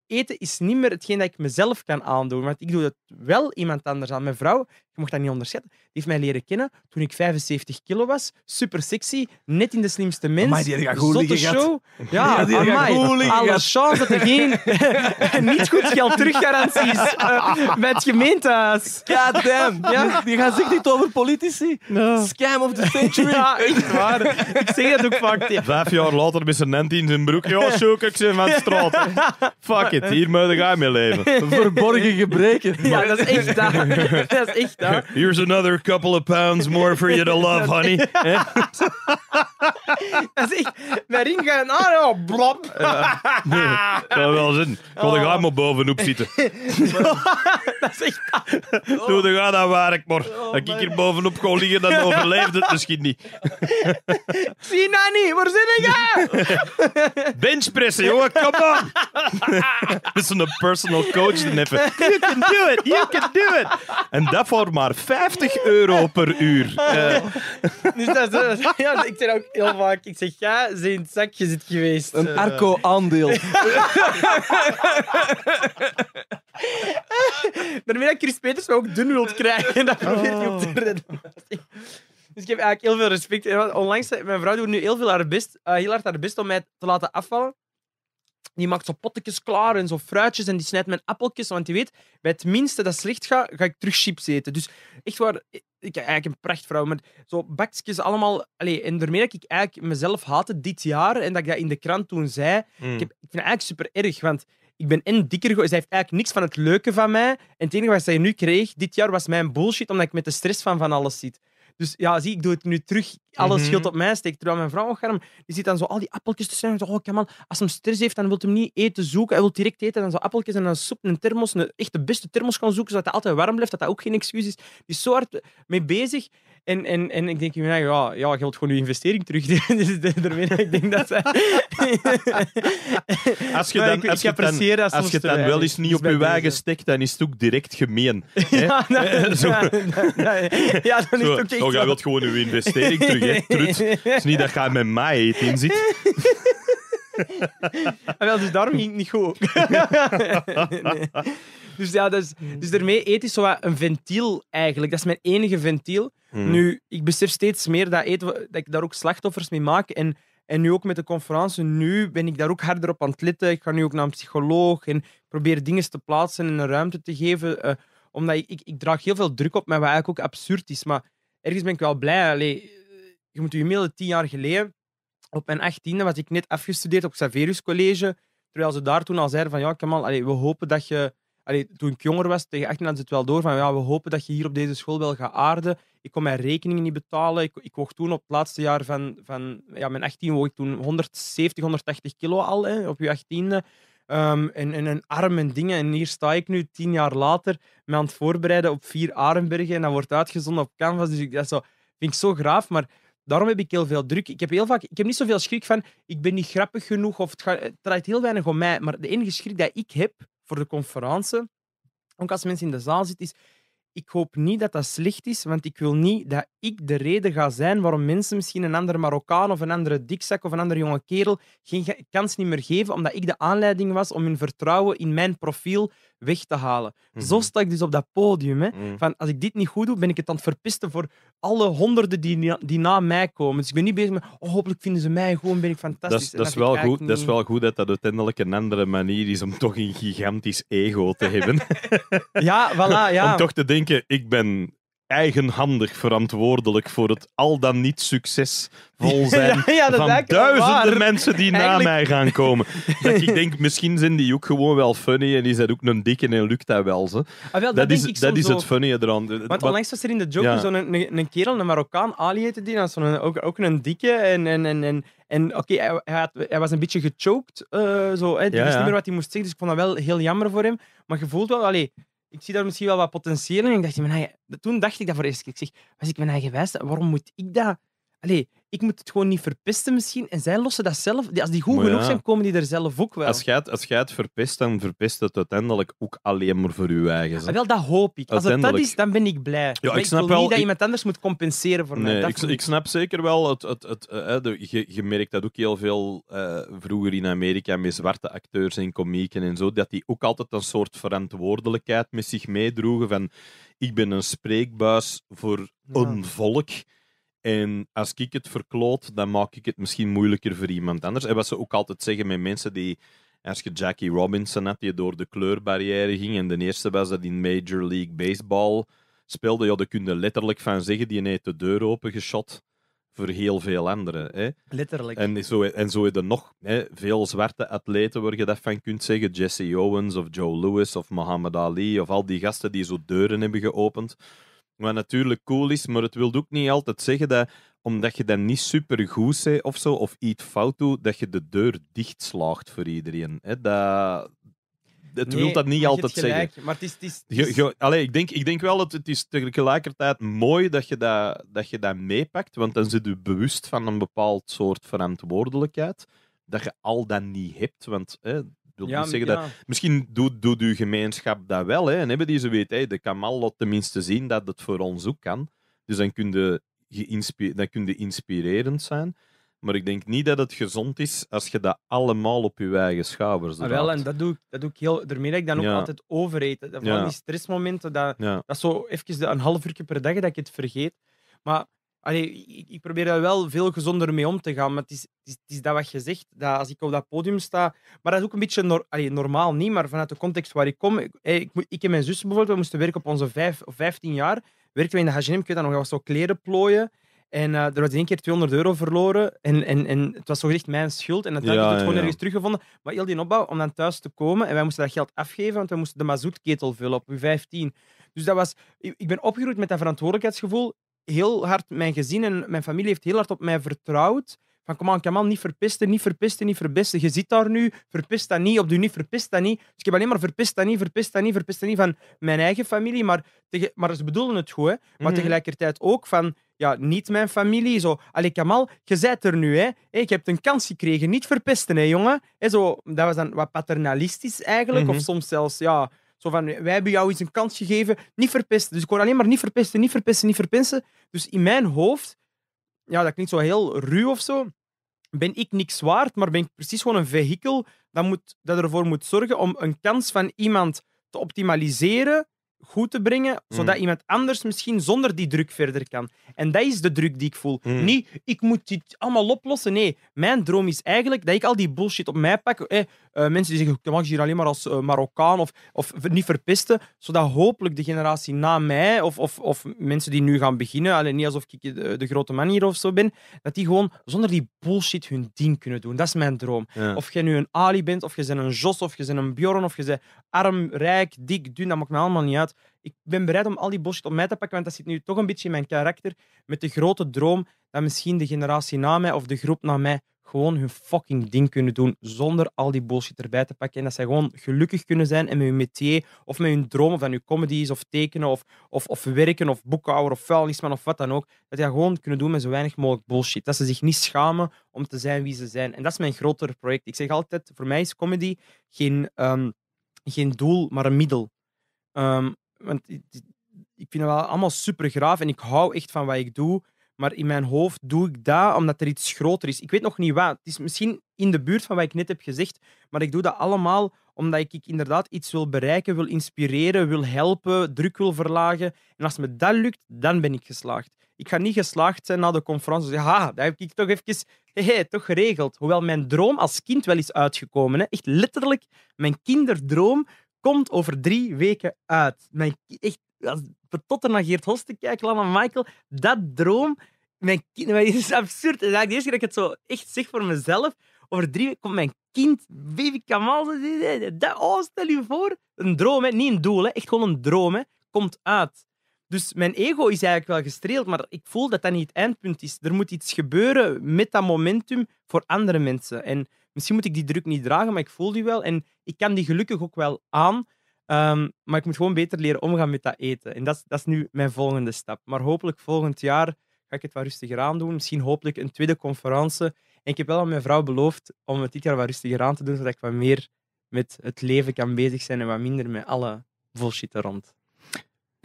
eten is niet meer hetgeen dat ik mezelf kan aandoen. Want ik doe dat wel iemand anders aan. Mijn vrouw, je mocht dat niet onderschatten, die heeft mij leren kennen toen ik 75 kilo was. Super sexy, net in de slimste mens. Maar die gaat goed liggen, show. *laughs* Ja, alle chance dat er geen *laughs* niet goed geld teruggaranties eh, met het gemeentehuis. God *laughs* Ja? Die gaan zich niet over politici. Scam of the century. echt waar. Ik zeg dat ook vaak. Vijf jaar later met zijn nent in zijn broek. Ja, zo, van de straat. Fuck hier moet ik aan mee leven. *laughs* Verborgen gebreken. *laughs* Ja, dat is echt daar. *laughs* Dat is echt daar. Here's another couple of pounds more for you to love, honey. dat is echt... Mijn ring gaat aan, oh, blop. Ja, dat wel zin. Kon ik oh. allemaal bovenop zitten. dat is echt daar. Doe, de gaan dat waar ik maar. Oh, dat ik hier bovenop kon liggen, dan overleefde het misschien niet. zie nou waar zit ik aan? Benchpressen, jongen, kom op. *laughs* Met een personal coach even. You can do it, you can do it. En dat voor maar 50 euro per uur. *laughs* Eh. Dus dat eh, ja, ik zeg ook heel vaak, ik zeg ja, ze in het zakje zit geweest. Een eh. Arco-aandeel. *laughs* Daarmee dat Chris Peters me ook dun wilt krijgen. Dat probeert hij redden. Dus ik heb eigenlijk heel veel respect. Onlangs, mijn vrouw doet nu heel, veel haar heel hard haar best om mij te laten afvallen. Die maakt zo pottetjes klaar en zo fruitjes en die snijdt mijn appeltjes. Want je weet, bij het minste dat slecht gaat, ga ik terug chips eten. Dus echt waar, ik heb eigenlijk een prachtvrouw. Maar zo bakjes allemaal... Allee, en daarmee dat ik eigenlijk mezelf haatte dit jaar en dat ik dat in de krant toen zei. Mm. Ik, heb, ik vind het eigenlijk super erg, want ik ben en dikker geworden. Zij heeft eigenlijk niks van het leuke van mij. En het enige wat zij nu kreeg dit jaar was mijn bullshit, omdat ik met de stress van van alles zit. Dus ja, zie, ik doe het nu terug. Alles mhm. schild op mij steek Terwijl mijn vrouw, Germ, die ziet dan zo al die appeltjes te zijn. oh, man, als hem stress heeft, dan wil hij hem niet eten zoeken. Hij wil direct eten. Dan zo appeltjes en een soep, een thermos. Een, echt de beste thermos gaan zoeken, zodat hij altijd warm blijft. Dat dat ook geen excuus is. Die is zo hard mee bezig. En, en, en ik denk in mijn ja, ja, je wilt gewoon je investering terug. *laughs* dus daarmee, ik denk dat *laughs* als je dan, ik, als ik apprecieer dat Als je dan eh, wel dus eens niet dus op je wagen stekt, dan is het ook direct gemeen. *laughs* Ja, eh, ja, dan is het ook echt... Nou, jij wilt gewoon je investering terug, trut. Het is niet dat je met mij eten zit. Ah, wel, dus daarom ging het niet goed. nee, *laughs* nee. Dus ja, dus, dus daarmee eten is zo wat een ventiel eigenlijk. Dat is mijn enige ventiel. Hmm. Nu, ik besef steeds meer dat, eten, dat ik daar ook slachtoffers mee maak. En, en nu ook met de conferentie, nu ben ik daar ook harder op aan het letten. Ik ga nu ook naar een psycholoog en probeer dingen te plaatsen en een ruimte te geven. Eh, omdat ik, ik, draag heel veel druk op mij, wat eigenlijk ook absurd is. Maar ergens ben ik wel blij. Allee, je moet je mailen tien jaar geleden op mijn 18e was ik net afgestudeerd op Xaverus College. Terwijl ze daar toen al zeiden van ja, Kamal, allee, we hopen dat je... toen ik jonger was, tegen 18 hadden ze het wel door van ja, we hopen dat je hier op deze school wel gaat aarden. Ik kon mijn rekeningen niet betalen. Ik, ik woog toen op het laatste jaar van, van ja, mijn 18 woog ik toen 170, 180 kilo al, hè, op je 18e. Um, een arme en dingen. En hier sta ik nu, tien jaar later, me aan het voorbereiden op vier Arenbergen. En dat wordt uitgezonden op Canvas. Dus ik, dat zo, vind ik zo graaf. Maar daarom heb ik heel veel druk. Ik heb, heel vaak, ik heb niet zoveel schrik van ik ben niet grappig genoeg of het, het draait heel weinig om mij. Maar de enige schrik die ik heb voor de conferentie, ook als mensen in de zaal zitten, is ik hoop niet dat dat slecht is, want ik wil niet dat ik de reden ga zijn waarom mensen misschien een andere Marokkaan of een andere dikzak of een andere jonge kerel geen kans niet meer geven, omdat ik de aanleiding was om hun vertrouwen in mijn profiel weg te halen. Zo mhm. sta ik dus op dat podium. Hè, mhm. van, als ik dit niet goed doe, ben ik het aan het verpisten voor alle honderden die, na, die na mij komen. Dus ik ben niet bezig met, oh, hopelijk vinden ze mij gewoon, ben ik fantastisch. Dat is, wel, goed, dat is wel goed dat dat uiteindelijk een andere manier is om toch een gigantisch ego te *laughs* hebben. ja, voilà. Ja. Om toch te denken, ik ben eigenhandig verantwoordelijk voor het al dan niet succesvol *laughs* zijn van duizenden mensen die na mij gaan komen. dat ik *laughs* denk, misschien zijn die ook gewoon wel funny en is dat ook een dikke en lukt dat wel. Ze. Ah, dat, dat is, dat is het funny eraan. Want onlangs was er in de joke ja. zo'n een, een, kerel, een Marokkaan, Ali heette die, was ook, ook een dikke en... en, en, en oké, hij, hij, was een beetje gechoked. Uh, zo, hè. wist niet meer wat hij moest zeggen, dus ik vond dat wel heel jammer voor hem. Maar je voelt wel, allee, ik zie daar misschien wel wat potentieel in. ik dacht, toen dacht ik dat voor eerst. Ik zeg, was ik mijn eigen wijs? Waarom moet ik dat... Allee, ik moet het gewoon niet verpesten misschien. En zij lossen dat zelf. Als die goed genoeg zijn, komen die er zelf ook wel. Als jij, het, als jij het verpest, dan verpest het uiteindelijk ook alleen maar voor uw eigen. Ah, wel, dat hoop ik. Als het dat is, dan ben ik blij. Ja, ik, snap wel, niet dat je iemand anders moet compenseren voor mijn mij. ik, snap zeker wel, het, het, het, eh, de, je, merkt dat ook heel veel eh, vroeger in Amerika met zwarte acteurs en komieken en zo, dat die ook altijd een soort verantwoordelijkheid met zich meedroegen van ik ben een spreekbuis voor een volk. En als ik het verkloot, dan maak ik het misschien moeilijker voor iemand anders. En wat ze ook altijd zeggen met mensen die... Als je Jackie Robinson had, die door de kleurbarrière ging. En de eerste was dat in Major League Baseball speelde. Ja, daar kun je letterlijk van zeggen. Die heeft de deur opengeschot voor heel veel anderen. Hè. Letterlijk. En zo, en zo er nog hè, veel zwarte atleten waar je dat van kunt zeggen. Jesse Owens of Joe Lewis of Muhammad Ali of al die gasten die zo deuren hebben geopend. Wat natuurlijk cool is, maar het wil ook niet altijd zeggen dat omdat je dan niet super goed bent of zo, of iets fout doet, dat je de deur dichtslaagt voor iedereen. Dat, het wil dat niet altijd zeggen. Maar het is. Het Je, je, ik, denk, ik denk wel dat het is tegelijkertijd mooi dat je dat, dat je dat meepakt, want dan zit je bewust van een bepaald soort verantwoordelijkheid. Dat je al dat niet hebt, want ja, zeggen dat... Misschien doet, doet uw gemeenschap dat wel, hè, en hebben die ze weten, hè, de Kamal laat tenminste zien dat het voor ons ook kan. Dus dan kun, je dan kun inspirerend zijn. Maar ik denk niet dat het gezond is als je dat allemaal op je eigen schouders draait ah, wel, en dat doe ik, dat doe ik heel... Daarmee dat ik dan ook altijd overeten Van die stressmomenten, dat, dat zo even een half uur per dag dat ik het vergeet. Maar Allee, ik, probeer daar wel veel gezonder mee om te gaan. Maar het is, het is, dat wat je zegt, dat als ik op dat podium sta... Maar dat is ook een beetje normaal niet, maar vanuit de context waar ik kom... Ik, eh, ik, en mijn zus bijvoorbeeld, we moesten werken op onze vijf of vijftien jaar. Werkten we in de HGM, ik weet dat nog, was zo kleren plooien. En eh, er was in één keer 200 euro verloren. En, en, en het was zo gericht mijn schuld. En uiteindelijk ja, ik het gewoon ja, ergens teruggevonden. Maar heel die opbouw om dan thuis te komen. En wij moesten dat geld afgeven, want we moesten de mazoetketel vullen op uw 15 Dus dat was, ik ben opgegroeid met dat verantwoordelijkheidsgevoel heel hard, mijn gezin en mijn familie heeft heel hard op mij vertrouwd. Van kom aan, Kamal, niet verpisten, niet verpisten, niet verpisten. Je zit daar nu, verpist dat niet, op de niet, verpist dat niet. Dus ik heb alleen maar verpist dat niet, verpist dat niet, verpist dat niet van mijn eigen familie. Maar, maar ze bedoelen het goed, hè. maar mhm. tegelijkertijd ook van ja, niet mijn familie. Zo, allee, Kamal, je bent er nu, hè. ik heb een kans gekregen, niet verpesten, hè, jongen. Hey, zo, dat was dan wat paternalistisch eigenlijk, of mhm. soms zelfs, ja van, wij hebben jou eens een kans gegeven, niet verpesten. Dus ik hoor alleen maar niet verpesten, niet verpesten, niet verpesten. Dus in mijn hoofd, ja, dat klinkt zo heel ruw of zo, ben ik niks waard, maar ben ik precies gewoon een vehikel dat, moet, dat ervoor moet zorgen om een kans van iemand te optimaliseren goed te brengen, zodat mm. iemand anders misschien zonder die druk verder kan. En dat is de druk die ik voel. Mm. Niet, ik moet dit allemaal oplossen. Nee, mijn droom is eigenlijk dat ik al die bullshit op mij pak. Eh, mensen die zeggen, ik mag hier alleen maar als eh, Marokkaan of, of niet verpesten, zodat hopelijk de generatie na mij of, of, of mensen die nu gaan beginnen, alleen niet alsof ik de, grote man hier of zo ben, dat die gewoon zonder die bullshit hun ding kunnen doen. Dat is mijn droom. Of jij nu een Ali bent, of je zijn een Jos, of je zijn een Bjorn, of je bent arm, rijk, dik, dun, dat maakt me allemaal niet uit ik ben bereid om al die bullshit op mij te pakken, want dat zit nu toch een beetje in mijn karakter. Met de grote droom dat misschien de generatie na mij of de groep na mij gewoon hun fucking ding kunnen doen zonder al die bullshit erbij te pakken. En dat zij gewoon gelukkig kunnen zijn en met hun metier of met hun dromen van hun comedies of tekenen of, of, of werken of boekhouder of vuilnisman of wat dan ook. Dat je gewoon kunnen doen met zo weinig mogelijk bullshit. Dat ze zich niet schamen om te zijn wie ze zijn. En dat is mijn groter project. Ik zeg altijd, voor mij is comedy geen, ehm, geen doel, maar een middel. Ehm, want ik, vind het allemaal super graaf en ik hou echt van wat ik doe. Maar in mijn hoofd doe ik dat omdat er iets groter is. Ik weet nog niet wat. Het is misschien in de buurt van wat ik net heb gezegd. Maar ik doe dat allemaal omdat ik inderdaad iets wil bereiken, wil inspireren, wil helpen, druk wil verlagen. En als me dat lukt, dan ben ik geslaagd. Ik ga niet geslaagd zijn na de conferentie. Ja, ah, daar heb ik toch even toch geregeld. Hoewel mijn droom als kind wel is uitgekomen. Hè. Echt letterlijk, mijn kinderdroom komt over drie weken uit. Mijn, echt, als we tot er naar Geert Hos te kijken, Lana Michael, dat droom. Mijn kind, *laughs* is absurd. Dat is de eerste keer dat ik het zo echt zeg voor mezelf. Over drie weken komt mijn kind, baby Kamal. Dat, oh, stel je voor. Een droom, hè. niet een doel. Hè. Echt gewoon een droom. Hè. Komt uit. Dus mijn ego is eigenlijk wel gestreeld, maar ik voel dat dat niet het eindpunt is. Er moet iets gebeuren met dat momentum voor andere mensen. En misschien moet ik die druk niet dragen, maar ik voel die wel. En ik kan die gelukkig ook wel aan. Ehm, maar ik moet gewoon beter leren omgaan met dat eten. En dat is, dat is nu mijn volgende stap. Maar hopelijk volgend jaar ga ik het wat rustiger aan doen. Misschien hopelijk een tweede conferentie. En ik heb wel aan mijn vrouw beloofd om het dit jaar wat rustiger aan te doen, zodat ik wat meer met het leven kan bezig zijn en wat minder met alle bullshit rond.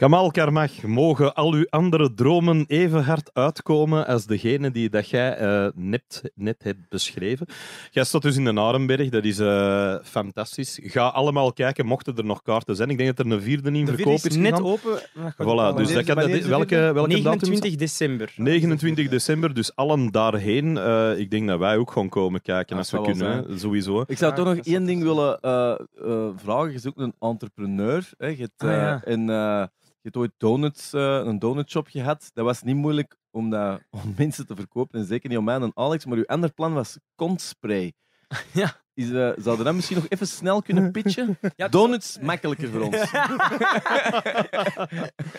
Kamal Karmach, mogen al uw andere dromen even hard uitkomen als degene die dat jij eh, net, net hebt beschreven. Jij staat dus in de Narenberg, dat is eh, fantastisch. Ga allemaal kijken, mochten er nog kaarten zijn. Ik denk dat er een vierde in de verkoop is, is net open. Ah, voilà, dus dat kan, welke, welke 29 december. 29 december, dus allen daarheen. Eh, ik denk dat wij ook gewoon komen kijken ah, als we kunnen, sowieso. Ik zou toch nog één ding willen vragen. Je zoekt een entrepreneur. Hè. Ah, je hebt ooit donuts, eh, een donutshop gehad. Dat was niet moeilijk om, dat, *laughs* om mensen te verkopen. En zeker niet om mij en Alex. Maar uw ander plan was kontspray. *laughs* Ja. Is, eh, zouden we dat misschien nog even snel kunnen pitchen? *laughs* Donuts makkelijker voor ons.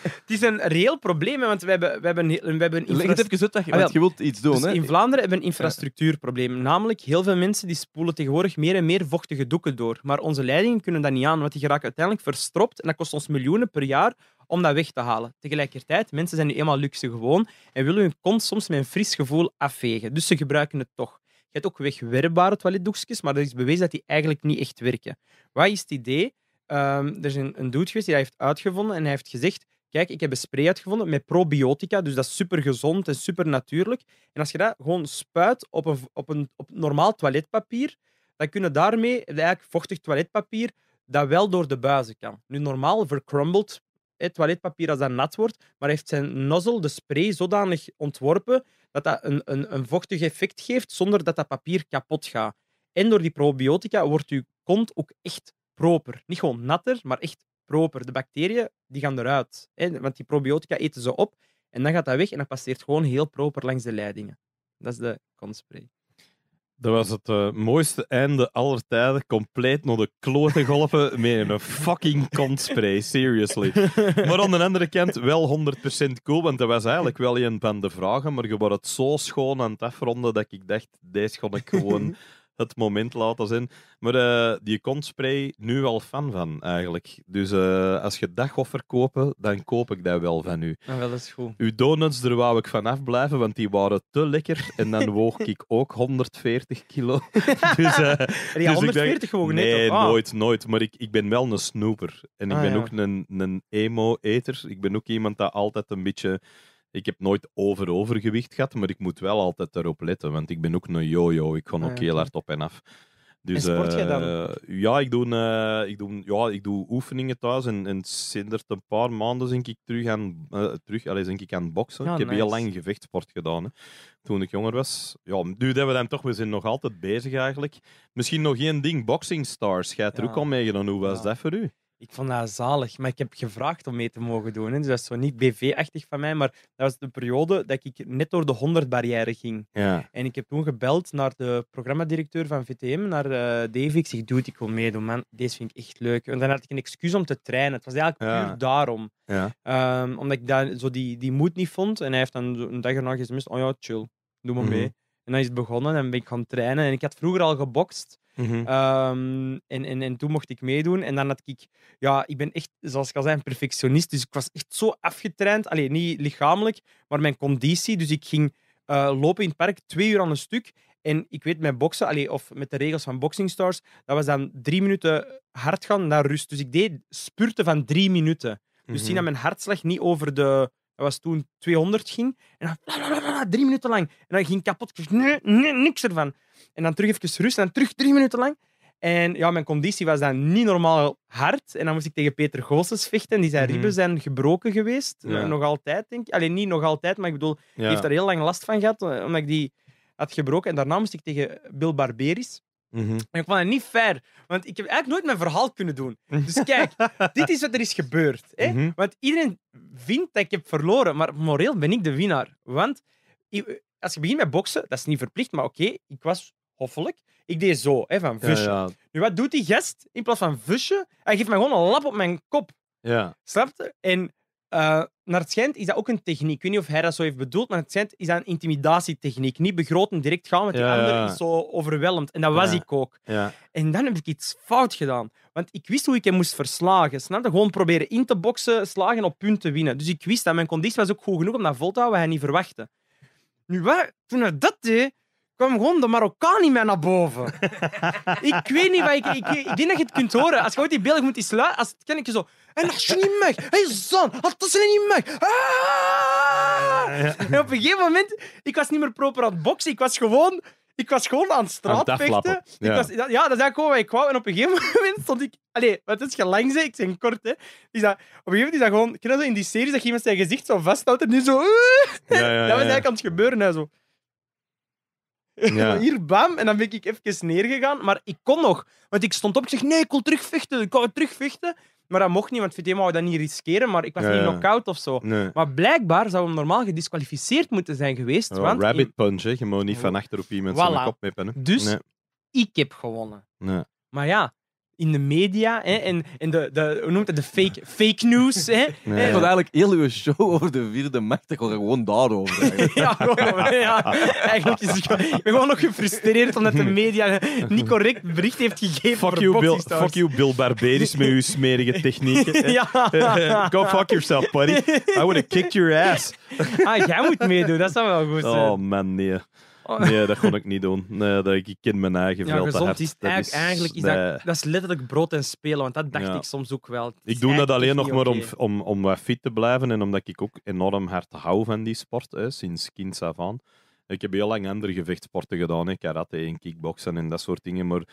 het is een reëel probleem, want we hebben, we hebben, we hebben Leg het even uit, ah, je, wilt iets doen. Dus hè? In Vlaanderen hebben we een infrastructuurprobleem. Namelijk, heel veel mensen die spoelen tegenwoordig meer en meer vochtige doeken door. Maar onze leidingen kunnen dat niet aan, want die geraken uiteindelijk verstropt. En dat kost ons miljoenen per jaar om dat weg te halen. Tegelijkertijd, mensen zijn nu eenmaal luxe gewoon en willen hun kont soms met een fris gevoel afvegen. Dus ze gebruiken het toch. Je hebt ook wegwerpbare toiletdoekjes, maar er is bewezen dat die eigenlijk niet echt werken. Wat is het idee? Ehm, er is een, een dude geweest die dat heeft uitgevonden en hij heeft gezegd kijk, ik heb een spray uitgevonden met probiotica, dus dat is super gezond en super natuurlijk. En als je dat gewoon spuit op een, op een op normaal toiletpapier, dan kunnen daarmee eigenlijk vochtig toiletpapier dat wel door de buizen kan. Nu, normaal vercrumbled het toiletpapier als dat nat wordt, maar heeft zijn nozzle, de spray, zodanig ontworpen dat dat een, een, een vochtig effect geeft zonder dat dat papier kapot gaat. En door die probiotica wordt uw kont ook echt proper. Niet gewoon natter, maar echt proper. De bacteriën die gaan eruit. Hè? Want die probiotica eten ze op en dan gaat dat weg en dat passeert gewoon heel proper langs de leidingen. Dat is de kontspray. Dat was het eh, mooiste einde aller tijden. Compleet naar de kloten golven met een fucking kontspray. Seriously. Maar aan de andere kant wel 100% cool, want dat was eigenlijk wel een van de vragen. Maar je wordt het zo schoon aan het afronden dat ik dacht, deze kon ik gewoon het moment laten zijn. Maar uh, die nu al fan van eigenlijk. Dus eh, als je dag gaat verkopen, dan koop ik dat wel van u. Ah, wel, dat is goed. Uw donuts, daar wou ik vanaf blijven, want die waren te lekker. En dan *laughs* woog ik ook 140 kilo. *laughs* dus, uh, die 140 gewogen? Nee, ah. nooit, nooit. Maar ik, ik ben wel een snoeper. En ik ah, ben ook een, een emo-eter. Ik ben ook iemand dat altijd een beetje ik heb nooit over-overgewicht gehad, maar ik moet wel altijd erop letten, want ik ben ook een yo-yo. Ik ga ah, ook heel hard op en af. Dus, en sport jij dan? Eh, ja, ik doe, eh, ik doe, ja, ik doe oefeningen thuis en, en sinds een paar maanden denk ik terug aan, eh, terug, allez, denk ik aan boksen. Ah, ik heb heel lang gevechtsport gedaan hè. toen ik jonger was. Ja, nu dat we dan toch, we zijn nog altijd bezig eigenlijk. Misschien nog één ding, Boxing Stars. Jij hebt er ook al mee gedaan. Hoe was dat voor u? ik vond dat zalig, maar ik heb gevraagd om mee te mogen doen. Dus dat is zo niet BV-achtig van mij, maar dat was de periode dat ik net door de 100-barrière ging. Ja. En ik heb toen gebeld naar de programmadirecteur van VTM, naar uh, Ik zeg, dude, ik wil meedoen, man. Deze vind ik echt leuk. En dan had ik een excuus om te trainen. Het was eigenlijk ja. puur daarom. Ja. Ehm, omdat ik daar zo die, die moed niet vond. En hij heeft dan een dag erna gezegd, oh ja, chill, doe maar mhm. mee. En dan is het begonnen en ben ik gaan trainen. En ik had vroeger al gebokst. Mhm. Ehm, en, en, en toen mocht ik meedoen. En dan had ik, ja, ik ben echt, zoals ik al zei, een perfectionist. Dus ik was echt zo afgetraind. Alleen niet lichamelijk, maar mijn conditie. Dus ik ging eh, lopen in het park twee uur aan een stuk. En ik weet met boksen, allee, of met de regels van Boxing Stars, dat was dan drie minuten hard gaan naar rust. Dus ik deed spurten van drie minuten. Dus mm -hmm. zien dat mijn hartslag niet over de dat was toen 200 ging. En dan drie minuten lang. En dan ging kapot. Nee, nee, niks ervan. En dan terug even rust en dan terug drie minuten lang. En ja, mijn conditie was dan niet normaal hard. En dan moest ik tegen Peter Goossens vechten. Die zijn mhm. ribben zijn gebroken geweest. Eh, nog altijd, denk ik. Alleen niet nog altijd, maar ik bedoel, die heeft daar heel lang last van gehad. Eh, omdat ik die had gebroken. En daarna moest ik tegen Bill Barberis. Mhm. En ik vond het niet fair, want ik heb eigenlijk nooit mijn verhaal kunnen doen. Dus *laughs* kijk, dit is wat er is gebeurd. Hè? Mhm. Want iedereen vindt dat ik heb verloren, maar moreel ben ik de winnaar. Want als je begint met boksen, dat is niet verplicht, maar oké, ik was hoffelijk. Ik deed zo, hè, van vusje. Nu, wat doet die gest? In plaats van vusje? hij geeft mij gewoon een lap op mijn kop. Ja. Snap En eh, naar het schijnt is dat ook een techniek. Ik weet niet of hij dat zo heeft bedoeld, maar het schijnt is dat een intimidatietechniek. Niet begroten, direct gaan met de ander zo overweldigd. En dat was ik ook. En dan heb ik iets fout gedaan. Want ik wist hoe ik hem moest verslagen. Snap je? Gewoon proberen in te boksen, slagen op punten winnen. Dus ik wist dat mijn conditie was ook goed genoeg om dat vol te houden, wat hij niet verwachtte. Nu, waar toen hij dat deed, kwam gewoon de Marokkaan niet meer naar boven. *laughs* ik weet niet wat ik, ik... denk dat je het kunt horen. Als je ooit die beelden moet sluiten, als ken ik je zo... En als je niet mag, hé zon, dat is niet mag. Ah! En op een gegeven moment, ik was niet meer proper aan het boksen, ik was gewoon ik was gewoon aan het straat vechten. Ja. Ik was, ja, dat is eigenlijk gewoon wat ik wou. En op een gegeven *laughs* moment stond ik... Allee, wat is lang zeg. Ik zeg kort, hè. Is dat, op een gegeven moment is dat gewoon... Ken in die series dat iemand zijn gezicht zo vasthoudt en nu zo... *laughs* Ja, ja, dat was eigenlijk aan het gebeuren, hè, zo. Ja. *laughs* Hier, bam. En dan ben ik even neergegaan. Maar ik kon nog. Want ik stond op. Ik zeg, nee, ik wil terugvechten. Ik wil terugvechten. Maar dat mocht niet, want VT wou dat niet riskeren. Maar ik was niet knockout out of zo. Maar blijkbaar zou hem normaal gedisqualificeerd moeten zijn geweest. want rabbit punch, hè. je niet van achter op iemand voilà. zijn kop meppen. Dus ik heb gewonnen. Nee. Maar ja, in de media hè, en, en de, de, hoe noemt het, de fake, fake news. Hè, *laughs* nee. hè. eigenlijk heel uw show over de vierde macht gewoon daarover. Eigenlijk. *laughs* ja, gewoon, ja, eigenlijk is het ik ben gewoon nog gefrustreerd omdat de media niet correct bericht heeft gegeven fuck you, Bill, Fuck you, Bill Barberis, met uw smerige technieken. *laughs* ja. Go fuck yourself, buddy. I would have kicked your ass. ah, jij moet meedoen, dat zou wel goed oh, zijn. Oh man, nee. Oh. Nee, dat kon ik niet doen. Nee, dat, ik ken mijn eigen ja, veel te Is dat eigenlijk, is, eigenlijk is dat, dat is letterlijk brood en spelen, want dat dacht ik soms ook wel. Ik doe dat alleen nog maar om, om, om wat fit te blijven en omdat ik ook enorm hard hou van die sport, hè, sinds kind af aan. Ik heb heel lang andere gevechtsporten gedaan, hè, karate en kickboksen en dat soort dingen, maar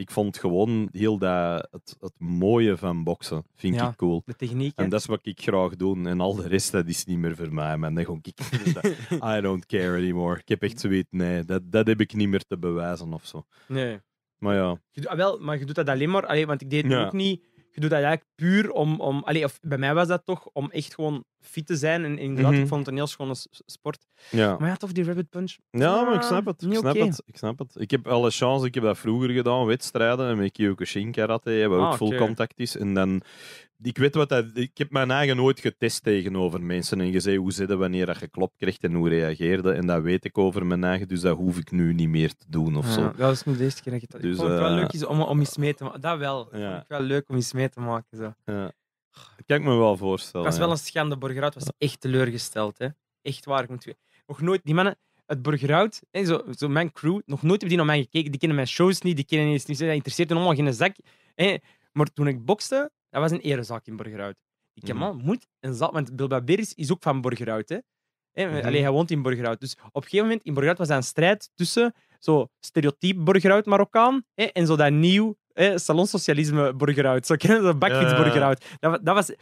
ik vond gewoon heel dat, het, het mooie van boksen, vind ik cool. De techniek. En dat is wat ik graag doe. En al de rest, dat is niet meer voor mij. Man. Dan gewoon ik, *laughs* dus I don't care anymore. Ik heb echt zoiets, nee, dat, dat heb ik niet meer te bewijzen of zo. Nee. Maar ja. Je, ah, wel, maar je doet dat alleen maar, alleen, want ik deed het ook niet. Je doet dat eigenlijk puur om, om allee, of bij mij was dat toch om echt gewoon fit te zijn. En, inderdaad, mm -hmm. ik vond het een heel schone sport. Ja. Maar ja, toch die rabbit punch. Ja, maar ik ah, snap het. Ik snap, het. ik snap het. Ik heb alle chance. Ik heb dat vroeger gedaan, wedstrijden met Kyokushin karate, waar ook vol ah, contact is. En dan... Ik weet wat dat... Ik heb mijn eigen nooit getest tegenover mensen en gezegd hoe zitten wanneer dat je kreeg krijgt en hoe reageerde. En dat weet ik over mijn eigen, dus dat hoef ik nu niet meer te doen of ja, zo. Dat is niet deze keer dat ik dat... Dus, vond het wel eh, leuk is om, om iets mee te maken. Dat wel. Ja. Vond het wel leuk om iets mee te maken. Zo. Ja. Ik kan me wel voorstellen. Dat was wel een schande. Borgerhout was echt teleurgesteld. Hè. Echt waar. Ik moet... Nog nooit, die mannen het Borgerhout, hè, zo, zo mijn crew, nog nooit hebben die naar mij gekeken. Die kennen mijn shows niet, die kennen niet, die interesseert allemaal geen zak. Hè. Maar toen ik bokste, dat was een erezaak in Borgerhout. Ik heb mm man, moet en zat, want Bilba Beris is ook van Borgerhout, Hè. Hè, mhm. Alleen hij woont in Borgerhout. Dus op een gegeven moment in Borgerhout was er een strijd tussen zo stereotyp Borgerhout Marokkaan hè, en zo dat nieuw eh, salonsocialisme burgerout, Zo *laughs* kennen dat bakfiets Dat, dat was,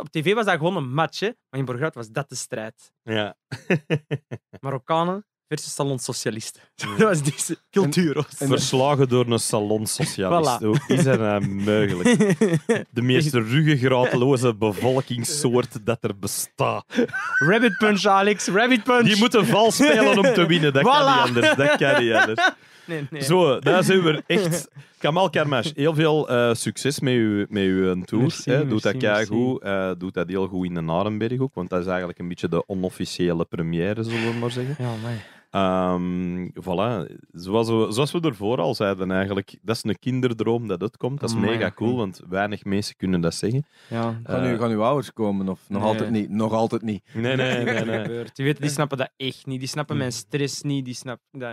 op tv was dat gewoon een match, hè? maar in burgerout was dat de strijd. Ja. *laughs* Marokkanen versus salonsocialisten. *laughs* dat was die cultuur. verslagen door een salonsocialist. Voilà. is dat nou mogelijk? De meest ruggengraatloze bevolkingssoort dat er bestaat. Rabbit punch, Alex. Rabbit punch. Die moeten vals spelen om te winnen. Dat kan niet anders. Dat kan niet anders. Zo, daar zijn we echt. Kamal Karmash, heel veel eh, succes met uw, met uw tour. hè. Doet dat eh, doet dat heel goed in de Narenberg ook, want dat is eigenlijk een beetje de onofficiële première, zullen we maar zeggen. Ja, maar. Um, ehm, voilà, zoals we, zoals we ervoor al zeiden eigenlijk, dat is een kinderdroom dat komt. Dat is mega cool, want weinig mensen kunnen dat zeggen. Ja. Gaan, u, gaan uw ouders komen of nog altijd niet? Nog altijd niet. Nee, nee, nee. nee, nee. *laughs* Die, weten, die snappen dat echt niet. Die snappen mijn stress niet. Die snappen dat,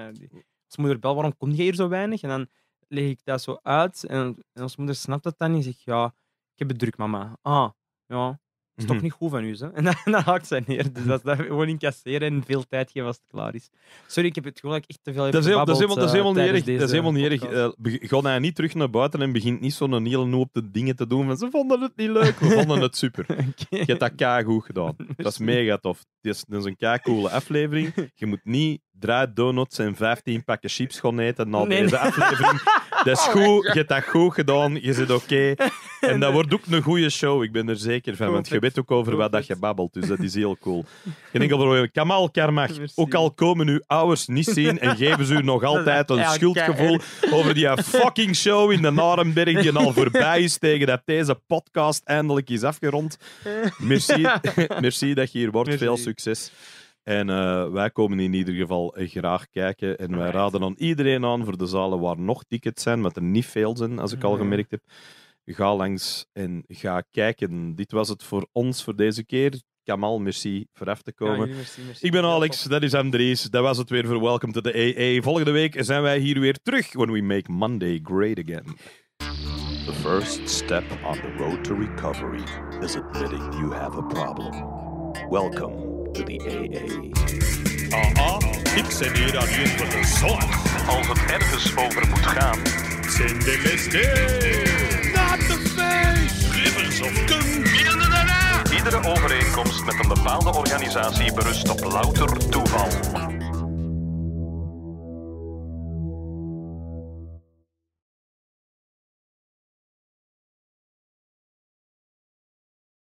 als moeder belt, waarom kom je hier zo weinig? En dan leg ik dat zo uit. En, als moeder snapt dat dan en zegt, ja, ik heb het druk, mama. Ah, ja, dat is toch mhm. niet goed van u, *laughs* En dan, haakt zij neer. Dus dat, mhm. dat gewoon incasseren en veel tijd geven als het klaar is. Sorry, ik heb het gewoon dat ik echt te veel heb dat is, dat, is eh, helemaal, niet erg. Dat is helemaal niet erg. niet terug naar buiten en begint niet zo'n hele hoop de dingen te doen van ze vonden het niet leuk, we vonden het super. *laughs* Je hebt dat goed gedaan. *laughs* Dat is mega tof. Dat is, een is een coole aflevering. Je moet niet draait donuts en 15 pakken chips gaan eten na deze aflevering. *laughs* Dat is oh goed, je hebt dat goed gedaan, je zit oké. *laughs* En dat wordt ook een goede show, ik ben er zeker van. Want je weet ook over wat dat je babbelt, dus dat is heel cool. Geen enkel probleem. Kamal Karmach, ook al komen uw ouders niet zien en geven ze u nog altijd een schuldgevoel over die fucking show in de Narenberg die al voorbij is tegen dat deze podcast eindelijk is afgerond. Merci, *laughs* merci dat je hier wordt. Veel succes. En eh, wij komen in ieder geval eh, graag kijken. En wij raden dan iedereen aan voor de zalen waar nog tickets zijn, maar er niet veel zijn, als ik al mhm. gemerkt heb. Ga langs en ga kijken. Dit was het voor ons voor deze keer. Kamal, merci voor af te komen. Ik ben Alex, dat is Andries. Dat was het weer voor Welcome to the AA. Volgende week zijn wij hier weer terug when we make Monday great again. The first step on the road to recovery is admitting you have a problem. Welcome to the AA. ik zit hier aan hier voor de zorg. Als het ergens over moet gaan, zijn de MSD. Not the face. Rivers of Iedere overeenkomst met een bepaalde organisatie berust op louter toeval.